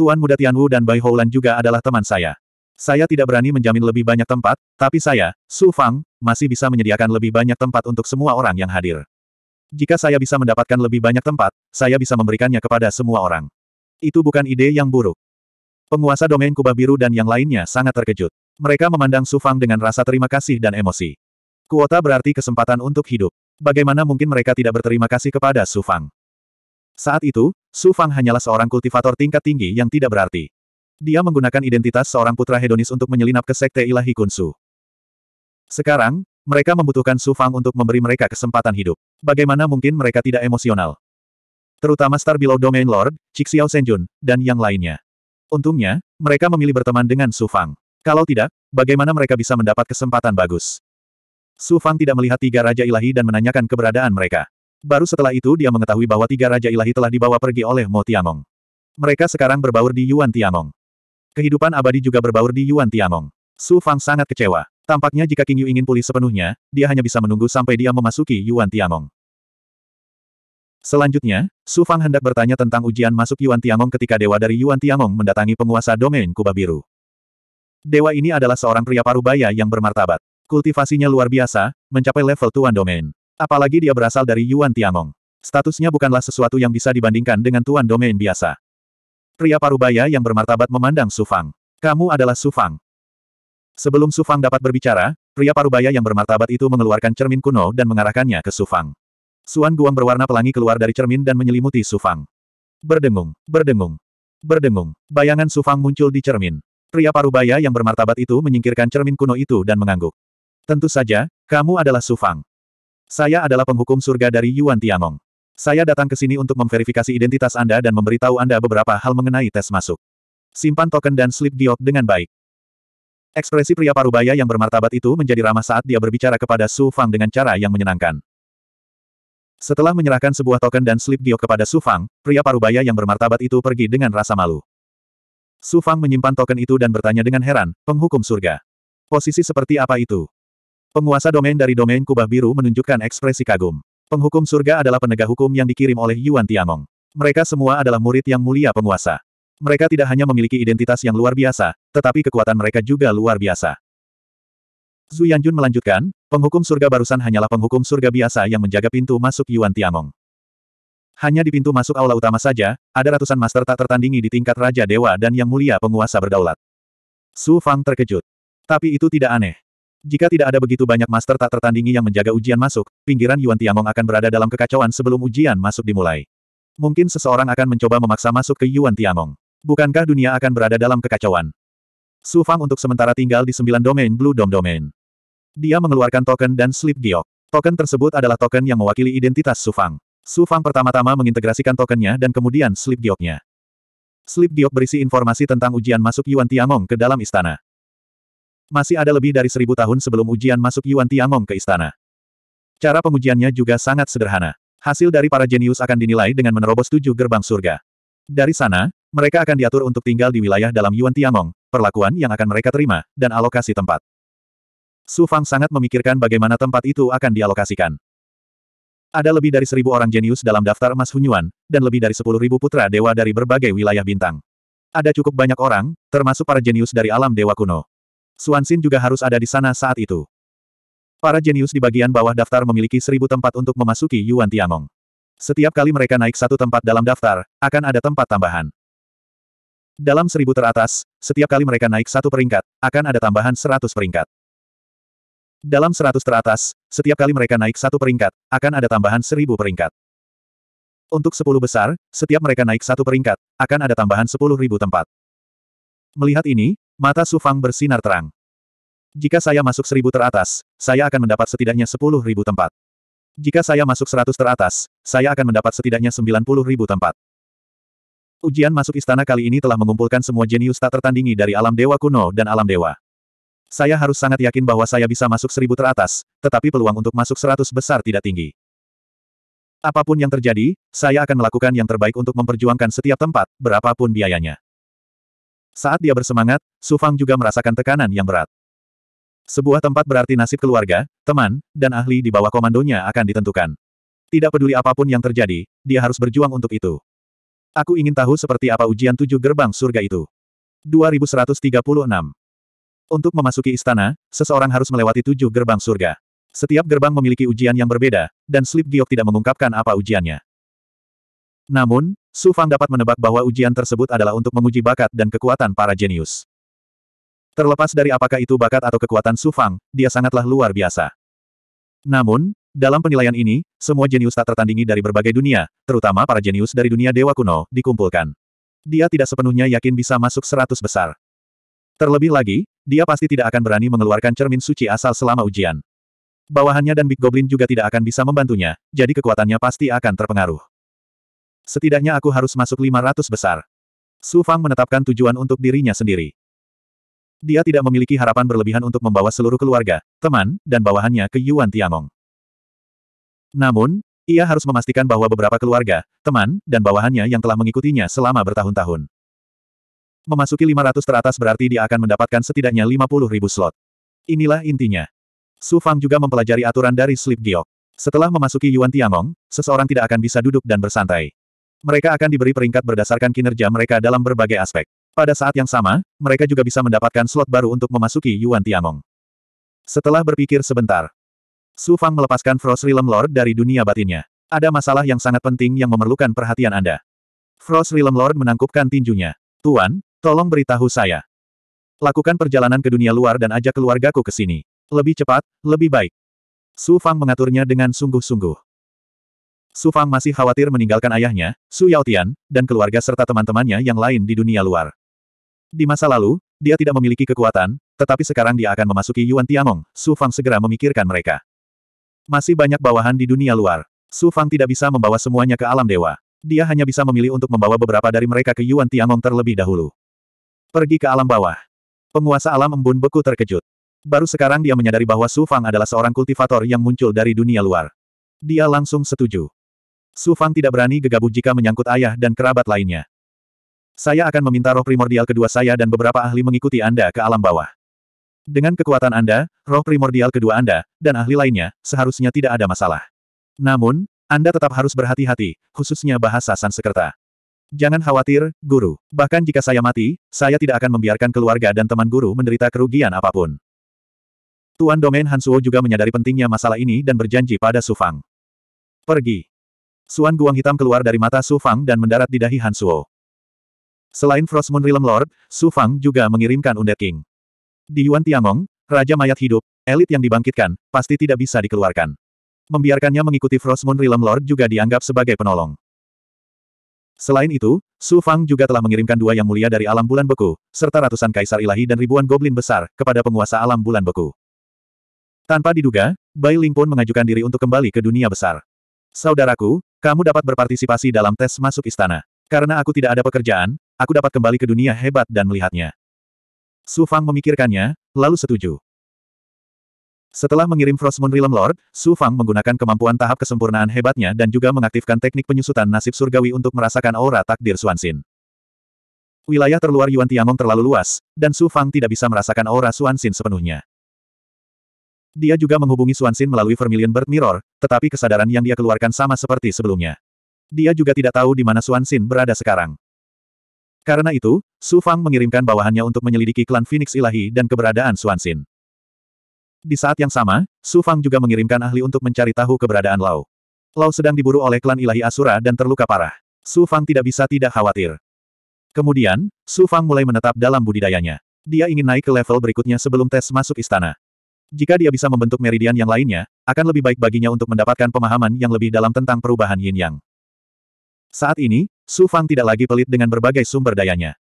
Tuan Muda Tianwu dan Bai Houlan juga adalah teman saya. Saya tidak berani menjamin lebih banyak tempat, tapi saya, Su Fang, masih bisa menyediakan lebih banyak tempat untuk semua orang yang hadir. Jika saya bisa mendapatkan lebih banyak tempat, saya bisa memberikannya kepada semua orang. Itu bukan ide yang buruk. Penguasa domain kubah biru dan yang lainnya sangat terkejut. Mereka memandang Sufang dengan rasa terima kasih dan emosi. Kuota berarti kesempatan untuk hidup. Bagaimana mungkin mereka tidak berterima kasih kepada Sufang? Saat itu, Sufang hanyalah seorang kultivator tingkat tinggi yang tidak berarti. Dia menggunakan identitas seorang putra hedonis untuk menyelinap ke sekte ilahi Kunsu. Sekarang, mereka membutuhkan Su Fang untuk memberi mereka kesempatan hidup. Bagaimana mungkin mereka tidak emosional? Terutama Star Below Domain Lord, Cixiao Senjun, dan yang lainnya. Untungnya, mereka memilih berteman dengan Su Fang. Kalau tidak, bagaimana mereka bisa mendapat kesempatan bagus? Su Fang tidak melihat tiga Raja Ilahi dan menanyakan keberadaan mereka. Baru setelah itu dia mengetahui bahwa tiga Raja Ilahi telah dibawa pergi oleh Mo Tiamong. Mereka sekarang berbaur di Yuan Tiamong. Kehidupan abadi juga berbaur di Yuan Tiamong. Su Fang sangat kecewa. Tampaknya jika King Yu ingin pulih sepenuhnya, dia hanya bisa menunggu sampai dia memasuki Yuan Tiangong. Selanjutnya, Su Fang hendak bertanya tentang ujian masuk Yuan Tiangong ketika dewa dari Yuan Tiangong mendatangi penguasa domain Kuba Biru. Dewa ini adalah seorang pria parubaya yang bermartabat. Kultivasinya luar biasa, mencapai level Tuan Domain. Apalagi dia berasal dari Yuan Tiangong. Statusnya bukanlah sesuatu yang bisa dibandingkan dengan Tuan Domain biasa. Pria parubaya yang bermartabat memandang Su Fang. Kamu adalah Su Fang. Sebelum Sufang dapat berbicara, pria parubaya yang bermartabat itu mengeluarkan cermin kuno dan mengarahkannya ke Sufang. Suan Guang berwarna pelangi keluar dari cermin dan menyelimuti Sufang. Berdengung, berdengung, berdengung. Bayangan Sufang muncul di cermin. Pria parubaya yang bermartabat itu menyingkirkan cermin kuno itu dan mengangguk. Tentu saja, kamu adalah Sufang. Saya adalah penghukum surga dari Yuan Tiangong. Saya datang ke sini untuk memverifikasi identitas Anda dan memberitahu Anda beberapa hal mengenai tes masuk. Simpan token dan slip diok dengan baik. Ekspresi pria parubaya yang bermartabat itu menjadi ramah saat dia berbicara kepada Su Fang dengan cara yang menyenangkan. Setelah menyerahkan sebuah token dan slip giok kepada Su Fang, pria parubaya yang bermartabat itu pergi dengan rasa malu. Su Fang menyimpan token itu dan bertanya dengan heran, penghukum surga. Posisi seperti apa itu? Penguasa domain dari domain kubah biru menunjukkan ekspresi kagum. Penghukum surga adalah penegak hukum yang dikirim oleh Yuan Tiangong. Mereka semua adalah murid yang mulia penguasa. Mereka tidak hanya memiliki identitas yang luar biasa, tetapi kekuatan mereka juga luar biasa. Zhu Yanjun melanjutkan, penghukum surga barusan hanyalah penghukum surga biasa yang menjaga pintu masuk Yuan Tiangong. Hanya di pintu masuk aula utama saja, ada ratusan master tak tertandingi di tingkat Raja Dewa dan Yang Mulia Penguasa Berdaulat. Su Fang terkejut. Tapi itu tidak aneh. Jika tidak ada begitu banyak master tak tertandingi yang menjaga ujian masuk, pinggiran Yuan Tiangong akan berada dalam kekacauan sebelum ujian masuk dimulai. Mungkin seseorang akan mencoba memaksa masuk ke Yuan Tiangong. Bukankah dunia akan berada dalam kekacauan? Su Fang untuk sementara tinggal di sembilan domain Blue Dome Domain. Dia mengeluarkan token dan slip giok. Token tersebut adalah token yang mewakili identitas Su Fang. Su Fang pertama-tama mengintegrasikan tokennya dan kemudian slip gioknya. Slip giok berisi informasi tentang ujian masuk Yuan Tiangong ke dalam istana. Masih ada lebih dari seribu tahun sebelum ujian masuk Yuan Tiangong ke istana. Cara pengujiannya juga sangat sederhana. Hasil dari para jenius akan dinilai dengan menerobos tujuh gerbang surga. Dari sana, mereka akan diatur untuk tinggal di wilayah dalam Yuan Tiangong, perlakuan yang akan mereka terima, dan alokasi tempat. Su Fang sangat memikirkan bagaimana tempat itu akan dialokasikan. Ada lebih dari seribu orang jenius dalam daftar emas Hunyuan, dan lebih dari sepuluh ribu putra dewa dari berbagai wilayah bintang. Ada cukup banyak orang, termasuk para jenius dari alam dewa kuno. Suansin juga harus ada di sana saat itu. Para jenius di bagian bawah daftar memiliki seribu tempat untuk memasuki Yuan Tiangong. Setiap kali mereka naik satu tempat dalam daftar, akan ada tempat tambahan. Dalam seribu teratas, setiap kali mereka naik satu peringkat, akan ada tambahan seratus peringkat. Dalam seratus teratas, setiap kali mereka naik satu peringkat, akan ada tambahan seribu peringkat. Untuk sepuluh besar, setiap mereka naik satu peringkat, akan ada tambahan sepuluh ribu tempat. Melihat ini, mata Sufang bersinar terang. Jika saya masuk seribu teratas, saya akan mendapat setidaknya sepuluh ribu tempat. Jika saya masuk seratus teratas, saya akan mendapat setidaknya sembilan puluh ribu tempat. Ujian masuk istana kali ini telah mengumpulkan semua jenius tak tertandingi dari alam dewa kuno dan alam dewa. Saya harus sangat yakin bahwa saya bisa masuk seribu teratas, tetapi peluang untuk masuk seratus besar tidak tinggi. Apapun yang terjadi, saya akan melakukan yang terbaik untuk memperjuangkan setiap tempat, berapapun biayanya. Saat dia bersemangat, Su Fang juga merasakan tekanan yang berat. Sebuah tempat berarti nasib keluarga, teman, dan ahli di bawah komandonya akan ditentukan. Tidak peduli apapun yang terjadi, dia harus berjuang untuk itu. Aku ingin tahu seperti apa ujian tujuh gerbang surga itu. 2136. Untuk memasuki istana, seseorang harus melewati tujuh gerbang surga. Setiap gerbang memiliki ujian yang berbeda, dan Slip Giok tidak mengungkapkan apa ujiannya. Namun, Su Fang dapat menebak bahwa ujian tersebut adalah untuk menguji bakat dan kekuatan para jenius. Terlepas dari apakah itu bakat atau kekuatan Su Fang, dia sangatlah luar biasa. Namun, dalam penilaian ini, semua jenius tak tertandingi dari berbagai dunia, terutama para jenius dari dunia dewa kuno, dikumpulkan. Dia tidak sepenuhnya yakin bisa masuk seratus besar. Terlebih lagi, dia pasti tidak akan berani mengeluarkan cermin suci asal selama ujian. Bawahannya dan Big Goblin juga tidak akan bisa membantunya, jadi kekuatannya pasti akan terpengaruh. Setidaknya aku harus masuk lima ratus besar. Su Fang menetapkan tujuan untuk dirinya sendiri. Dia tidak memiliki harapan berlebihan untuk membawa seluruh keluarga, teman, dan bawahannya ke Yuan Tiangong. Namun, ia harus memastikan bahwa beberapa keluarga, teman, dan bawahannya yang telah mengikutinya selama bertahun-tahun. Memasuki 500 teratas berarti dia akan mendapatkan setidaknya 50 ribu slot. Inilah intinya. Su Fang juga mempelajari aturan dari Sleep Giok. Setelah memasuki Yuan Tiangong, seseorang tidak akan bisa duduk dan bersantai. Mereka akan diberi peringkat berdasarkan kinerja mereka dalam berbagai aspek. Pada saat yang sama, mereka juga bisa mendapatkan slot baru untuk memasuki Yuan Tiangong. Setelah berpikir sebentar, Su Fang melepaskan Frost Realm Lord dari dunia batinnya. Ada masalah yang sangat penting yang memerlukan perhatian Anda. Frost Realm Lord menangkupkan tinjunya. Tuan, tolong beritahu saya. Lakukan perjalanan ke dunia luar dan ajak keluargaku ke sini. Lebih cepat, lebih baik. Su Fang mengaturnya dengan sungguh-sungguh. Su Fang masih khawatir meninggalkan ayahnya, Su Yaotian, dan keluarga serta teman-temannya yang lain di dunia luar. Di masa lalu, dia tidak memiliki kekuatan, tetapi sekarang dia akan memasuki Yuan Tiangong, Su Fang segera memikirkan mereka. Masih banyak bawahan di dunia luar. Su Fang tidak bisa membawa semuanya ke alam dewa. Dia hanya bisa memilih untuk membawa beberapa dari mereka ke Yuan Tiangong terlebih dahulu. Pergi ke alam bawah. Penguasa alam embun beku terkejut. Baru sekarang dia menyadari bahwa Su Fang adalah seorang kultivator yang muncul dari dunia luar. Dia langsung setuju. Su Fang tidak berani gegabah jika menyangkut ayah dan kerabat lainnya. Saya akan meminta roh primordial kedua saya dan beberapa ahli mengikuti Anda ke alam bawah. Dengan kekuatan Anda, roh primordial kedua Anda, dan ahli lainnya, seharusnya tidak ada masalah. Namun, Anda tetap harus berhati-hati, khususnya bahasa Sansekerta. Jangan khawatir, guru. Bahkan jika saya mati, saya tidak akan membiarkan keluarga dan teman guru menderita kerugian apapun. Tuan Domain Hansuo juga menyadari pentingnya masalah ini dan berjanji pada Su Fang. Pergi. Suan guang hitam keluar dari mata Su Fang dan mendarat di dahi Hansuo. Selain Frost Moon Realm Lord, Su Fang juga mengirimkan Undead King. Di Yuan Tiangong, Raja Mayat Hidup, elit yang dibangkitkan, pasti tidak bisa dikeluarkan. Membiarkannya mengikuti Frost Moon Realm Lord juga dianggap sebagai penolong. Selain itu, Su Fang juga telah mengirimkan dua yang mulia dari alam bulan beku, serta ratusan kaisar ilahi dan ribuan goblin besar, kepada penguasa alam bulan beku. Tanpa diduga, Bai Ling pun mengajukan diri untuk kembali ke dunia besar. Saudaraku, kamu dapat berpartisipasi dalam tes masuk istana. Karena aku tidak ada pekerjaan, aku dapat kembali ke dunia hebat dan melihatnya. Su Fang memikirkannya, lalu setuju. Setelah mengirim Frostmoon Realm Lord, Su Fang menggunakan kemampuan tahap kesempurnaan hebatnya dan juga mengaktifkan teknik penyusutan nasib surgawi untuk merasakan aura takdir Suansin. Wilayah terluar Yuan Tiangong terlalu luas, dan Su Fang tidak bisa merasakan aura Suansin sepenuhnya. Dia juga menghubungi Suansin melalui Vermilion Bird Mirror, tetapi kesadaran yang dia keluarkan sama seperti sebelumnya. Dia juga tidak tahu di mana Suansin berada sekarang. Karena itu, Su Fang mengirimkan bawahannya untuk menyelidiki klan Phoenix Ilahi dan keberadaan Xin. Di saat yang sama, Su Fang juga mengirimkan ahli untuk mencari tahu keberadaan Lau. Lau sedang diburu oleh klan Ilahi Asura dan terluka parah. Su Fang tidak bisa tidak khawatir. Kemudian, Su Fang mulai menetap dalam budidayanya. Dia ingin naik ke level berikutnya sebelum tes masuk istana. Jika dia bisa membentuk meridian yang lainnya, akan lebih baik baginya untuk mendapatkan pemahaman yang lebih dalam tentang perubahan yin yang. Saat ini, Su Fang tidak lagi pelit dengan berbagai sumber dayanya.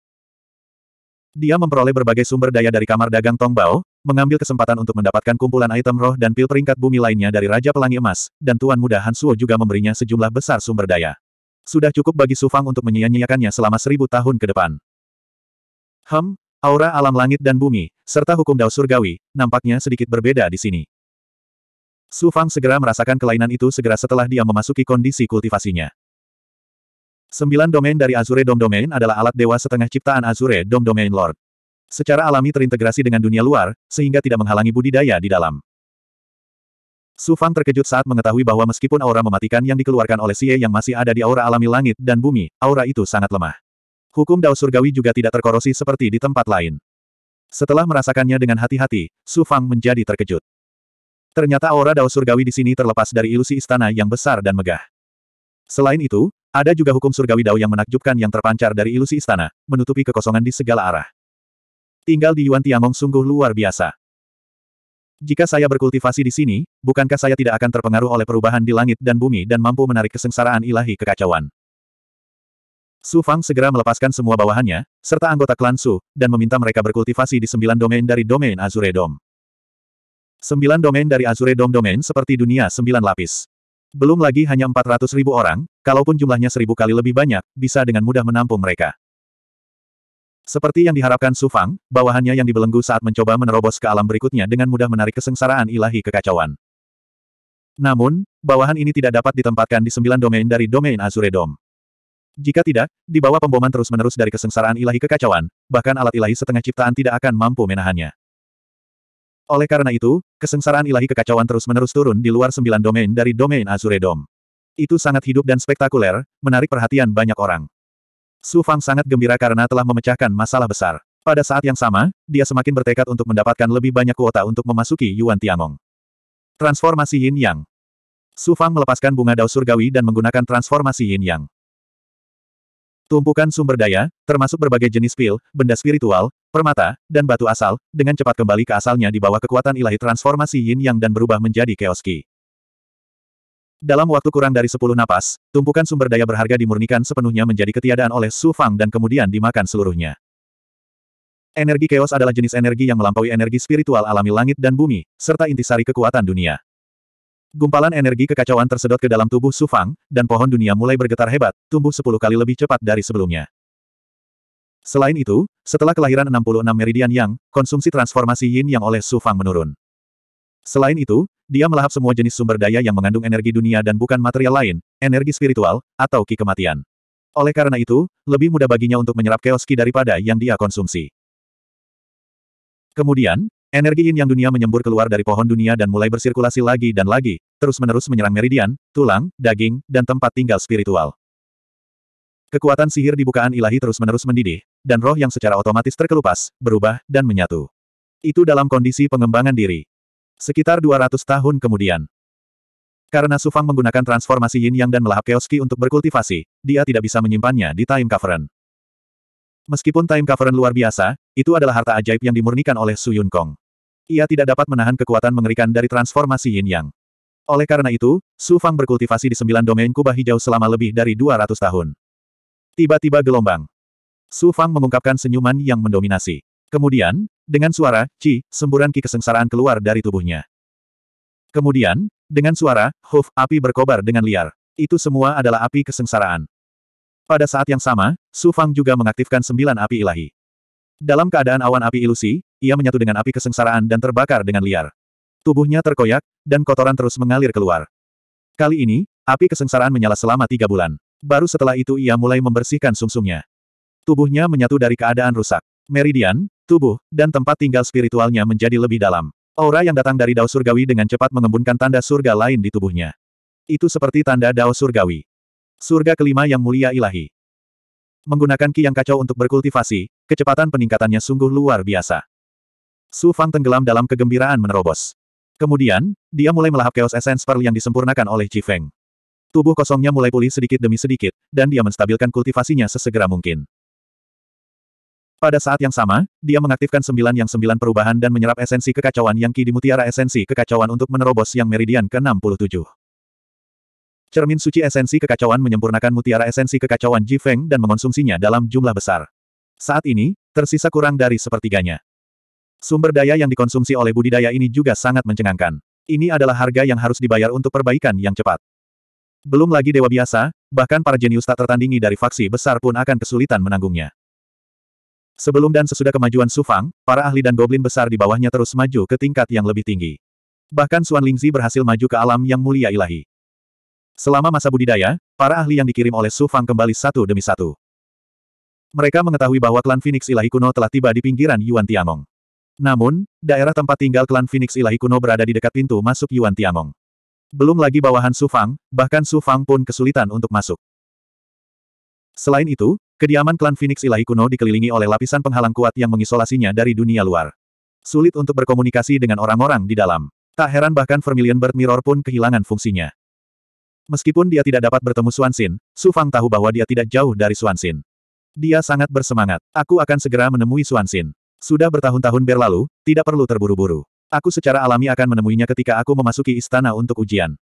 Dia memperoleh berbagai sumber daya dari kamar dagang Tongbao, mengambil kesempatan untuk mendapatkan kumpulan item roh dan pil peringkat bumi lainnya dari Raja Pelangi Emas, dan Tuan Muda Han Suo juga memberinya sejumlah besar sumber daya. Sudah cukup bagi Su Fang untuk menyia-nyiakannya selama seribu tahun ke depan. Hem, aura alam langit dan bumi, serta hukum dao surgawi, nampaknya sedikit berbeda di sini. Su Fang segera merasakan kelainan itu segera setelah dia memasuki kondisi kultivasinya. Sembilan domain dari Azure Dom Domain adalah alat dewa setengah ciptaan Azure Dom Domain Lord. Secara alami terintegrasi dengan dunia luar, sehingga tidak menghalangi budidaya di dalam. Su Fang terkejut saat mengetahui bahwa meskipun aura mematikan yang dikeluarkan oleh Xie yang masih ada di aura alami langit dan bumi, aura itu sangat lemah. Hukum Dao Surgawi juga tidak terkorosi seperti di tempat lain. Setelah merasakannya dengan hati-hati, Su Fang menjadi terkejut. Ternyata aura Dao Surgawi di sini terlepas dari ilusi istana yang besar dan megah. Selain itu, ada juga hukum surgawi dao yang menakjubkan yang terpancar dari ilusi istana, menutupi kekosongan di segala arah. Tinggal di Yuan Tiangong sungguh luar biasa. Jika saya berkultivasi di sini, bukankah saya tidak akan terpengaruh oleh perubahan di langit dan bumi dan mampu menarik kesengsaraan ilahi kekacauan? Su Fang segera melepaskan semua bawahannya, serta anggota klan Su, dan meminta mereka berkultivasi di sembilan domain dari domain Azure Dome. Sembilan domain dari Azure Dome domain seperti dunia sembilan lapis. Belum lagi hanya 400 ribu orang, kalaupun jumlahnya seribu kali lebih banyak, bisa dengan mudah menampung mereka. Seperti yang diharapkan Su Fang, bawahannya yang dibelenggu saat mencoba menerobos ke alam berikutnya dengan mudah menarik kesengsaraan ilahi kekacauan. Namun, bawahan ini tidak dapat ditempatkan di sembilan domain dari domain Azure Dome. Jika tidak, di bawah pemboman terus-menerus dari kesengsaraan ilahi kekacauan, bahkan alat ilahi setengah ciptaan tidak akan mampu menahannya. Oleh karena itu, kesengsaraan ilahi kekacauan terus-menerus turun di luar sembilan domain dari domain Azure Dome. Itu sangat hidup dan spektakuler, menarik perhatian banyak orang. Su Fang sangat gembira karena telah memecahkan masalah besar. Pada saat yang sama, dia semakin bertekad untuk mendapatkan lebih banyak kuota untuk memasuki Yuan Tiangong. Transformasi Yin Yang Su Fang melepaskan bunga dao surgawi dan menggunakan transformasi Yin Yang. Tumpukan sumber daya, termasuk berbagai jenis pil, benda spiritual, permata, dan batu asal, dengan cepat kembali ke asalnya di bawah kekuatan ilahi transformasi yin yang dan berubah menjadi keoski. Dalam waktu kurang dari 10 napas, tumpukan sumber daya berharga dimurnikan sepenuhnya menjadi ketiadaan oleh Su Fang dan kemudian dimakan seluruhnya. Energi keos adalah jenis energi yang melampaui energi spiritual alami langit dan bumi, serta intisari kekuatan dunia. Gumpalan energi kekacauan tersedot ke dalam tubuh Su Fang, dan pohon dunia mulai bergetar hebat, tumbuh 10 kali lebih cepat dari sebelumnya. Selain itu, setelah kelahiran 66 meridian yang, konsumsi transformasi yin yang oleh Su Fang menurun. Selain itu, dia melahap semua jenis sumber daya yang mengandung energi dunia dan bukan material lain, energi spiritual, atau ki kematian. Oleh karena itu, lebih mudah baginya untuk menyerap chaos ki daripada yang dia konsumsi. Kemudian, energi yin yang dunia menyembur keluar dari pohon dunia dan mulai bersirkulasi lagi dan lagi, terus-menerus menyerang meridian, tulang, daging, dan tempat tinggal spiritual. Kekuatan sihir di bukaan ilahi terus-menerus mendidih, dan roh yang secara otomatis terkelupas, berubah, dan menyatu. Itu dalam kondisi pengembangan diri. Sekitar 200 tahun kemudian. Karena Sufang menggunakan transformasi yin yang dan melahap keoski untuk berkultivasi, dia tidak bisa menyimpannya di Time Cavern. Meskipun Time Cavern luar biasa, itu adalah harta ajaib yang dimurnikan oleh Su Yun Kong. Ia tidak dapat menahan kekuatan mengerikan dari transformasi yin yang. Oleh karena itu, Su Fang berkultivasi di sembilan domain kubah hijau selama lebih dari 200 tahun. Tiba-tiba gelombang. Su Fang mengungkapkan senyuman yang mendominasi. Kemudian, dengan suara, Ci, semburan ki kesengsaraan keluar dari tubuhnya. Kemudian, dengan suara, huf, api berkobar dengan liar. Itu semua adalah api kesengsaraan. Pada saat yang sama, Su Fang juga mengaktifkan sembilan api ilahi. Dalam keadaan awan api ilusi, ia menyatu dengan api kesengsaraan dan terbakar dengan liar. Tubuhnya terkoyak, dan kotoran terus mengalir keluar. Kali ini, api kesengsaraan menyala selama tiga bulan. Baru setelah itu ia mulai membersihkan sumsumnya. Tubuhnya menyatu dari keadaan rusak. Meridian, tubuh, dan tempat tinggal spiritualnya menjadi lebih dalam. Aura yang datang dari Dao Surgawi dengan cepat mengembunkan tanda surga lain di tubuhnya. Itu seperti tanda Dao Surgawi. Surga kelima yang mulia ilahi. Menggunakan ki yang kacau untuk berkultivasi, kecepatan peningkatannya sungguh luar biasa. Su Fang tenggelam dalam kegembiraan menerobos. Kemudian, dia mulai melahap chaos essence pearl yang disempurnakan oleh Ji Feng. Tubuh kosongnya mulai pulih sedikit demi sedikit, dan dia menstabilkan kultivasinya sesegera mungkin. Pada saat yang sama, dia mengaktifkan sembilan yang sembilan perubahan dan menyerap esensi kekacauan yang ki di mutiara esensi kekacauan untuk menerobos yang meridian ke-67. Cermin suci esensi kekacauan menyempurnakan mutiara esensi kekacauan Ji Feng dan mengonsumsinya dalam jumlah besar. Saat ini, tersisa kurang dari sepertiganya. Sumber daya yang dikonsumsi oleh budidaya ini juga sangat mencengangkan. Ini adalah harga yang harus dibayar untuk perbaikan yang cepat. Belum lagi dewa biasa, bahkan para jenius tak tertandingi dari faksi besar pun akan kesulitan menanggungnya. Sebelum dan sesudah kemajuan Sufang, para ahli dan goblin besar di bawahnya terus maju ke tingkat yang lebih tinggi. Bahkan Suan Lingzi berhasil maju ke alam yang mulia ilahi. Selama masa budidaya, para ahli yang dikirim oleh Sufang kembali satu demi satu. Mereka mengetahui bahwa klan Phoenix ilahi kuno telah tiba di pinggiran Yuan Tiangong. Namun, daerah tempat tinggal klan Phoenix ilahi kuno berada di dekat pintu masuk Yuan Tiangong. Belum lagi bawahan Sufang, bahkan Sufang pun kesulitan untuk masuk. Selain itu, kediaman klan Phoenix Ilahi kuno dikelilingi oleh lapisan penghalang kuat yang mengisolasinya dari dunia luar. Sulit untuk berkomunikasi dengan orang-orang di dalam. Tak heran bahkan Vermilion Bird Mirror pun kehilangan fungsinya. Meskipun dia tidak dapat bertemu Suansin, Su Fang tahu bahwa dia tidak jauh dari Suansin. Dia sangat bersemangat. Aku akan segera menemui Suansin. Sudah bertahun-tahun berlalu, tidak perlu terburu-buru. Aku secara alami akan menemuinya ketika aku memasuki istana untuk ujian.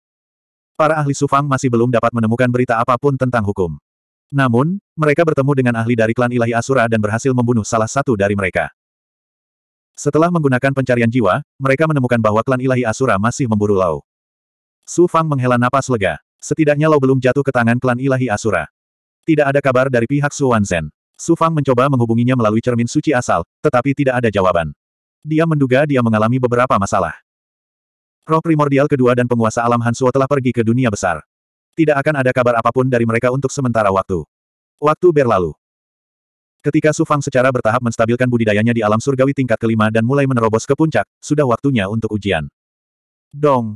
Para ahli Sufang masih belum dapat menemukan berita apapun tentang hukum. Namun, mereka bertemu dengan ahli dari klan ilahi Asura dan berhasil membunuh salah satu dari mereka. Setelah menggunakan pencarian jiwa, mereka menemukan bahwa klan ilahi Asura masih memburu Lau. Su Fang menghela napas lega. Setidaknya Lau belum jatuh ke tangan klan ilahi Asura. Tidak ada kabar dari pihak Su Wanzhen. Su Fang mencoba menghubunginya melalui cermin suci asal, tetapi tidak ada jawaban. Dia menduga dia mengalami beberapa masalah. Roh primordial kedua dan penguasa alam Hansuo telah pergi ke dunia besar. Tidak akan ada kabar apapun dari mereka untuk sementara waktu. Waktu berlalu. Ketika Sufang secara bertahap menstabilkan budidayanya di alam surgawi tingkat kelima dan mulai menerobos ke puncak, sudah waktunya untuk ujian. Dong!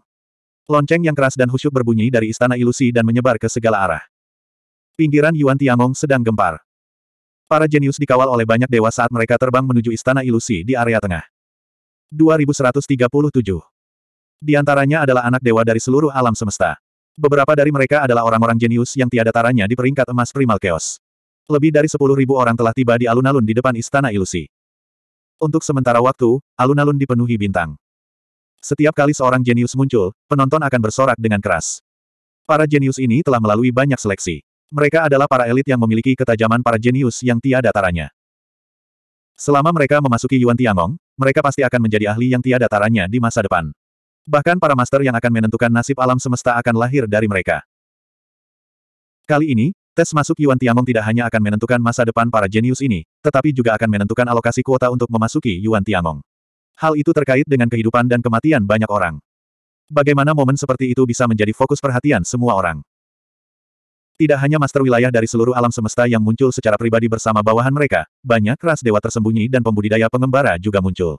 Lonceng yang keras dan khusyuk berbunyi dari istana ilusi dan menyebar ke segala arah. Pinggiran Yuan Tiangong sedang gempar. Para jenius dikawal oleh banyak dewa saat mereka terbang menuju istana ilusi di area tengah. 2137 Di antaranya adalah anak dewa dari seluruh alam semesta. Beberapa dari mereka adalah orang-orang jenius yang tiada taranya di peringkat emas primal chaos. Lebih dari sepuluh ribu orang telah tiba di alun-alun di depan Istana Ilusi. Untuk sementara waktu, alun-alun dipenuhi bintang. Setiap kali seorang jenius muncul, penonton akan bersorak dengan keras. Para jenius ini telah melalui banyak seleksi. Mereka adalah para elit yang memiliki ketajaman para jenius yang tiada taranya. Selama mereka memasuki Yuan Tiangong, mereka pasti akan menjadi ahli yang tiada taranya di masa depan. Bahkan para master yang akan menentukan nasib alam semesta akan lahir dari mereka. Kali ini, tes masuk Yuan Tiangong tidak hanya akan menentukan masa depan para jenius ini, tetapi juga akan menentukan alokasi kuota untuk memasuki Yuan Tiangong. Hal itu terkait dengan kehidupan dan kematian banyak orang. Bagaimana momen seperti itu bisa menjadi fokus perhatian semua orang? Tidak hanya master wilayah dari seluruh alam semesta yang muncul secara pribadi bersama bawahan mereka, banyak ras dewa tersembunyi dan pembudidaya pengembara juga muncul.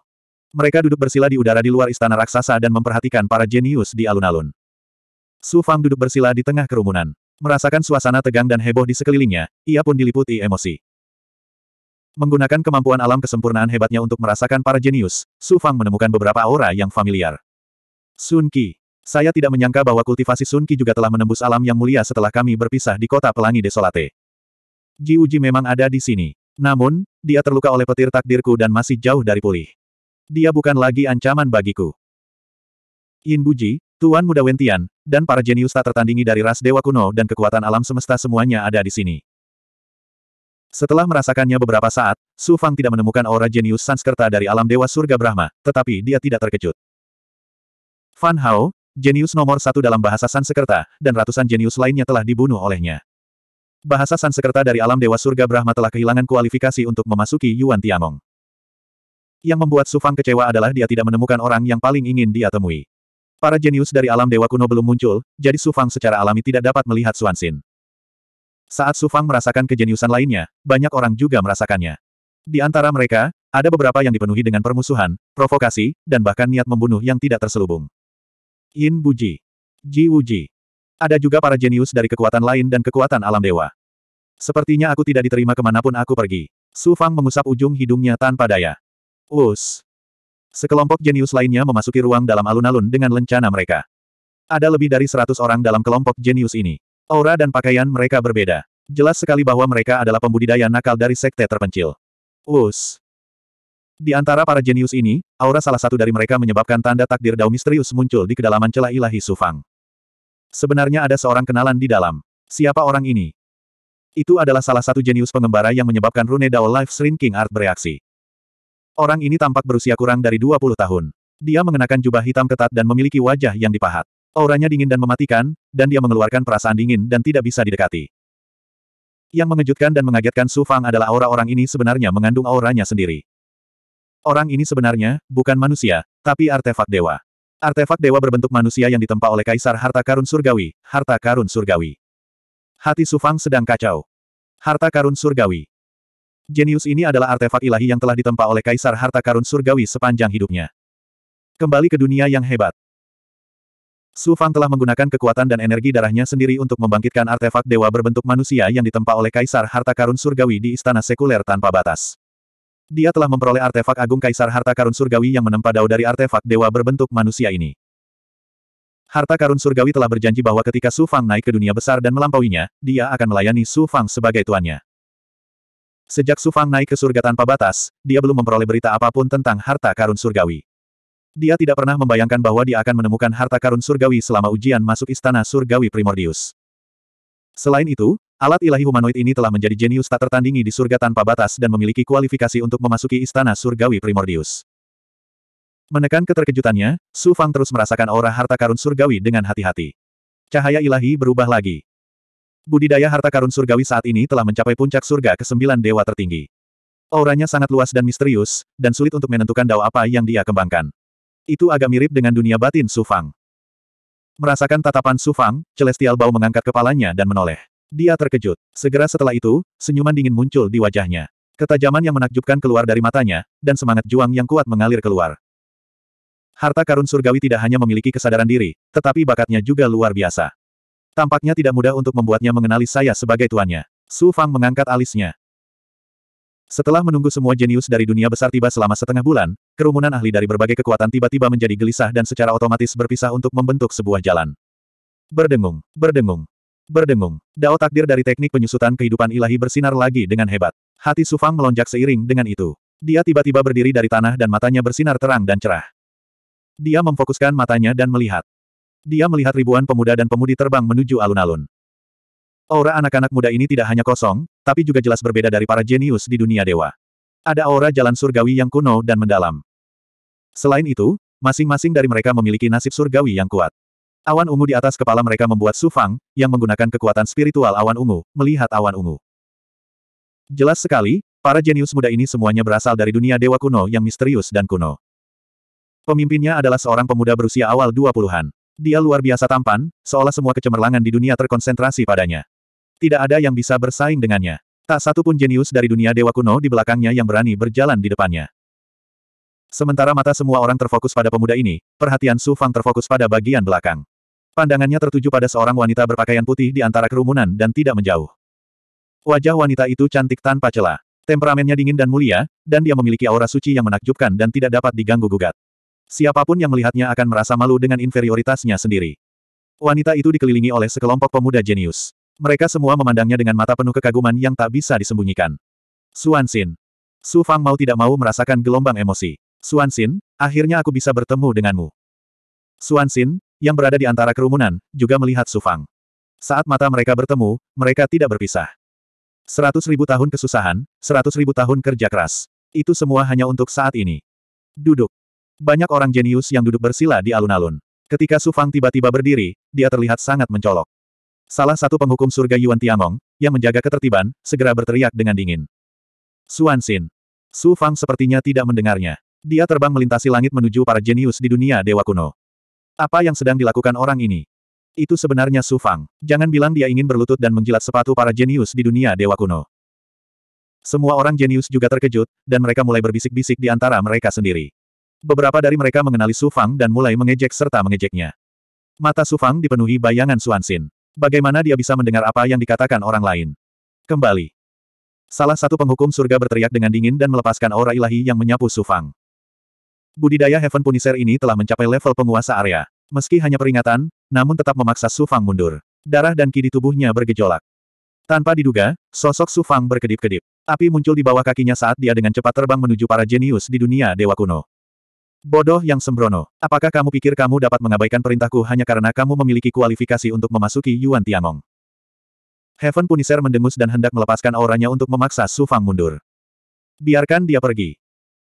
Mereka duduk bersila di udara di luar istana raksasa dan memperhatikan para jenius di alun-alun. Su Fang duduk bersila di tengah kerumunan. Merasakan suasana tegang dan heboh di sekelilingnya, ia pun diliputi emosi. Menggunakan kemampuan alam kesempurnaan hebatnya untuk merasakan para jenius, Su Fang menemukan beberapa aura yang familiar. Sun Qi. Saya tidak menyangka bahwa kultivasi Sun Qi juga telah menembus alam yang mulia setelah kami berpisah di kota pelangi desolate. Ji Uji memang ada di sini. Namun, dia terluka oleh petir takdirku dan masih jauh dari pulih. Dia bukan lagi ancaman bagiku. Yin Buji, Tuan Muda Wentian, dan para jenius tak tertandingi dari ras dewa kuno dan kekuatan alam semesta semuanya ada di sini. Setelah merasakannya beberapa saat, Su Fang tidak menemukan aura jenius Sanskerta dari alam dewa surga Brahma, tetapi dia tidak terkejut. Fan Hao, jenius nomor satu dalam bahasa Sanskerta, dan ratusan jenius lainnya telah dibunuh olehnya. Bahasa Sanskerta dari alam Dewa Surga Brahma telah kehilangan kualifikasi untuk memasuki Yuan Tiamong. Yang membuat Sufang kecewa adalah dia tidak menemukan orang yang paling ingin dia temui. Para jenius dari alam dewa kuno belum muncul, jadi Sufang secara alami tidak dapat melihat Suansin. Saat Sufang merasakan kejeniusan lainnya, banyak orang juga merasakannya. Di antara mereka, ada beberapa yang dipenuhi dengan permusuhan, provokasi, dan bahkan niat membunuh yang tidak terselubung. Yin Buji. Ji Wuji. Ada juga para jenius dari kekuatan lain dan kekuatan alam dewa. Sepertinya aku tidak diterima kemanapun aku pergi. Sufang mengusap ujung hidungnya tanpa daya. Us. Sekelompok jenius lainnya memasuki ruang dalam alun-alun dengan lencana mereka. Ada lebih dari seratus orang dalam kelompok jenius ini. Aura dan pakaian mereka berbeda. Jelas sekali bahwa mereka adalah pembudidaya nakal dari sekte terpencil. Us. Di antara para jenius ini, aura salah satu dari mereka menyebabkan tanda takdir Dao misterius muncul di kedalaman celah ilahi Sufang. Sebenarnya ada seorang kenalan di dalam. Siapa orang ini? Itu adalah salah satu jenius pengembara yang menyebabkan Rune Dao Life Shrinking Art bereaksi. Orang ini tampak berusia kurang dari 20 tahun. Dia mengenakan jubah hitam ketat dan memiliki wajah yang dipahat. Auranya dingin dan mematikan, dan dia mengeluarkan perasaan dingin dan tidak bisa didekati. Yang mengejutkan dan mengagetkan Su Fang adalah aura orang ini sebenarnya mengandung auranya sendiri. Orang ini sebenarnya, bukan manusia, tapi artefak dewa. Artefak dewa berbentuk manusia yang ditempa oleh Kaisar Harta Karun Surgawi, Harta Karun Surgawi. Hati Su Fang sedang kacau. Harta Karun Surgawi. Jenius ini adalah artefak ilahi yang telah ditempa oleh Kaisar Harta Karun Surgawi sepanjang hidupnya. Kembali ke dunia yang hebat. Su Fang telah menggunakan kekuatan dan energi darahnya sendiri untuk membangkitkan artefak dewa berbentuk manusia yang ditempa oleh Kaisar Harta Karun Surgawi di Istana Sekuler tanpa batas. Dia telah memperoleh artefak agung Kaisar Harta Karun Surgawi yang menempa dao dari artefak dewa berbentuk manusia ini. Harta karun surgawi telah berjanji bahwa ketika Su Fang naik ke dunia besar dan melampauinya, dia akan melayani Su Fang sebagai tuannya. Sejak Sufang naik ke surga tanpa batas, dia belum memperoleh berita apapun tentang harta karun surgawi. Dia tidak pernah membayangkan bahwa dia akan menemukan harta karun surgawi selama ujian masuk istana surgawi Primordius. Selain itu, alat ilahi humanoid ini telah menjadi jenius tak tertandingi di surga tanpa batas dan memiliki kualifikasi untuk memasuki istana surgawi Primordius. Menekan keterkejutannya, Su Fang terus merasakan aura harta karun surgawi dengan hati-hati. Cahaya ilahi berubah lagi. Budidaya harta karun surgawi saat ini telah mencapai puncak surga ke sembilan dewa tertinggi. Auranya sangat luas dan misterius, dan sulit untuk menentukan dao apa yang dia kembangkan. Itu agak mirip dengan dunia batin Sufang. Merasakan tatapan Sufang, Celestial Bao mengangkat kepalanya dan menoleh. Dia terkejut. Segera setelah itu, senyuman dingin muncul di wajahnya. Ketajaman yang menakjubkan keluar dari matanya, dan semangat juang yang kuat mengalir keluar. Harta karun surgawi tidak hanya memiliki kesadaran diri, tetapi bakatnya juga luar biasa. Tampaknya tidak mudah untuk membuatnya mengenali saya sebagai tuannya. Su Fang mengangkat alisnya. Setelah menunggu semua jenius dari dunia besar tiba selama setengah bulan, kerumunan ahli dari berbagai kekuatan tiba-tiba menjadi gelisah dan secara otomatis berpisah untuk membentuk sebuah jalan. Berdengung, berdengung, berdengung. Dao takdir dari teknik penyusutan kehidupan ilahi bersinar lagi dengan hebat. Hati Su Fang melonjak seiring dengan itu. Dia tiba-tiba berdiri dari tanah dan matanya bersinar terang dan cerah. Dia memfokuskan matanya dan melihat dia melihat ribuan pemuda dan pemudi terbang menuju alun-alun. Aura anak-anak muda ini tidak hanya kosong, tapi juga jelas berbeda dari para jenius di dunia dewa. Ada aura jalan surgawi yang kuno dan mendalam. Selain itu, masing-masing dari mereka memiliki nasib surgawi yang kuat. Awan ungu di atas kepala mereka membuat Sufang, yang menggunakan kekuatan spiritual awan ungu, melihat awan ungu. Jelas sekali, para jenius muda ini semuanya berasal dari dunia dewa kuno yang misterius dan kuno. Pemimpinnya adalah seorang pemuda berusia awal 20-an. Dia luar biasa tampan, seolah semua kecemerlangan di dunia terkonsentrasi padanya. Tidak ada yang bisa bersaing dengannya. Tak satu pun jenius dari dunia dewa kuno di belakangnya yang berani berjalan di depannya. Sementara mata semua orang terfokus pada pemuda ini, perhatian Su Fang terfokus pada bagian belakang. Pandangannya tertuju pada seorang wanita berpakaian putih di antara kerumunan dan tidak menjauh. Wajah wanita itu cantik tanpa celah. Temperamennya dingin dan mulia, dan dia memiliki aura suci yang menakjubkan dan tidak dapat diganggu-gugat. Siapapun yang melihatnya akan merasa malu dengan inferioritasnya sendiri. Wanita itu dikelilingi oleh sekelompok pemuda jenius. Mereka semua memandangnya dengan mata penuh kekaguman yang tak bisa disembunyikan. Suansin. Su Fang mau tidak mau merasakan gelombang emosi. Suansin, akhirnya aku bisa bertemu denganmu. Suansin, yang berada di antara kerumunan, juga melihat Su Fang. Saat mata mereka bertemu, mereka tidak berpisah. Seratus ribu tahun kesusahan, seratus ribu tahun kerja keras. Itu semua hanya untuk saat ini. Duduk. Banyak orang jenius yang duduk bersila di alun-alun. Ketika Su Fang tiba-tiba berdiri, dia terlihat sangat mencolok. Salah satu penghukum surga Yuan Tiangong, yang menjaga ketertiban, segera berteriak dengan dingin. Suan Xin. Su Fang sepertinya tidak mendengarnya. Dia terbang melintasi langit menuju para jenius di dunia dewa kuno. Apa yang sedang dilakukan orang ini? Itu sebenarnya Su Fang. Jangan bilang dia ingin berlutut dan menjilat sepatu para jenius di dunia dewa kuno. Semua orang jenius juga terkejut, dan mereka mulai berbisik-bisik di antara mereka sendiri. Beberapa dari mereka mengenali Su Fang dan mulai mengejek serta mengejeknya. Mata Su Fang dipenuhi bayangan Suan Xin. Bagaimana dia bisa mendengar apa yang dikatakan orang lain? Kembali. Salah satu penghukum surga berteriak dengan dingin dan melepaskan aura ilahi yang menyapu Su Fang. Budidaya Heaven Punisher ini telah mencapai level penguasa area. Meski hanya peringatan, namun tetap memaksa Su Fang mundur. Darah dan ki di tubuhnya bergejolak. Tanpa diduga, sosok Su Fang berkedip-kedip. Api muncul di bawah kakinya saat dia dengan cepat terbang menuju para jenius di dunia dewa kuno. Bodoh yang sembrono. Apakah kamu pikir kamu dapat mengabaikan perintahku hanya karena kamu memiliki kualifikasi untuk memasuki Yuan Tianong? Heaven Punisher mendengus dan hendak melepaskan auranya untuk memaksa Su Fang mundur. Biarkan dia pergi.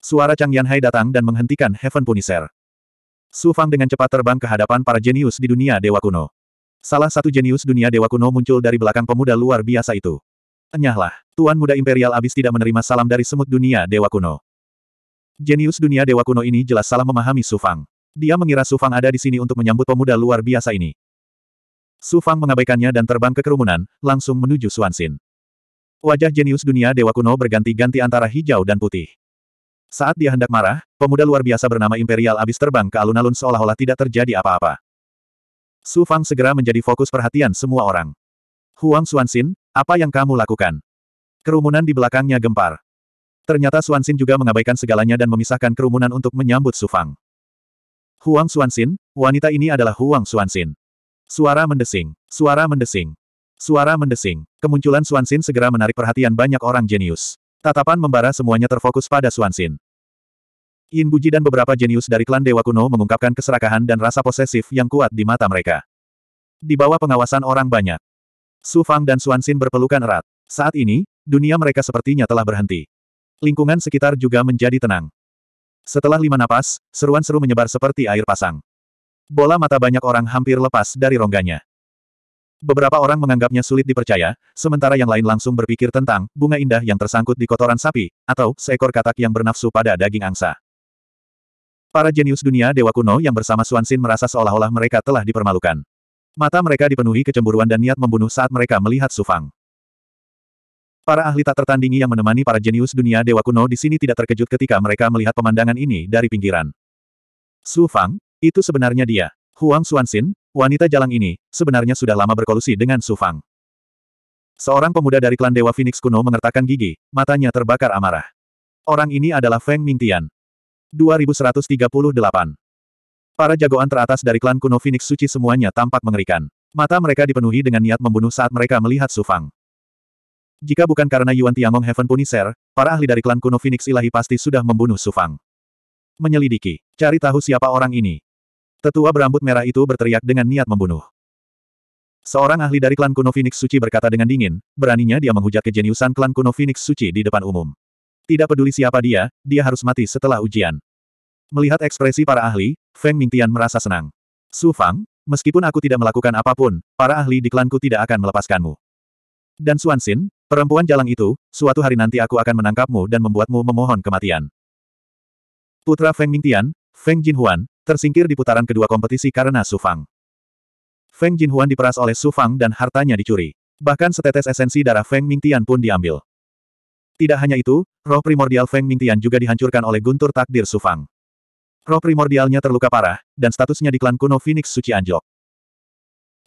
Suara Chang Yanhai datang dan menghentikan Heaven Punisher. Su Fang dengan cepat terbang ke hadapan para jenius di dunia Dewa Kuno. Salah satu jenius dunia Dewa Kuno muncul dari belakang pemuda luar biasa itu. Enyahlah, Tuan Muda Imperial abis tidak menerima salam dari semut dunia Dewa Kuno. Jenius dunia dewa kuno ini jelas salah memahami Sufang. Dia mengira Sufang ada di sini untuk menyambut pemuda luar biasa ini. Sufang mengabaikannya dan terbang ke kerumunan, langsung menuju Suansin. Wajah jenius dunia dewa kuno berganti-ganti antara hijau dan putih. Saat dia hendak marah, pemuda luar biasa bernama Imperial abis terbang ke alun-alun seolah-olah tidak terjadi apa-apa. Sufang segera menjadi fokus perhatian semua orang. Huang Suansin, apa yang kamu lakukan? Kerumunan di belakangnya gempar. Ternyata Suansin juga mengabaikan segalanya dan memisahkan kerumunan untuk menyambut Sufang. Huang Suansin, wanita ini adalah Huang Suansin. Suara mendesing, suara mendesing, suara mendesing. Kemunculan Suansin segera menarik perhatian banyak orang jenius. Tatapan membara semuanya terfokus pada Suansin. Yin Buji dan beberapa jenius dari klan Dewa Kuno mengungkapkan keserakahan dan rasa posesif yang kuat di mata mereka. Di bawah pengawasan orang banyak, Su Fang dan Suansin berpelukan erat. Saat ini, dunia mereka sepertinya telah berhenti. Lingkungan sekitar juga menjadi tenang. Setelah lima napas, seruan seru menyebar seperti air pasang. Bola mata banyak orang hampir lepas dari rongganya. Beberapa orang menganggapnya sulit dipercaya, sementara yang lain langsung berpikir tentang bunga indah yang tersangkut di kotoran sapi, atau seekor katak yang bernafsu pada daging angsa. Para jenius dunia dewa kuno yang bersama Suansin merasa seolah-olah mereka telah dipermalukan. Mata mereka dipenuhi kecemburuan dan niat membunuh saat mereka melihat Sufang. Para ahli tak tertandingi yang menemani para jenius dunia dewa kuno di sini tidak terkejut ketika mereka melihat pemandangan ini dari pinggiran. Su Fang, itu sebenarnya dia. Huang Xuanxin, wanita jalang ini, sebenarnya sudah lama berkolusi dengan Su Fang. Seorang pemuda dari klan Dewa Phoenix kuno mengertakkan gigi, matanya terbakar amarah. Orang ini adalah Feng Mingtian. 2138 Para jagoan teratas dari klan kuno Phoenix suci semuanya tampak mengerikan. Mata mereka dipenuhi dengan niat membunuh saat mereka melihat Su Fang. Jika bukan karena Yuan Tiangong Heaven Punisher, para ahli dari klan kuno Phoenix Ilahi pasti sudah membunuh Sufang. Menyelidiki. Cari tahu siapa orang ini. Tetua berambut merah itu berteriak dengan niat membunuh. Seorang ahli dari klan kuno Phoenix Suci berkata dengan dingin, beraninya dia menghujat kejeniusan klan kuno Phoenix Suci di depan umum. Tidak peduli siapa dia, dia harus mati setelah ujian. Melihat ekspresi para ahli, Feng Mingtian merasa senang. Su Fang, meskipun aku tidak melakukan apapun, para ahli di klanku tidak akan melepaskanmu. Dan Xuan Xin, Perempuan jalang itu, suatu hari nanti aku akan menangkapmu dan membuatmu memohon kematian. Putra Feng Mingtian, Feng Jinhuan, tersingkir di putaran kedua kompetisi karena Su Fang. Feng Jinhuan diperas oleh Su Fang dan hartanya dicuri. Bahkan setetes esensi darah Feng Mingtian pun diambil. Tidak hanya itu, roh primordial Feng Mingtian juga dihancurkan oleh guntur takdir Su Fang. Roh primordialnya terluka parah, dan statusnya di klan kuno Phoenix Suci Anjok.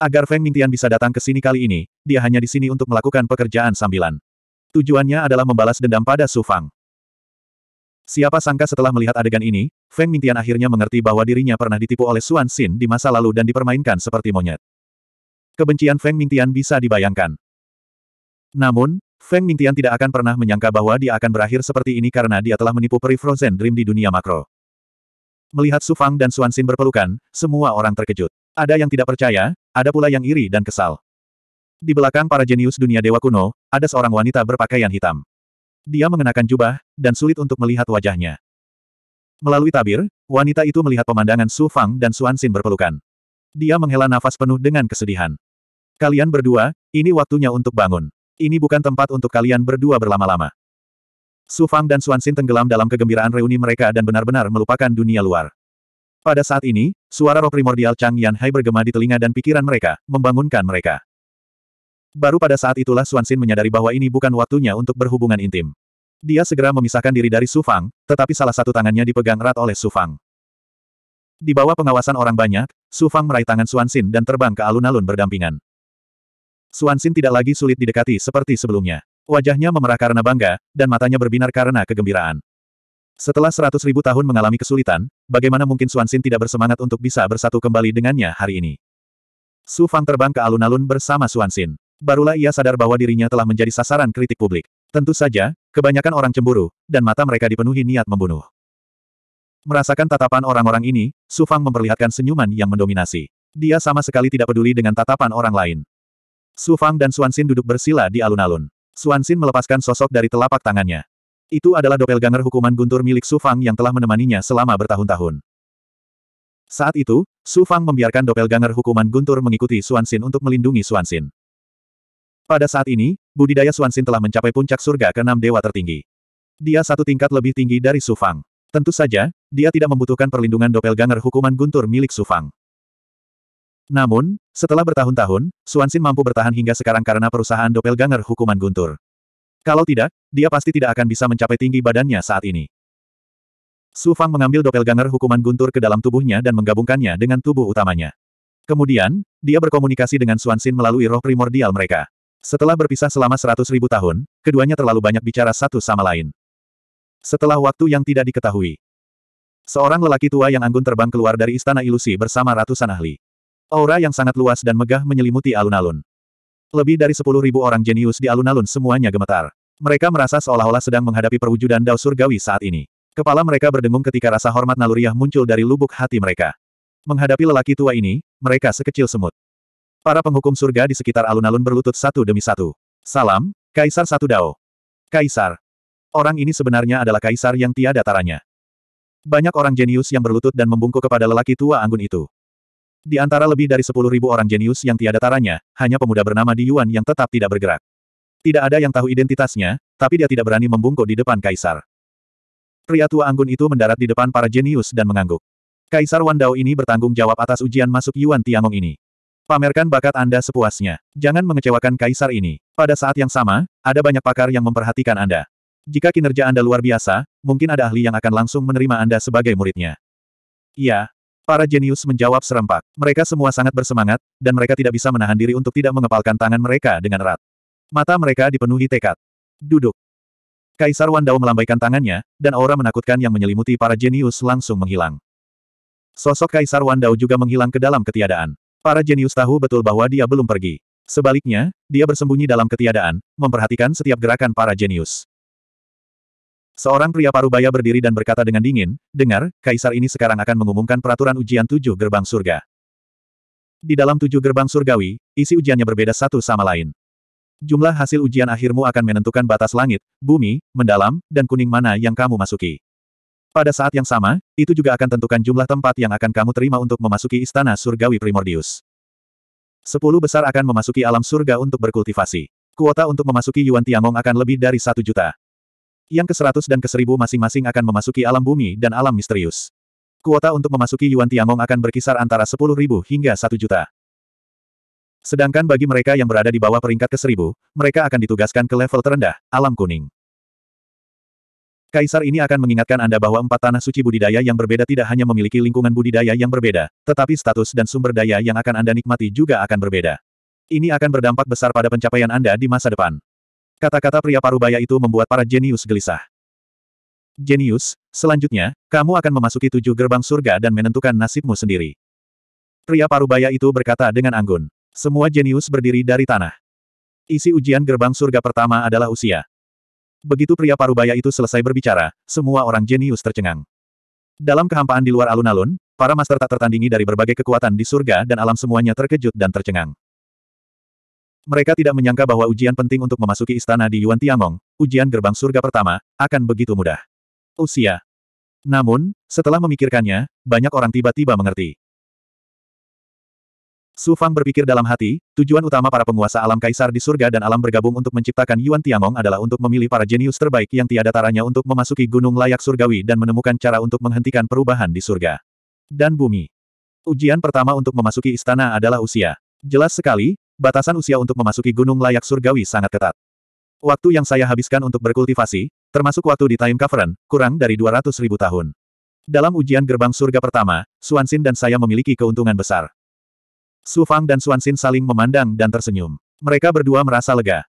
Agar Feng Mingtian bisa datang ke sini kali ini, dia hanya di sini untuk melakukan pekerjaan sambilan. Tujuannya adalah membalas dendam pada Su Fang. Siapa sangka setelah melihat adegan ini, Feng Mingtian akhirnya mengerti bahwa dirinya pernah ditipu oleh Xuan Xin di masa lalu dan dipermainkan seperti monyet. Kebencian Feng Mingtian bisa dibayangkan. Namun, Feng Mingtian tidak akan pernah menyangka bahwa dia akan berakhir seperti ini karena dia telah menipu peri Frozen Dream di dunia makro. Melihat Su Fang dan Xuan Xin berpelukan, semua orang terkejut. Ada yang tidak percaya, ada pula yang iri dan kesal. Di belakang para jenius dunia dewa kuno, ada seorang wanita berpakaian hitam. Dia mengenakan jubah, dan sulit untuk melihat wajahnya. Melalui tabir, wanita itu melihat pemandangan Su Fang dan Suan Xin berpelukan. Dia menghela nafas penuh dengan kesedihan. Kalian berdua, ini waktunya untuk bangun. Ini bukan tempat untuk kalian berdua berlama-lama. Su Fang dan Suan Xin tenggelam dalam kegembiraan reuni mereka dan benar-benar melupakan dunia luar. Pada saat ini, suara roh primordial Chang Yan Hai bergema di telinga dan pikiran mereka, membangunkan mereka. Baru pada saat itulah Xuan Xin menyadari bahwa ini bukan waktunya untuk berhubungan intim. Dia segera memisahkan diri dari Su Fang, tetapi salah satu tangannya dipegang erat oleh Su Fang. Di bawah pengawasan orang banyak, Su Fang meraih tangan Xuan Xin dan terbang ke alun-alun berdampingan. Xuan Xin tidak lagi sulit didekati seperti sebelumnya. Wajahnya memerah karena bangga, dan matanya berbinar karena kegembiraan. Setelah seratus ribu tahun mengalami kesulitan, bagaimana mungkin Suansin tidak bersemangat untuk bisa bersatu kembali dengannya hari ini? Su Fang terbang ke alun-alun bersama Suansin. Barulah ia sadar bahwa dirinya telah menjadi sasaran kritik publik. Tentu saja, kebanyakan orang cemburu, dan mata mereka dipenuhi niat membunuh. Merasakan tatapan orang-orang ini, Su Fang memperlihatkan senyuman yang mendominasi. Dia sama sekali tidak peduli dengan tatapan orang lain. Su Fang dan Suansin duduk bersila di alun-alun. Suansin melepaskan sosok dari telapak tangannya. Itu adalah doppelganger hukuman guntur milik Su Fang yang telah menemaninya selama bertahun-tahun. Saat itu, Su Fang membiarkan doppelganger hukuman guntur mengikuti Xin untuk melindungi Xin. Pada saat ini, budidaya Xin telah mencapai puncak surga keenam dewa tertinggi. Dia satu tingkat lebih tinggi dari Su Fang. Tentu saja, dia tidak membutuhkan perlindungan doppelganger hukuman guntur milik Su Fang. Namun, setelah bertahun-tahun, Xin mampu bertahan hingga sekarang karena perusahaan doppelganger hukuman guntur. Kalau tidak, dia pasti tidak akan bisa mencapai tinggi badannya saat ini. Su Fang mengambil doppelganger hukuman guntur ke dalam tubuhnya dan menggabungkannya dengan tubuh utamanya. Kemudian, dia berkomunikasi dengan Xin melalui roh primordial mereka. Setelah berpisah selama seratus ribu tahun, keduanya terlalu banyak bicara satu sama lain. Setelah waktu yang tidak diketahui, seorang lelaki tua yang anggun terbang keluar dari istana ilusi bersama ratusan ahli. Aura yang sangat luas dan megah menyelimuti alun-alun. Lebih dari sepuluh ribu orang jenius di alun-alun semuanya gemetar. Mereka merasa seolah-olah sedang menghadapi perwujudan dao surgawi saat ini. Kepala mereka berdengung ketika rasa hormat naluriah muncul dari lubuk hati mereka. Menghadapi lelaki tua ini, mereka sekecil semut. Para penghukum surga di sekitar alun-alun berlutut satu demi satu. Salam, Kaisar Satu Dao. Kaisar. Orang ini sebenarnya adalah kaisar yang tiada taranya. Banyak orang jenius yang berlutut dan membungkuk kepada lelaki tua anggun itu. Di antara lebih dari sepuluh ribu orang jenius yang tiada taranya, hanya pemuda bernama Di Yuan yang tetap tidak bergerak. Tidak ada yang tahu identitasnya, tapi dia tidak berani membungkuk di depan kaisar. Pria tua anggun itu mendarat di depan para jenius dan mengangguk. Kaisar Wan Dao ini bertanggung jawab atas ujian masuk Yuan Tiangong ini. Pamerkan bakat Anda sepuasnya. Jangan mengecewakan kaisar ini. Pada saat yang sama, ada banyak pakar yang memperhatikan Anda. Jika kinerja Anda luar biasa, mungkin ada ahli yang akan langsung menerima Anda sebagai muridnya. Iya, Para jenius menjawab serempak. Mereka semua sangat bersemangat, dan mereka tidak bisa menahan diri untuk tidak mengepalkan tangan mereka dengan erat. Mata mereka dipenuhi tekad. Duduk. Kaisar Wandao melambaikan tangannya, dan aura menakutkan yang menyelimuti para jenius langsung menghilang. Sosok Kaisar Wandao juga menghilang ke dalam ketiadaan. Para jenius tahu betul bahwa dia belum pergi. Sebaliknya, dia bersembunyi dalam ketiadaan, memperhatikan setiap gerakan para jenius. Seorang pria parubaya berdiri dan berkata dengan dingin, dengar, kaisar ini sekarang akan mengumumkan peraturan ujian tujuh gerbang surga. Di dalam tujuh gerbang surgawi, isi ujiannya berbeda satu sama lain. Jumlah hasil ujian akhirmu akan menentukan batas langit, bumi, mendalam, dan kuning mana yang kamu masuki. Pada saat yang sama, itu juga akan tentukan jumlah tempat yang akan kamu terima untuk memasuki istana surgawi primordius. Sepuluh besar akan memasuki alam surga untuk berkultivasi. Kuota untuk memasuki Yuan Tiangong akan lebih dari satu juta. Yang ke-100 dan ke-1000 masing-masing akan memasuki alam bumi dan alam misterius. Kuota untuk memasuki Yuan Tiangong akan berkisar antara 10.000 hingga 1 juta. Sedangkan bagi mereka yang berada di bawah peringkat ke-1000, mereka akan ditugaskan ke level terendah, alam kuning. Kaisar ini akan mengingatkan Anda bahwa empat tanah suci budidaya yang berbeda tidak hanya memiliki lingkungan budidaya yang berbeda, tetapi status dan sumber daya yang akan Anda nikmati juga akan berbeda. Ini akan berdampak besar pada pencapaian Anda di masa depan. Kata-kata pria parubaya itu membuat para jenius gelisah. Jenius, selanjutnya, kamu akan memasuki tujuh gerbang surga dan menentukan nasibmu sendiri. Pria parubaya itu berkata dengan anggun. Semua jenius berdiri dari tanah. Isi ujian gerbang surga pertama adalah usia. Begitu pria parubaya itu selesai berbicara, semua orang jenius tercengang. Dalam kehampaan di luar alun-alun, para master tak tertandingi dari berbagai kekuatan di surga dan alam semuanya terkejut dan tercengang. Mereka tidak menyangka bahwa ujian penting untuk memasuki istana di Yuan Tiangong, ujian gerbang surga pertama, akan begitu mudah. Usia. Namun, setelah memikirkannya, banyak orang tiba-tiba mengerti. Su Fang berpikir dalam hati, tujuan utama para penguasa alam kaisar di surga dan alam bergabung untuk menciptakan Yuan Tiangong adalah untuk memilih para jenius terbaik yang tiada taranya untuk memasuki gunung layak surgawi dan menemukan cara untuk menghentikan perubahan di surga. Dan bumi. Ujian pertama untuk memasuki istana adalah usia. Jelas sekali, batasan usia untuk memasuki gunung layak surgawi sangat ketat. Waktu yang saya habiskan untuk berkultivasi, termasuk waktu di Time Cavern, kurang dari 200 ribu tahun. Dalam ujian gerbang surga pertama, Suansin dan saya memiliki keuntungan besar. Su Fang dan Suansin saling memandang dan tersenyum. Mereka berdua merasa lega.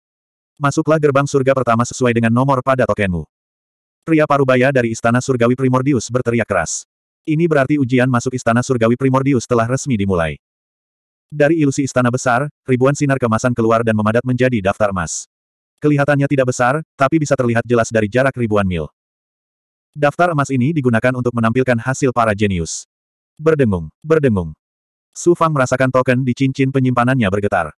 Masuklah gerbang surga pertama sesuai dengan nomor pada tokenmu. Pria parubaya dari Istana Surgawi Primordius berteriak keras. Ini berarti ujian masuk Istana Surgawi Primordius telah resmi dimulai. Dari ilusi istana besar, ribuan sinar kemasan keluar dan memadat menjadi daftar emas. Kelihatannya tidak besar, tapi bisa terlihat jelas dari jarak ribuan mil. Daftar emas ini digunakan untuk menampilkan hasil para jenius. Berdengung, berdengung. Su Fang merasakan token di cincin penyimpanannya bergetar.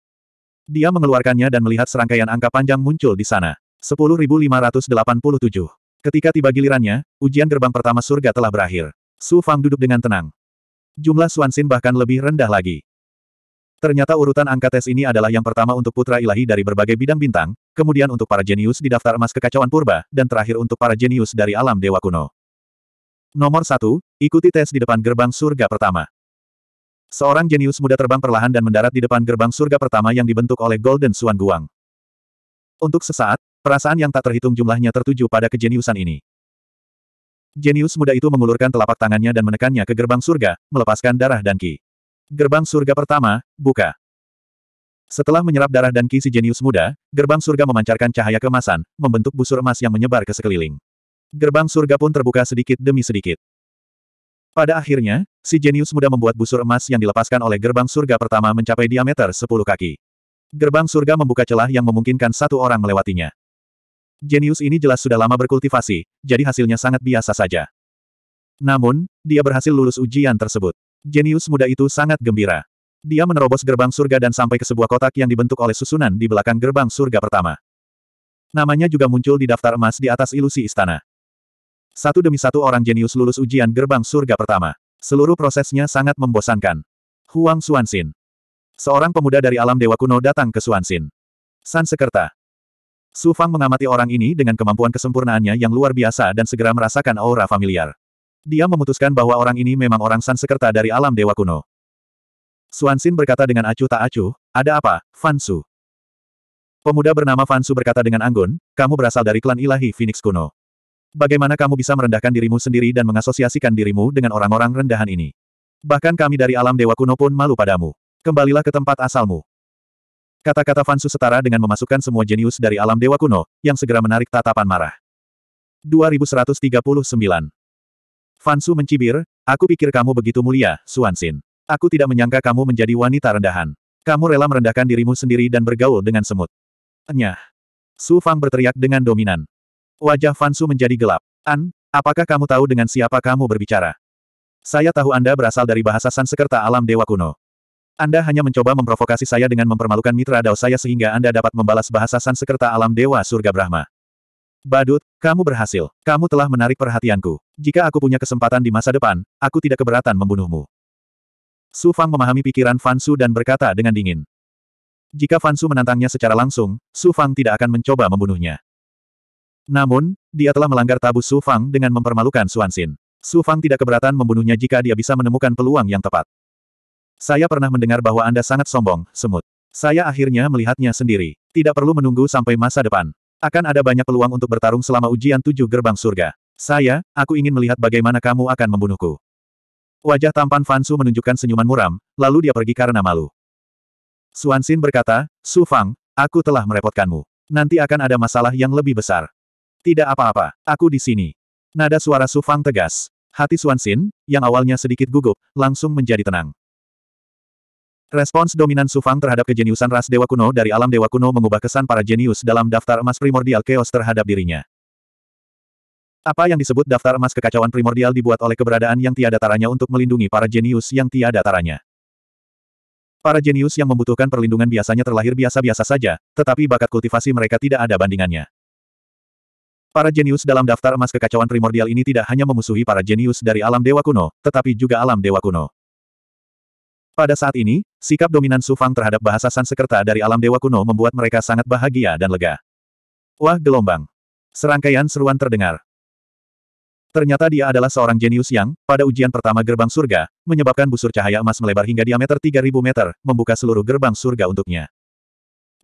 Dia mengeluarkannya dan melihat serangkaian angka panjang muncul di sana. 10.587. Ketika tiba gilirannya, ujian gerbang pertama surga telah berakhir. Su Fang duduk dengan tenang. Jumlah Suansin bahkan lebih rendah lagi. Ternyata urutan angka tes ini adalah yang pertama untuk putra ilahi dari berbagai bidang bintang, kemudian untuk para jenius di daftar emas kekacauan purba, dan terakhir untuk para jenius dari alam dewa kuno. Nomor 1, ikuti tes di depan gerbang surga pertama. Seorang jenius muda terbang perlahan dan mendarat di depan gerbang surga pertama yang dibentuk oleh Golden Swan Guang. Untuk sesaat, perasaan yang tak terhitung jumlahnya tertuju pada kejeniusan ini. Jenius muda itu mengulurkan telapak tangannya dan menekannya ke gerbang surga, melepaskan darah dan ki. Gerbang surga pertama, buka. Setelah menyerap darah dan kisi jenius muda, gerbang surga memancarkan cahaya kemasan, membentuk busur emas yang menyebar ke sekeliling. Gerbang surga pun terbuka sedikit demi sedikit. Pada akhirnya, si jenius muda membuat busur emas yang dilepaskan oleh gerbang surga pertama mencapai diameter 10 kaki. Gerbang surga membuka celah yang memungkinkan satu orang melewatinya. Jenius ini jelas sudah lama berkultivasi, jadi hasilnya sangat biasa saja. Namun, dia berhasil lulus ujian tersebut. Jenius muda itu sangat gembira. Dia menerobos gerbang surga dan sampai ke sebuah kotak yang dibentuk oleh susunan di belakang gerbang surga pertama. Namanya juga muncul di daftar emas di atas ilusi istana. Satu demi satu orang jenius lulus ujian gerbang surga pertama. Seluruh prosesnya sangat membosankan. Huang Xuanxin. Seorang pemuda dari alam dewa kuno datang ke Xuanxin. San Sekerta. Su Fang mengamati orang ini dengan kemampuan kesempurnaannya yang luar biasa dan segera merasakan aura familiar. Dia memutuskan bahwa orang ini memang orang Sansekerta dari alam dewa kuno. Suansin berkata dengan acuh tak acuh, ada apa, Fansu? Pemuda bernama Fansu berkata dengan anggun, kamu berasal dari klan ilahi Phoenix kuno. Bagaimana kamu bisa merendahkan dirimu sendiri dan mengasosiasikan dirimu dengan orang-orang rendahan ini? Bahkan kami dari alam dewa kuno pun malu padamu. Kembalilah ke tempat asalmu. Kata-kata Fansu setara dengan memasukkan semua jenius dari alam dewa kuno, yang segera menarik tatapan marah. 2139 Fansu mencibir, aku pikir kamu begitu mulia, Suansin. Aku tidak menyangka kamu menjadi wanita rendahan. Kamu rela merendahkan dirimu sendiri dan bergaul dengan semut. Nyah. Su Fang berteriak dengan dominan. Wajah Fansu menjadi gelap. An, apakah kamu tahu dengan siapa kamu berbicara? Saya tahu Anda berasal dari bahasa Sansekerta alam dewa kuno. Anda hanya mencoba memprovokasi saya dengan mempermalukan mitra dao saya sehingga Anda dapat membalas bahasa Sansekerta alam dewa surga Brahma. Badut, kamu berhasil. Kamu telah menarik perhatianku. Jika aku punya kesempatan di masa depan, aku tidak keberatan membunuhmu. Su Fang memahami pikiran Fansu dan berkata dengan dingin. Jika Fansu menantangnya secara langsung, Su Fang tidak akan mencoba membunuhnya. Namun, dia telah melanggar tabu Su Fang dengan mempermalukan Suansin. Su Fang tidak keberatan membunuhnya jika dia bisa menemukan peluang yang tepat. Saya pernah mendengar bahwa Anda sangat sombong, semut. Saya akhirnya melihatnya sendiri. Tidak perlu menunggu sampai masa depan. Akan ada banyak peluang untuk bertarung selama ujian tujuh gerbang surga. Saya, aku ingin melihat bagaimana kamu akan membunuhku. Wajah tampan Fansu menunjukkan senyuman muram, lalu dia pergi karena malu. Suansin berkata, Su Fang, aku telah merepotkanmu. Nanti akan ada masalah yang lebih besar. Tidak apa-apa, aku di sini. Nada suara Su Fang tegas. Hati Suansin, yang awalnya sedikit gugup, langsung menjadi tenang. Respons dominan Sufang terhadap kejeniusan ras Dewa Kuno dari alam Dewa Kuno mengubah kesan para jenius dalam daftar emas primordial Chaos terhadap dirinya. Apa yang disebut daftar emas kekacauan primordial dibuat oleh keberadaan yang tiada taranya untuk melindungi para jenius yang tiada taranya. Para jenius yang membutuhkan perlindungan biasanya terlahir biasa-biasa saja, tetapi bakat kultivasi mereka tidak ada bandingannya. Para jenius dalam daftar emas kekacauan primordial ini tidak hanya memusuhi para jenius dari alam dewa kuno, tetapi juga alam dewa kuno. Pada saat ini, sikap dominan Sufang terhadap bahasa Sansekerta dari alam dewa kuno membuat mereka sangat bahagia dan lega. Wah gelombang. Serangkaian seruan terdengar. Ternyata dia adalah seorang jenius yang, pada ujian pertama gerbang surga, menyebabkan busur cahaya emas melebar hingga diameter 3000 meter, membuka seluruh gerbang surga untuknya.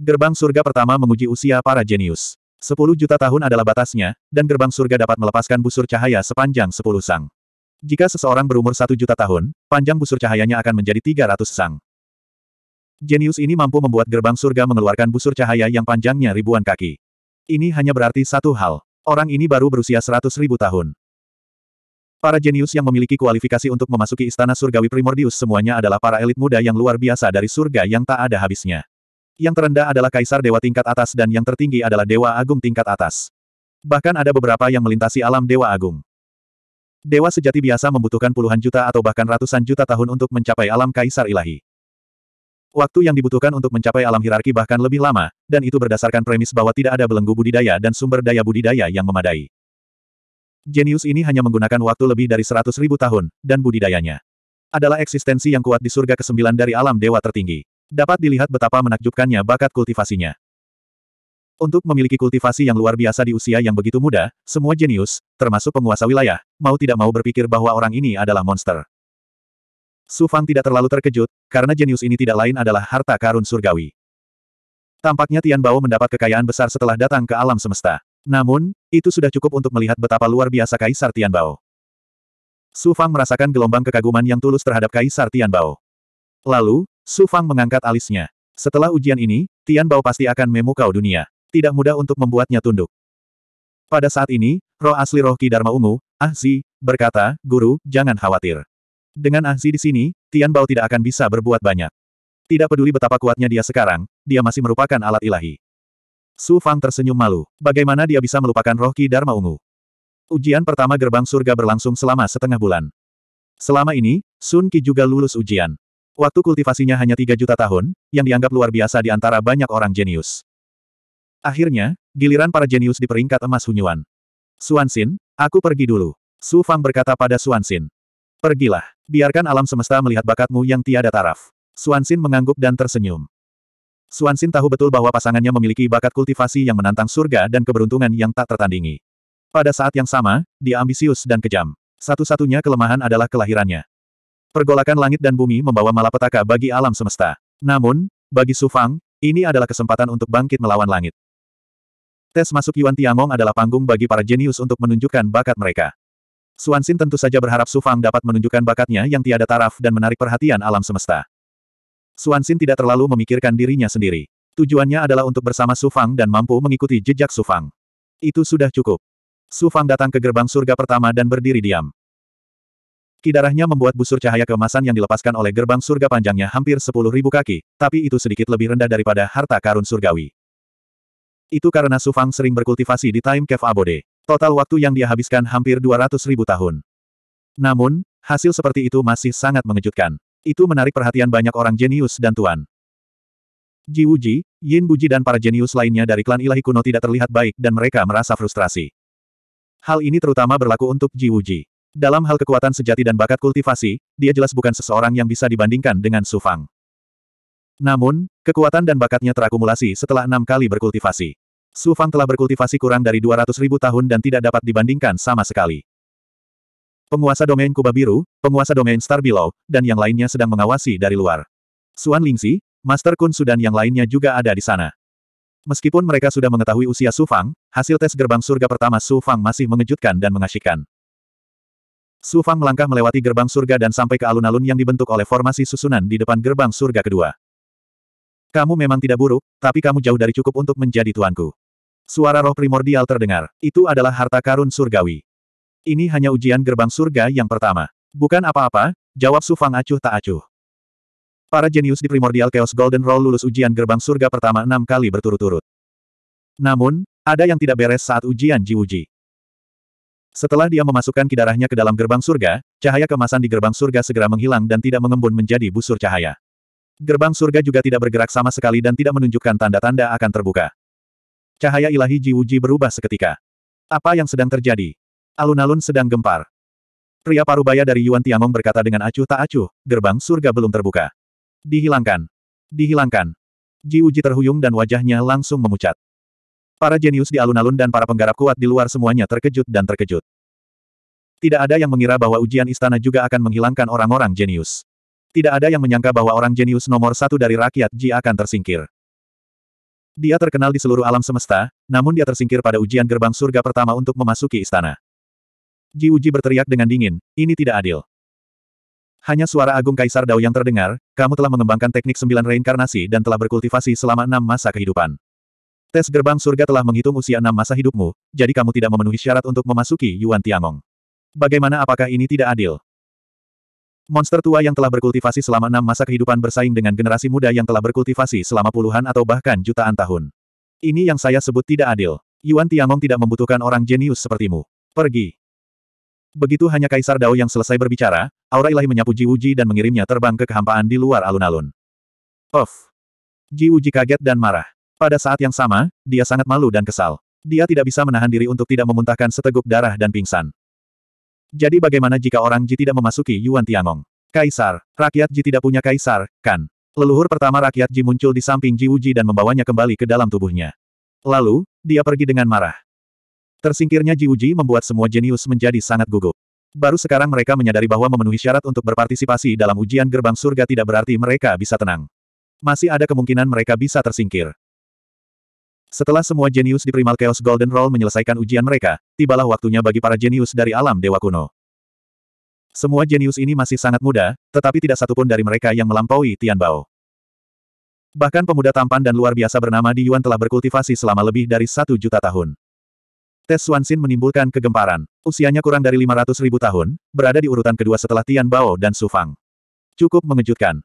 Gerbang surga pertama menguji usia para jenius. 10 juta tahun adalah batasnya, dan gerbang surga dapat melepaskan busur cahaya sepanjang 10 sang. Jika seseorang berumur satu juta tahun, panjang busur cahayanya akan menjadi 300 sang. Jenius ini mampu membuat gerbang surga mengeluarkan busur cahaya yang panjangnya ribuan kaki. Ini hanya berarti satu hal. Orang ini baru berusia seratus ribu tahun. Para jenius yang memiliki kualifikasi untuk memasuki istana surgawi primordius semuanya adalah para elit muda yang luar biasa dari surga yang tak ada habisnya. Yang terendah adalah kaisar dewa tingkat atas dan yang tertinggi adalah dewa agung tingkat atas. Bahkan ada beberapa yang melintasi alam dewa agung. Dewa sejati biasa membutuhkan puluhan juta atau bahkan ratusan juta tahun untuk mencapai alam kaisar ilahi. Waktu yang dibutuhkan untuk mencapai alam hierarki bahkan lebih lama, dan itu berdasarkan premis bahwa tidak ada belenggu budidaya dan sumber daya budidaya yang memadai. Genius ini hanya menggunakan waktu lebih dari seratus ribu tahun, dan budidayanya adalah eksistensi yang kuat di surga kesembilan dari alam dewa tertinggi. Dapat dilihat betapa menakjubkannya bakat kultivasinya. Untuk memiliki kultivasi yang luar biasa di usia yang begitu muda, semua jenius, termasuk penguasa wilayah, mau tidak mau berpikir bahwa orang ini adalah monster. Su Fang tidak terlalu terkejut, karena jenius ini tidak lain adalah harta karun surgawi. Tampaknya Tian Bao mendapat kekayaan besar setelah datang ke alam semesta. Namun, itu sudah cukup untuk melihat betapa luar biasa Kaisar Tian Bao. Su Fang merasakan gelombang kekaguman yang tulus terhadap Kaisar Tian Bao. Lalu, Su Fang mengangkat alisnya. Setelah ujian ini, Tian Bao pasti akan memukau dunia. Tidak mudah untuk membuatnya tunduk. Pada saat ini, roh asli roh Ki Dharma Ungu, Ahzi, berkata, Guru, jangan khawatir. Dengan Ahzi di sini, Tian Bao tidak akan bisa berbuat banyak. Tidak peduli betapa kuatnya dia sekarang, dia masih merupakan alat ilahi. Su Fang tersenyum malu. Bagaimana dia bisa melupakan roh Ki Dharma Ungu? Ujian pertama gerbang surga berlangsung selama setengah bulan. Selama ini, Sun Qi juga lulus ujian. Waktu kultivasinya hanya 3 juta tahun, yang dianggap luar biasa di antara banyak orang jenius. Akhirnya, giliran para jenius di peringkat emas Hunyuan. Suansin, aku pergi dulu. Su Fang berkata pada Suansin. Pergilah, biarkan alam semesta melihat bakatmu yang tiada taraf. Suansin mengangguk dan tersenyum. Suansin tahu betul bahwa pasangannya memiliki bakat kultivasi yang menantang surga dan keberuntungan yang tak tertandingi. Pada saat yang sama, dia ambisius dan kejam. Satu-satunya kelemahan adalah kelahirannya. Pergolakan langit dan bumi membawa malapetaka bagi alam semesta. Namun, bagi Su Fang, ini adalah kesempatan untuk bangkit melawan langit. Tes masuk Yuan Tiangong adalah panggung bagi para jenius untuk menunjukkan bakat mereka. Suansin tentu saja berharap Su Fang dapat menunjukkan bakatnya yang tiada taraf dan menarik perhatian alam semesta. Suansin tidak terlalu memikirkan dirinya sendiri. Tujuannya adalah untuk bersama Su Fang dan mampu mengikuti jejak Su Fang. Itu sudah cukup. Su Fang datang ke gerbang surga pertama dan berdiri diam. Kidarahnya membuat busur cahaya kemasan yang dilepaskan oleh gerbang surga panjangnya hampir 10.000 kaki, tapi itu sedikit lebih rendah daripada harta karun surgawi. Itu karena Su Fang sering berkultivasi di Time Cave Abode. Total waktu yang dia habiskan hampir 200 ribu tahun. Namun, hasil seperti itu masih sangat mengejutkan. Itu menarik perhatian banyak orang jenius dan tuan. Ji Wuji, Yin Buji dan para jenius lainnya dari klan ilahi kuno tidak terlihat baik dan mereka merasa frustrasi. Hal ini terutama berlaku untuk Ji Wuji. Dalam hal kekuatan sejati dan bakat kultivasi, dia jelas bukan seseorang yang bisa dibandingkan dengan Su Fang. Namun, kekuatan dan bakatnya terakumulasi setelah enam kali berkultivasi. Su Fang telah berkultivasi kurang dari 200 ribu tahun dan tidak dapat dibandingkan sama sekali. Penguasa domain Kuba Biru, penguasa domain Star Below, dan yang lainnya sedang mengawasi dari luar. Suan Lingxi, Master Kun dan yang lainnya juga ada di sana. Meskipun mereka sudah mengetahui usia Su Fang, hasil tes gerbang surga pertama Su Fang masih mengejutkan dan mengasyikkan. Su Fang melangkah melewati gerbang surga dan sampai ke alun-alun yang dibentuk oleh formasi susunan di depan gerbang surga kedua. Kamu memang tidak buruk, tapi kamu jauh dari cukup untuk menjadi tuanku. Suara roh primordial terdengar. Itu adalah harta karun surgawi. Ini hanya ujian gerbang surga yang pertama. Bukan apa-apa, jawab Sufang acuh tak acuh. Para jenius di primordial Chaos Golden Roll lulus ujian gerbang surga pertama enam kali berturut-turut. Namun, ada yang tidak beres saat ujian Jiwuji. Setelah dia memasukkan kidarahnya ke dalam gerbang surga, cahaya kemasan di gerbang surga segera menghilang dan tidak mengembun menjadi busur cahaya. Gerbang surga juga tidak bergerak sama sekali dan tidak menunjukkan tanda-tanda akan terbuka. Cahaya ilahi Jiwuji berubah seketika. Apa yang sedang terjadi? Alun-alun sedang gempar. Pria parubaya dari Yuan Tiangong berkata dengan acuh tak acuh, gerbang surga belum terbuka. Dihilangkan. Dihilangkan. Jiwuji terhuyung dan wajahnya langsung memucat. Para jenius di alun-alun dan para penggarap kuat di luar semuanya terkejut dan terkejut. Tidak ada yang mengira bahwa ujian istana juga akan menghilangkan orang-orang jenius. Tidak ada yang menyangka bahwa orang jenius nomor satu dari rakyat Ji akan tersingkir. Dia terkenal di seluruh alam semesta, namun dia tersingkir pada ujian gerbang surga pertama untuk memasuki istana. Ji Uji berteriak dengan dingin, ini tidak adil. Hanya suara agung Kaisar Dao yang terdengar, kamu telah mengembangkan teknik sembilan reinkarnasi dan telah berkultivasi selama enam masa kehidupan. Tes gerbang surga telah menghitung usia enam masa hidupmu, jadi kamu tidak memenuhi syarat untuk memasuki Yuan Tiangong. Bagaimana apakah ini tidak adil? Monster tua yang telah berkultivasi selama enam masa kehidupan bersaing dengan generasi muda yang telah berkultivasi selama puluhan atau bahkan jutaan tahun. Ini yang saya sebut tidak adil. Yuan Tiangong tidak membutuhkan orang jenius sepertimu. Pergi. Begitu hanya Kaisar Dao yang selesai berbicara, aura ilahi menyapu Ji Wuji dan mengirimnya terbang ke kehampaan di luar alun-alun. Of. Ji Wuji kaget dan marah. Pada saat yang sama, dia sangat malu dan kesal. Dia tidak bisa menahan diri untuk tidak memuntahkan seteguk darah dan pingsan. Jadi bagaimana jika orang Ji tidak memasuki Yuan Tiangong? Kaisar, rakyat Ji tidak punya kaisar, kan? Leluhur pertama rakyat Ji muncul di samping Ji Wuji dan membawanya kembali ke dalam tubuhnya. Lalu, dia pergi dengan marah. Tersingkirnya Ji Wuji membuat semua jenius menjadi sangat gugup. Baru sekarang mereka menyadari bahwa memenuhi syarat untuk berpartisipasi dalam ujian gerbang surga tidak berarti mereka bisa tenang. Masih ada kemungkinan mereka bisa tersingkir. Setelah semua jenius di Primal Chaos Golden Roll menyelesaikan ujian mereka, tibalah waktunya bagi para jenius dari alam dewa kuno. Semua jenius ini masih sangat muda, tetapi tidak satupun dari mereka yang melampaui Tianbao. Bahkan pemuda tampan dan luar biasa bernama Di Yuan telah berkultivasi selama lebih dari satu juta tahun. Tes Xuanxin menimbulkan kegemparan. Usianya kurang dari 500 ribu tahun, berada di urutan kedua setelah Tian Bao dan Su Fang. Cukup mengejutkan.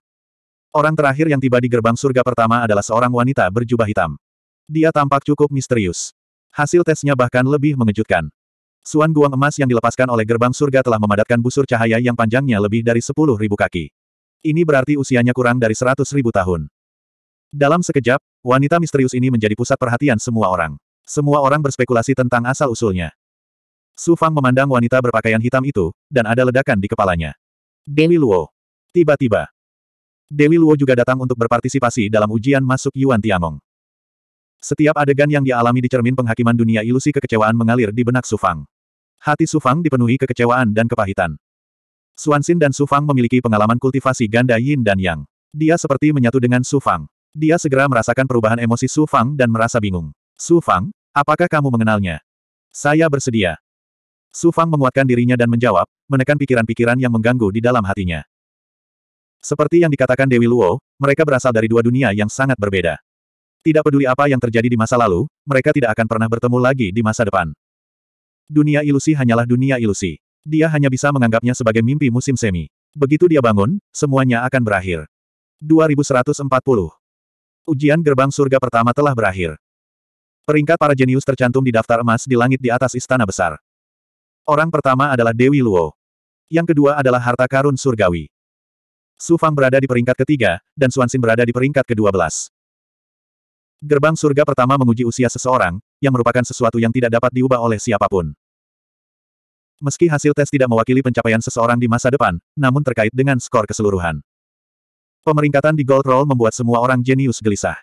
Orang terakhir yang tiba di gerbang surga pertama adalah seorang wanita berjubah hitam. Dia tampak cukup misterius. Hasil tesnya bahkan lebih mengejutkan. Suan guang emas yang dilepaskan oleh gerbang surga telah memadatkan busur cahaya yang panjangnya lebih dari sepuluh ribu kaki. Ini berarti usianya kurang dari seratus ribu tahun. Dalam sekejap, wanita misterius ini menjadi pusat perhatian semua orang. Semua orang berspekulasi tentang asal-usulnya. Su Fang memandang wanita berpakaian hitam itu, dan ada ledakan di kepalanya. Dewi Luo. Tiba-tiba. Dewi Luo juga datang untuk berpartisipasi dalam ujian masuk Yuan Tiangong. Setiap adegan yang dialami di cermin penghakiman dunia ilusi kekecewaan mengalir di benak Sufang. Hati Sufang dipenuhi kekecewaan dan kepahitan. Suansin dan Sufang memiliki pengalaman kultivasi ganda yin dan yang. Dia seperti menyatu dengan Sufang. Dia segera merasakan perubahan emosi Sufang dan merasa bingung. Sufang, apakah kamu mengenalnya? Saya bersedia. Sufang menguatkan dirinya dan menjawab, menekan pikiran-pikiran yang mengganggu di dalam hatinya. Seperti yang dikatakan Dewi Luo, mereka berasal dari dua dunia yang sangat berbeda. Tidak peduli apa yang terjadi di masa lalu, mereka tidak akan pernah bertemu lagi di masa depan. Dunia ilusi hanyalah dunia ilusi. Dia hanya bisa menganggapnya sebagai mimpi musim semi. Begitu dia bangun, semuanya akan berakhir. 2140. Ujian gerbang surga pertama telah berakhir. Peringkat para jenius tercantum di daftar emas di langit di atas istana besar. Orang pertama adalah Dewi Luo. Yang kedua adalah harta karun surgawi. Su Fang berada di peringkat ketiga, dan Suansin berada di peringkat ke-12. Gerbang surga pertama menguji usia seseorang, yang merupakan sesuatu yang tidak dapat diubah oleh siapapun. Meski hasil tes tidak mewakili pencapaian seseorang di masa depan, namun terkait dengan skor keseluruhan. Pemeringkatan di Gold Roll membuat semua orang jenius gelisah.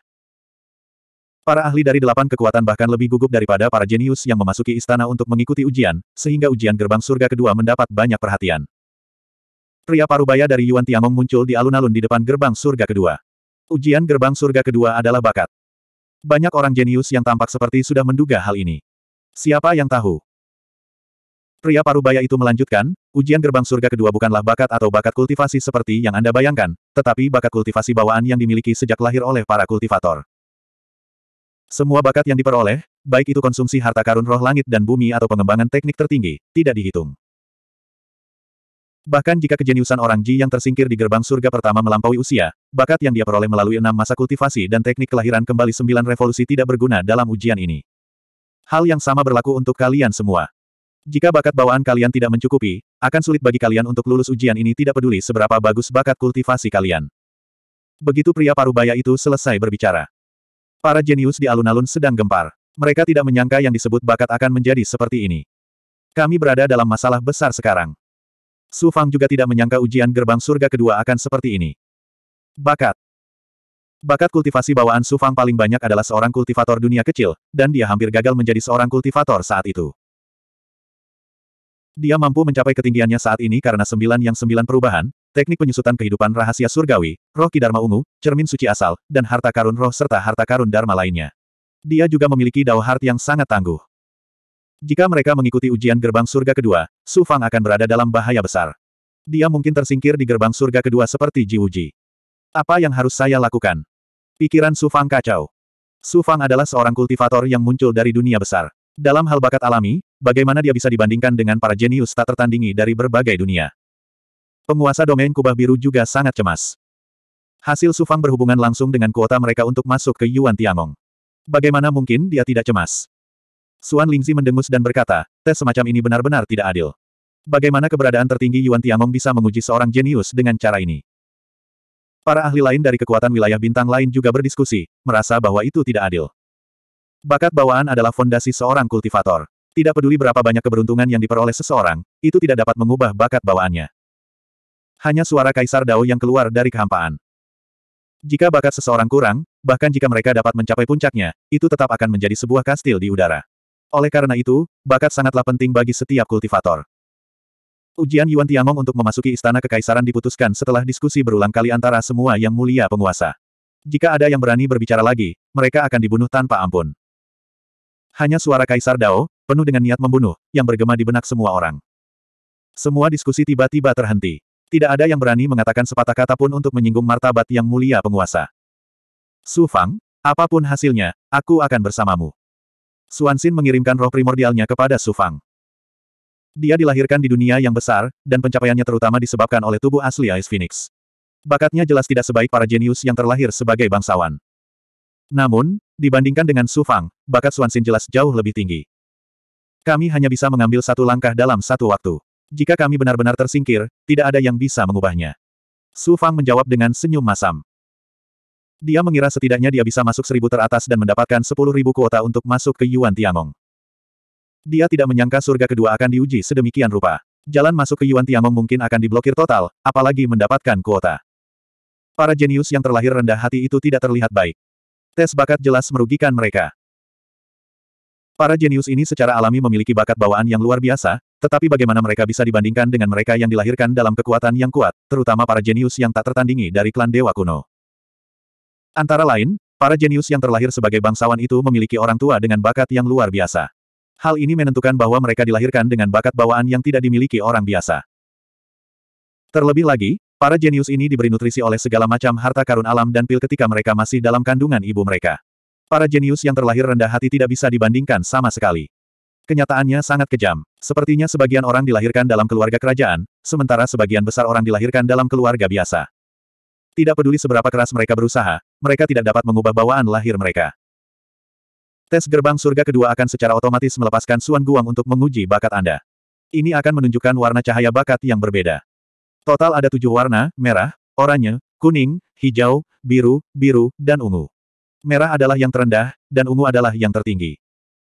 Para ahli dari delapan kekuatan bahkan lebih gugup daripada para jenius yang memasuki istana untuk mengikuti ujian, sehingga ujian gerbang surga kedua mendapat banyak perhatian. Pria parubaya dari Yuan Tiangong muncul di alun-alun di depan gerbang surga kedua. Ujian gerbang surga kedua adalah bakat. Banyak orang jenius yang tampak seperti sudah menduga hal ini. Siapa yang tahu? Pria parubaya itu melanjutkan, ujian gerbang surga kedua bukanlah bakat atau bakat kultivasi seperti yang Anda bayangkan, tetapi bakat kultivasi bawaan yang dimiliki sejak lahir oleh para kultivator. Semua bakat yang diperoleh, baik itu konsumsi harta karun roh langit dan bumi atau pengembangan teknik tertinggi, tidak dihitung. Bahkan jika kejeniusan orang Ji yang tersingkir di gerbang surga pertama melampaui usia, bakat yang dia peroleh melalui enam masa kultivasi dan teknik kelahiran kembali sembilan revolusi tidak berguna dalam ujian ini. Hal yang sama berlaku untuk kalian semua. Jika bakat bawaan kalian tidak mencukupi, akan sulit bagi kalian untuk lulus ujian ini tidak peduli seberapa bagus bakat kultivasi kalian. Begitu pria parubaya itu selesai berbicara. Para jenius di alun-alun sedang gempar. Mereka tidak menyangka yang disebut bakat akan menjadi seperti ini. Kami berada dalam masalah besar sekarang. Su Fang juga tidak menyangka ujian gerbang surga kedua akan seperti ini. Bakat Bakat kultivasi bawaan Su Fang paling banyak adalah seorang kultivator dunia kecil, dan dia hampir gagal menjadi seorang kultivator saat itu. Dia mampu mencapai ketinggiannya saat ini karena sembilan yang sembilan perubahan, teknik penyusutan kehidupan rahasia surgawi, roh kidarma ungu, cermin suci asal, dan harta karun roh serta harta karun dharma lainnya. Dia juga memiliki dao heart yang sangat tangguh. Jika mereka mengikuti ujian gerbang surga kedua, Su Fang akan berada dalam bahaya besar. Dia mungkin tersingkir di gerbang surga kedua seperti Ji Wuji. Apa yang harus saya lakukan? Pikiran Su Fang kacau. Su Fang adalah seorang kultivator yang muncul dari dunia besar. Dalam hal bakat alami, bagaimana dia bisa dibandingkan dengan para jenius tak tertandingi dari berbagai dunia. Penguasa domain kubah biru juga sangat cemas. Hasil Su Fang berhubungan langsung dengan kuota mereka untuk masuk ke Yuan Tiangong. Bagaimana mungkin dia tidak cemas? Suan Lingzi mendengus dan berkata, tes semacam ini benar-benar tidak adil. Bagaimana keberadaan tertinggi Yuan Tiangong bisa menguji seorang jenius dengan cara ini? Para ahli lain dari kekuatan wilayah bintang lain juga berdiskusi, merasa bahwa itu tidak adil. Bakat bawaan adalah fondasi seorang kultivator. Tidak peduli berapa banyak keberuntungan yang diperoleh seseorang, itu tidak dapat mengubah bakat bawaannya. Hanya suara Kaisar Dao yang keluar dari kehampaan. Jika bakat seseorang kurang, bahkan jika mereka dapat mencapai puncaknya, itu tetap akan menjadi sebuah kastil di udara. Oleh karena itu, bakat sangatlah penting bagi setiap kultivator. Ujian Yuan Tiangong untuk memasuki istana kekaisaran diputuskan setelah diskusi berulang kali antara semua yang mulia penguasa. Jika ada yang berani berbicara lagi, mereka akan dibunuh tanpa ampun. Hanya suara Kaisar Dao, penuh dengan niat membunuh, yang bergema di benak semua orang. Semua diskusi tiba-tiba terhenti. Tidak ada yang berani mengatakan sepatah kata pun untuk menyinggung martabat yang mulia penguasa. Su Fang, apapun hasilnya, aku akan bersamamu. Suansin mengirimkan roh primordialnya kepada Su Fang. Dia dilahirkan di dunia yang besar, dan pencapaiannya terutama disebabkan oleh tubuh asli Ice Phoenix. Bakatnya jelas tidak sebaik para jenius yang terlahir sebagai bangsawan. Namun, dibandingkan dengan Su Fang, bakat Suansin jelas jauh lebih tinggi. Kami hanya bisa mengambil satu langkah dalam satu waktu. Jika kami benar-benar tersingkir, tidak ada yang bisa mengubahnya. Su Fang menjawab dengan senyum masam. Dia mengira setidaknya dia bisa masuk seribu teratas dan mendapatkan sepuluh ribu kuota untuk masuk ke Yuan Tiangong. Dia tidak menyangka surga kedua akan diuji sedemikian rupa. Jalan masuk ke Yuan Tiangong mungkin akan diblokir total, apalagi mendapatkan kuota. Para jenius yang terlahir rendah hati itu tidak terlihat baik. Tes bakat jelas merugikan mereka. Para jenius ini secara alami memiliki bakat bawaan yang luar biasa, tetapi bagaimana mereka bisa dibandingkan dengan mereka yang dilahirkan dalam kekuatan yang kuat, terutama para jenius yang tak tertandingi dari klan Dewa Kuno. Antara lain, para jenius yang terlahir sebagai bangsawan itu memiliki orang tua dengan bakat yang luar biasa. Hal ini menentukan bahwa mereka dilahirkan dengan bakat bawaan yang tidak dimiliki orang biasa. Terlebih lagi, para jenius ini diberi nutrisi oleh segala macam harta karun alam dan pil ketika mereka masih dalam kandungan ibu mereka. Para jenius yang terlahir rendah hati tidak bisa dibandingkan sama sekali. Kenyataannya sangat kejam. Sepertinya sebagian orang dilahirkan dalam keluarga kerajaan, sementara sebagian besar orang dilahirkan dalam keluarga biasa. Tidak peduli seberapa keras mereka berusaha, mereka tidak dapat mengubah bawaan lahir mereka. Tes gerbang surga kedua akan secara otomatis melepaskan Suan Guang untuk menguji bakat Anda. Ini akan menunjukkan warna cahaya bakat yang berbeda. Total ada tujuh warna, merah, oranye, kuning, hijau, biru, biru, dan ungu. Merah adalah yang terendah, dan ungu adalah yang tertinggi.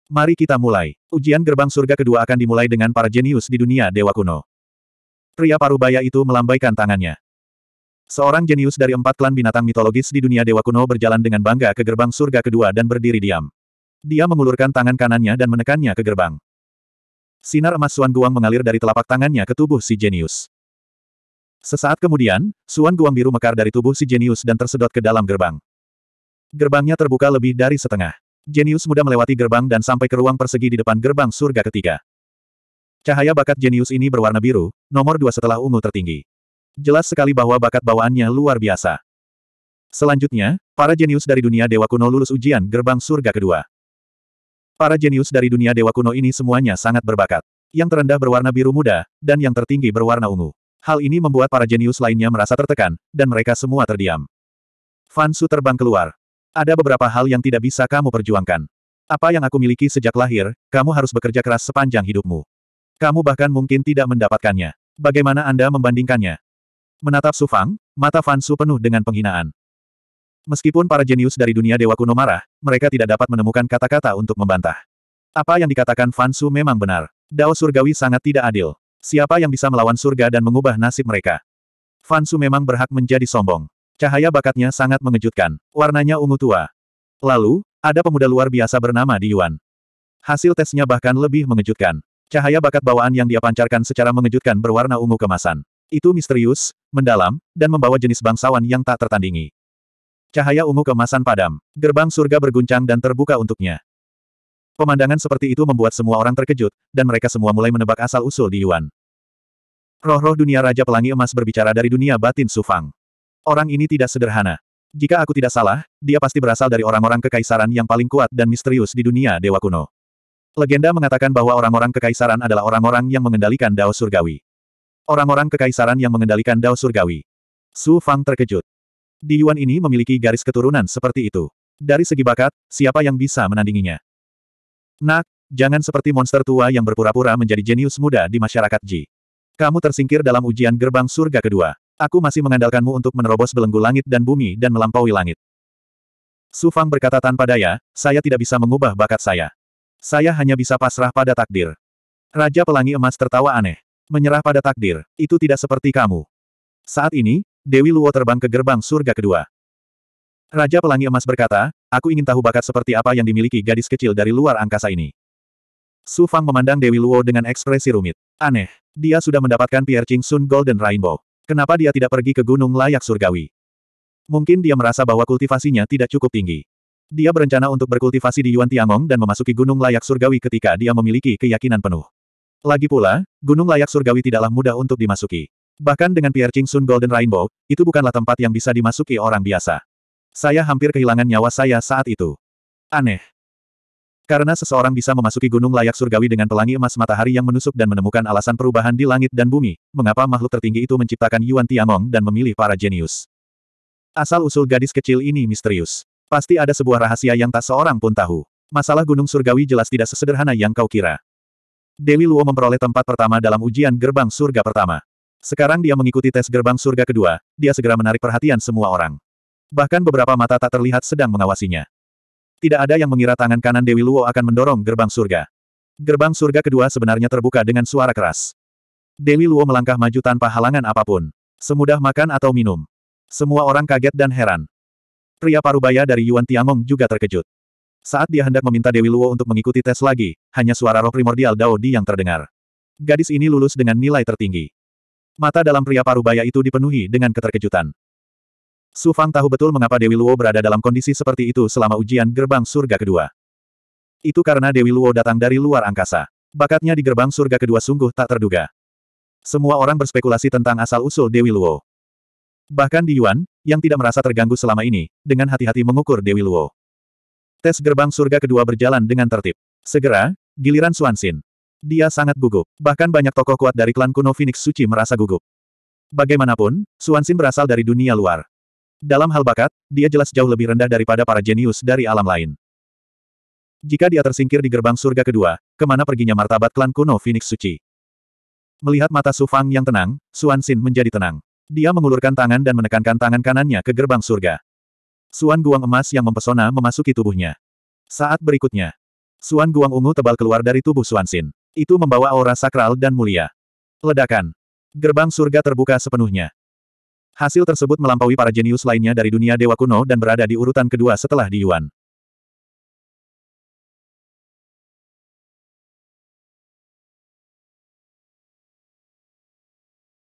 Mari kita mulai. Ujian gerbang surga kedua akan dimulai dengan para jenius di dunia dewa kuno. Pria parubaya itu melambaikan tangannya. Seorang jenius dari empat klan binatang mitologis di dunia dewa kuno berjalan dengan bangga ke gerbang surga kedua dan berdiri diam. Dia mengulurkan tangan kanannya dan menekannya ke gerbang. Sinar emas Suan Guang mengalir dari telapak tangannya ke tubuh si jenius. Sesaat kemudian, Suan Guang biru mekar dari tubuh si jenius dan tersedot ke dalam gerbang. Gerbangnya terbuka lebih dari setengah. Jenius mudah melewati gerbang dan sampai ke ruang persegi di depan gerbang surga ketiga. Cahaya bakat jenius ini berwarna biru, nomor dua setelah ungu tertinggi. Jelas sekali bahwa bakat bawaannya luar biasa. Selanjutnya, para jenius dari dunia dewa kuno lulus ujian gerbang surga kedua. Para jenius dari dunia dewa kuno ini semuanya sangat berbakat. Yang terendah berwarna biru muda, dan yang tertinggi berwarna ungu. Hal ini membuat para jenius lainnya merasa tertekan, dan mereka semua terdiam. Fansu terbang keluar. Ada beberapa hal yang tidak bisa kamu perjuangkan. Apa yang aku miliki sejak lahir, kamu harus bekerja keras sepanjang hidupmu. Kamu bahkan mungkin tidak mendapatkannya. Bagaimana Anda membandingkannya? Menatap Su Fang, mata Fan Su penuh dengan penghinaan. Meskipun para jenius dari dunia dewa kuno marah, mereka tidak dapat menemukan kata-kata untuk membantah. Apa yang dikatakan Fan Su memang benar. Dao surgawi sangat tidak adil. Siapa yang bisa melawan surga dan mengubah nasib mereka? Fan Su memang berhak menjadi sombong. Cahaya bakatnya sangat mengejutkan. Warnanya ungu tua. Lalu, ada pemuda luar biasa bernama Di Yuan. Hasil tesnya bahkan lebih mengejutkan. Cahaya bakat bawaan yang dia pancarkan secara mengejutkan berwarna ungu kemasan. Itu misterius, mendalam, dan membawa jenis bangsawan yang tak tertandingi. Cahaya ungu kemasan padam. Gerbang surga berguncang dan terbuka untuknya. Pemandangan seperti itu membuat semua orang terkejut, dan mereka semua mulai menebak asal-usul di Yuan. Roh-roh dunia Raja Pelangi Emas berbicara dari dunia batin Sufang. Orang ini tidak sederhana. Jika aku tidak salah, dia pasti berasal dari orang-orang kekaisaran yang paling kuat dan misterius di dunia Dewa Kuno. Legenda mengatakan bahwa orang-orang kekaisaran adalah orang-orang yang mengendalikan Dao Surgawi. Orang-orang kekaisaran yang mengendalikan Dao Surgawi. Su Fang terkejut. Di Yuan ini memiliki garis keturunan seperti itu. Dari segi bakat, siapa yang bisa menandinginya? Nak, jangan seperti monster tua yang berpura-pura menjadi jenius muda di masyarakat Ji. Kamu tersingkir dalam ujian gerbang surga kedua. Aku masih mengandalkanmu untuk menerobos belenggu langit dan bumi dan melampaui langit. Su Fang berkata tanpa daya, saya tidak bisa mengubah bakat saya. Saya hanya bisa pasrah pada takdir. Raja Pelangi Emas tertawa aneh. Menyerah pada takdir, itu tidak seperti kamu. Saat ini, Dewi Luo terbang ke gerbang surga kedua. Raja Pelangi Emas berkata, aku ingin tahu bakat seperti apa yang dimiliki gadis kecil dari luar angkasa ini. Su Fang memandang Dewi Luo dengan ekspresi rumit. Aneh, dia sudah mendapatkan Pierre Ching Sun Golden Rainbow. Kenapa dia tidak pergi ke gunung layak surgawi? Mungkin dia merasa bahwa kultivasinya tidak cukup tinggi. Dia berencana untuk berkultivasi di Yuan Tiangong dan memasuki gunung layak surgawi ketika dia memiliki keyakinan penuh. Lagi pula, gunung layak surgawi tidaklah mudah untuk dimasuki. Bahkan dengan Pierre Ching Sun Golden Rainbow, itu bukanlah tempat yang bisa dimasuki orang biasa. Saya hampir kehilangan nyawa saya saat itu. Aneh. Karena seseorang bisa memasuki gunung layak surgawi dengan pelangi emas matahari yang menusuk dan menemukan alasan perubahan di langit dan bumi, mengapa makhluk tertinggi itu menciptakan Yuan Tiangong dan memilih para jenius. Asal-usul gadis kecil ini misterius. Pasti ada sebuah rahasia yang tak seorang pun tahu. Masalah gunung surgawi jelas tidak sesederhana yang kau kira. Dewi Luo memperoleh tempat pertama dalam ujian gerbang surga pertama. Sekarang dia mengikuti tes gerbang surga kedua, dia segera menarik perhatian semua orang. Bahkan beberapa mata tak terlihat sedang mengawasinya. Tidak ada yang mengira tangan kanan Dewi Luo akan mendorong gerbang surga. Gerbang surga kedua sebenarnya terbuka dengan suara keras. Dewi Luo melangkah maju tanpa halangan apapun. Semudah makan atau minum. Semua orang kaget dan heran. Pria parubaya dari Yuan Tiangong juga terkejut. Saat dia hendak meminta Dewi Luo untuk mengikuti tes lagi, hanya suara roh primordial Dao Di yang terdengar. Gadis ini lulus dengan nilai tertinggi. Mata dalam pria parubaya itu dipenuhi dengan keterkejutan. Su Fang tahu betul mengapa Dewi Luo berada dalam kondisi seperti itu selama ujian gerbang surga kedua. Itu karena Dewi Luo datang dari luar angkasa. Bakatnya di gerbang surga kedua sungguh tak terduga. Semua orang berspekulasi tentang asal-usul Dewi Luo. Bahkan Di Yuan, yang tidak merasa terganggu selama ini, dengan hati-hati mengukur Dewi Luo. Tes gerbang surga kedua berjalan dengan tertib. Segera, giliran Suansin. Dia sangat gugup. Bahkan banyak tokoh kuat dari klan kuno Phoenix Suci merasa gugup. Bagaimanapun, Suansin berasal dari dunia luar. Dalam hal bakat, dia jelas jauh lebih rendah daripada para jenius dari alam lain. Jika dia tersingkir di gerbang surga kedua, kemana perginya martabat klan kuno Phoenix Suci? Melihat mata Su Fang yang tenang, Suansin menjadi tenang. Dia mengulurkan tangan dan menekankan tangan kanannya ke gerbang surga. Suan guang emas yang mempesona memasuki tubuhnya. Saat berikutnya, Suan guang ungu tebal keluar dari tubuh Suan Xin. Itu membawa aura sakral dan mulia. Ledakan. Gerbang surga terbuka sepenuhnya. Hasil tersebut melampaui para jenius lainnya dari dunia dewa kuno dan berada di urutan kedua setelah di Yuan.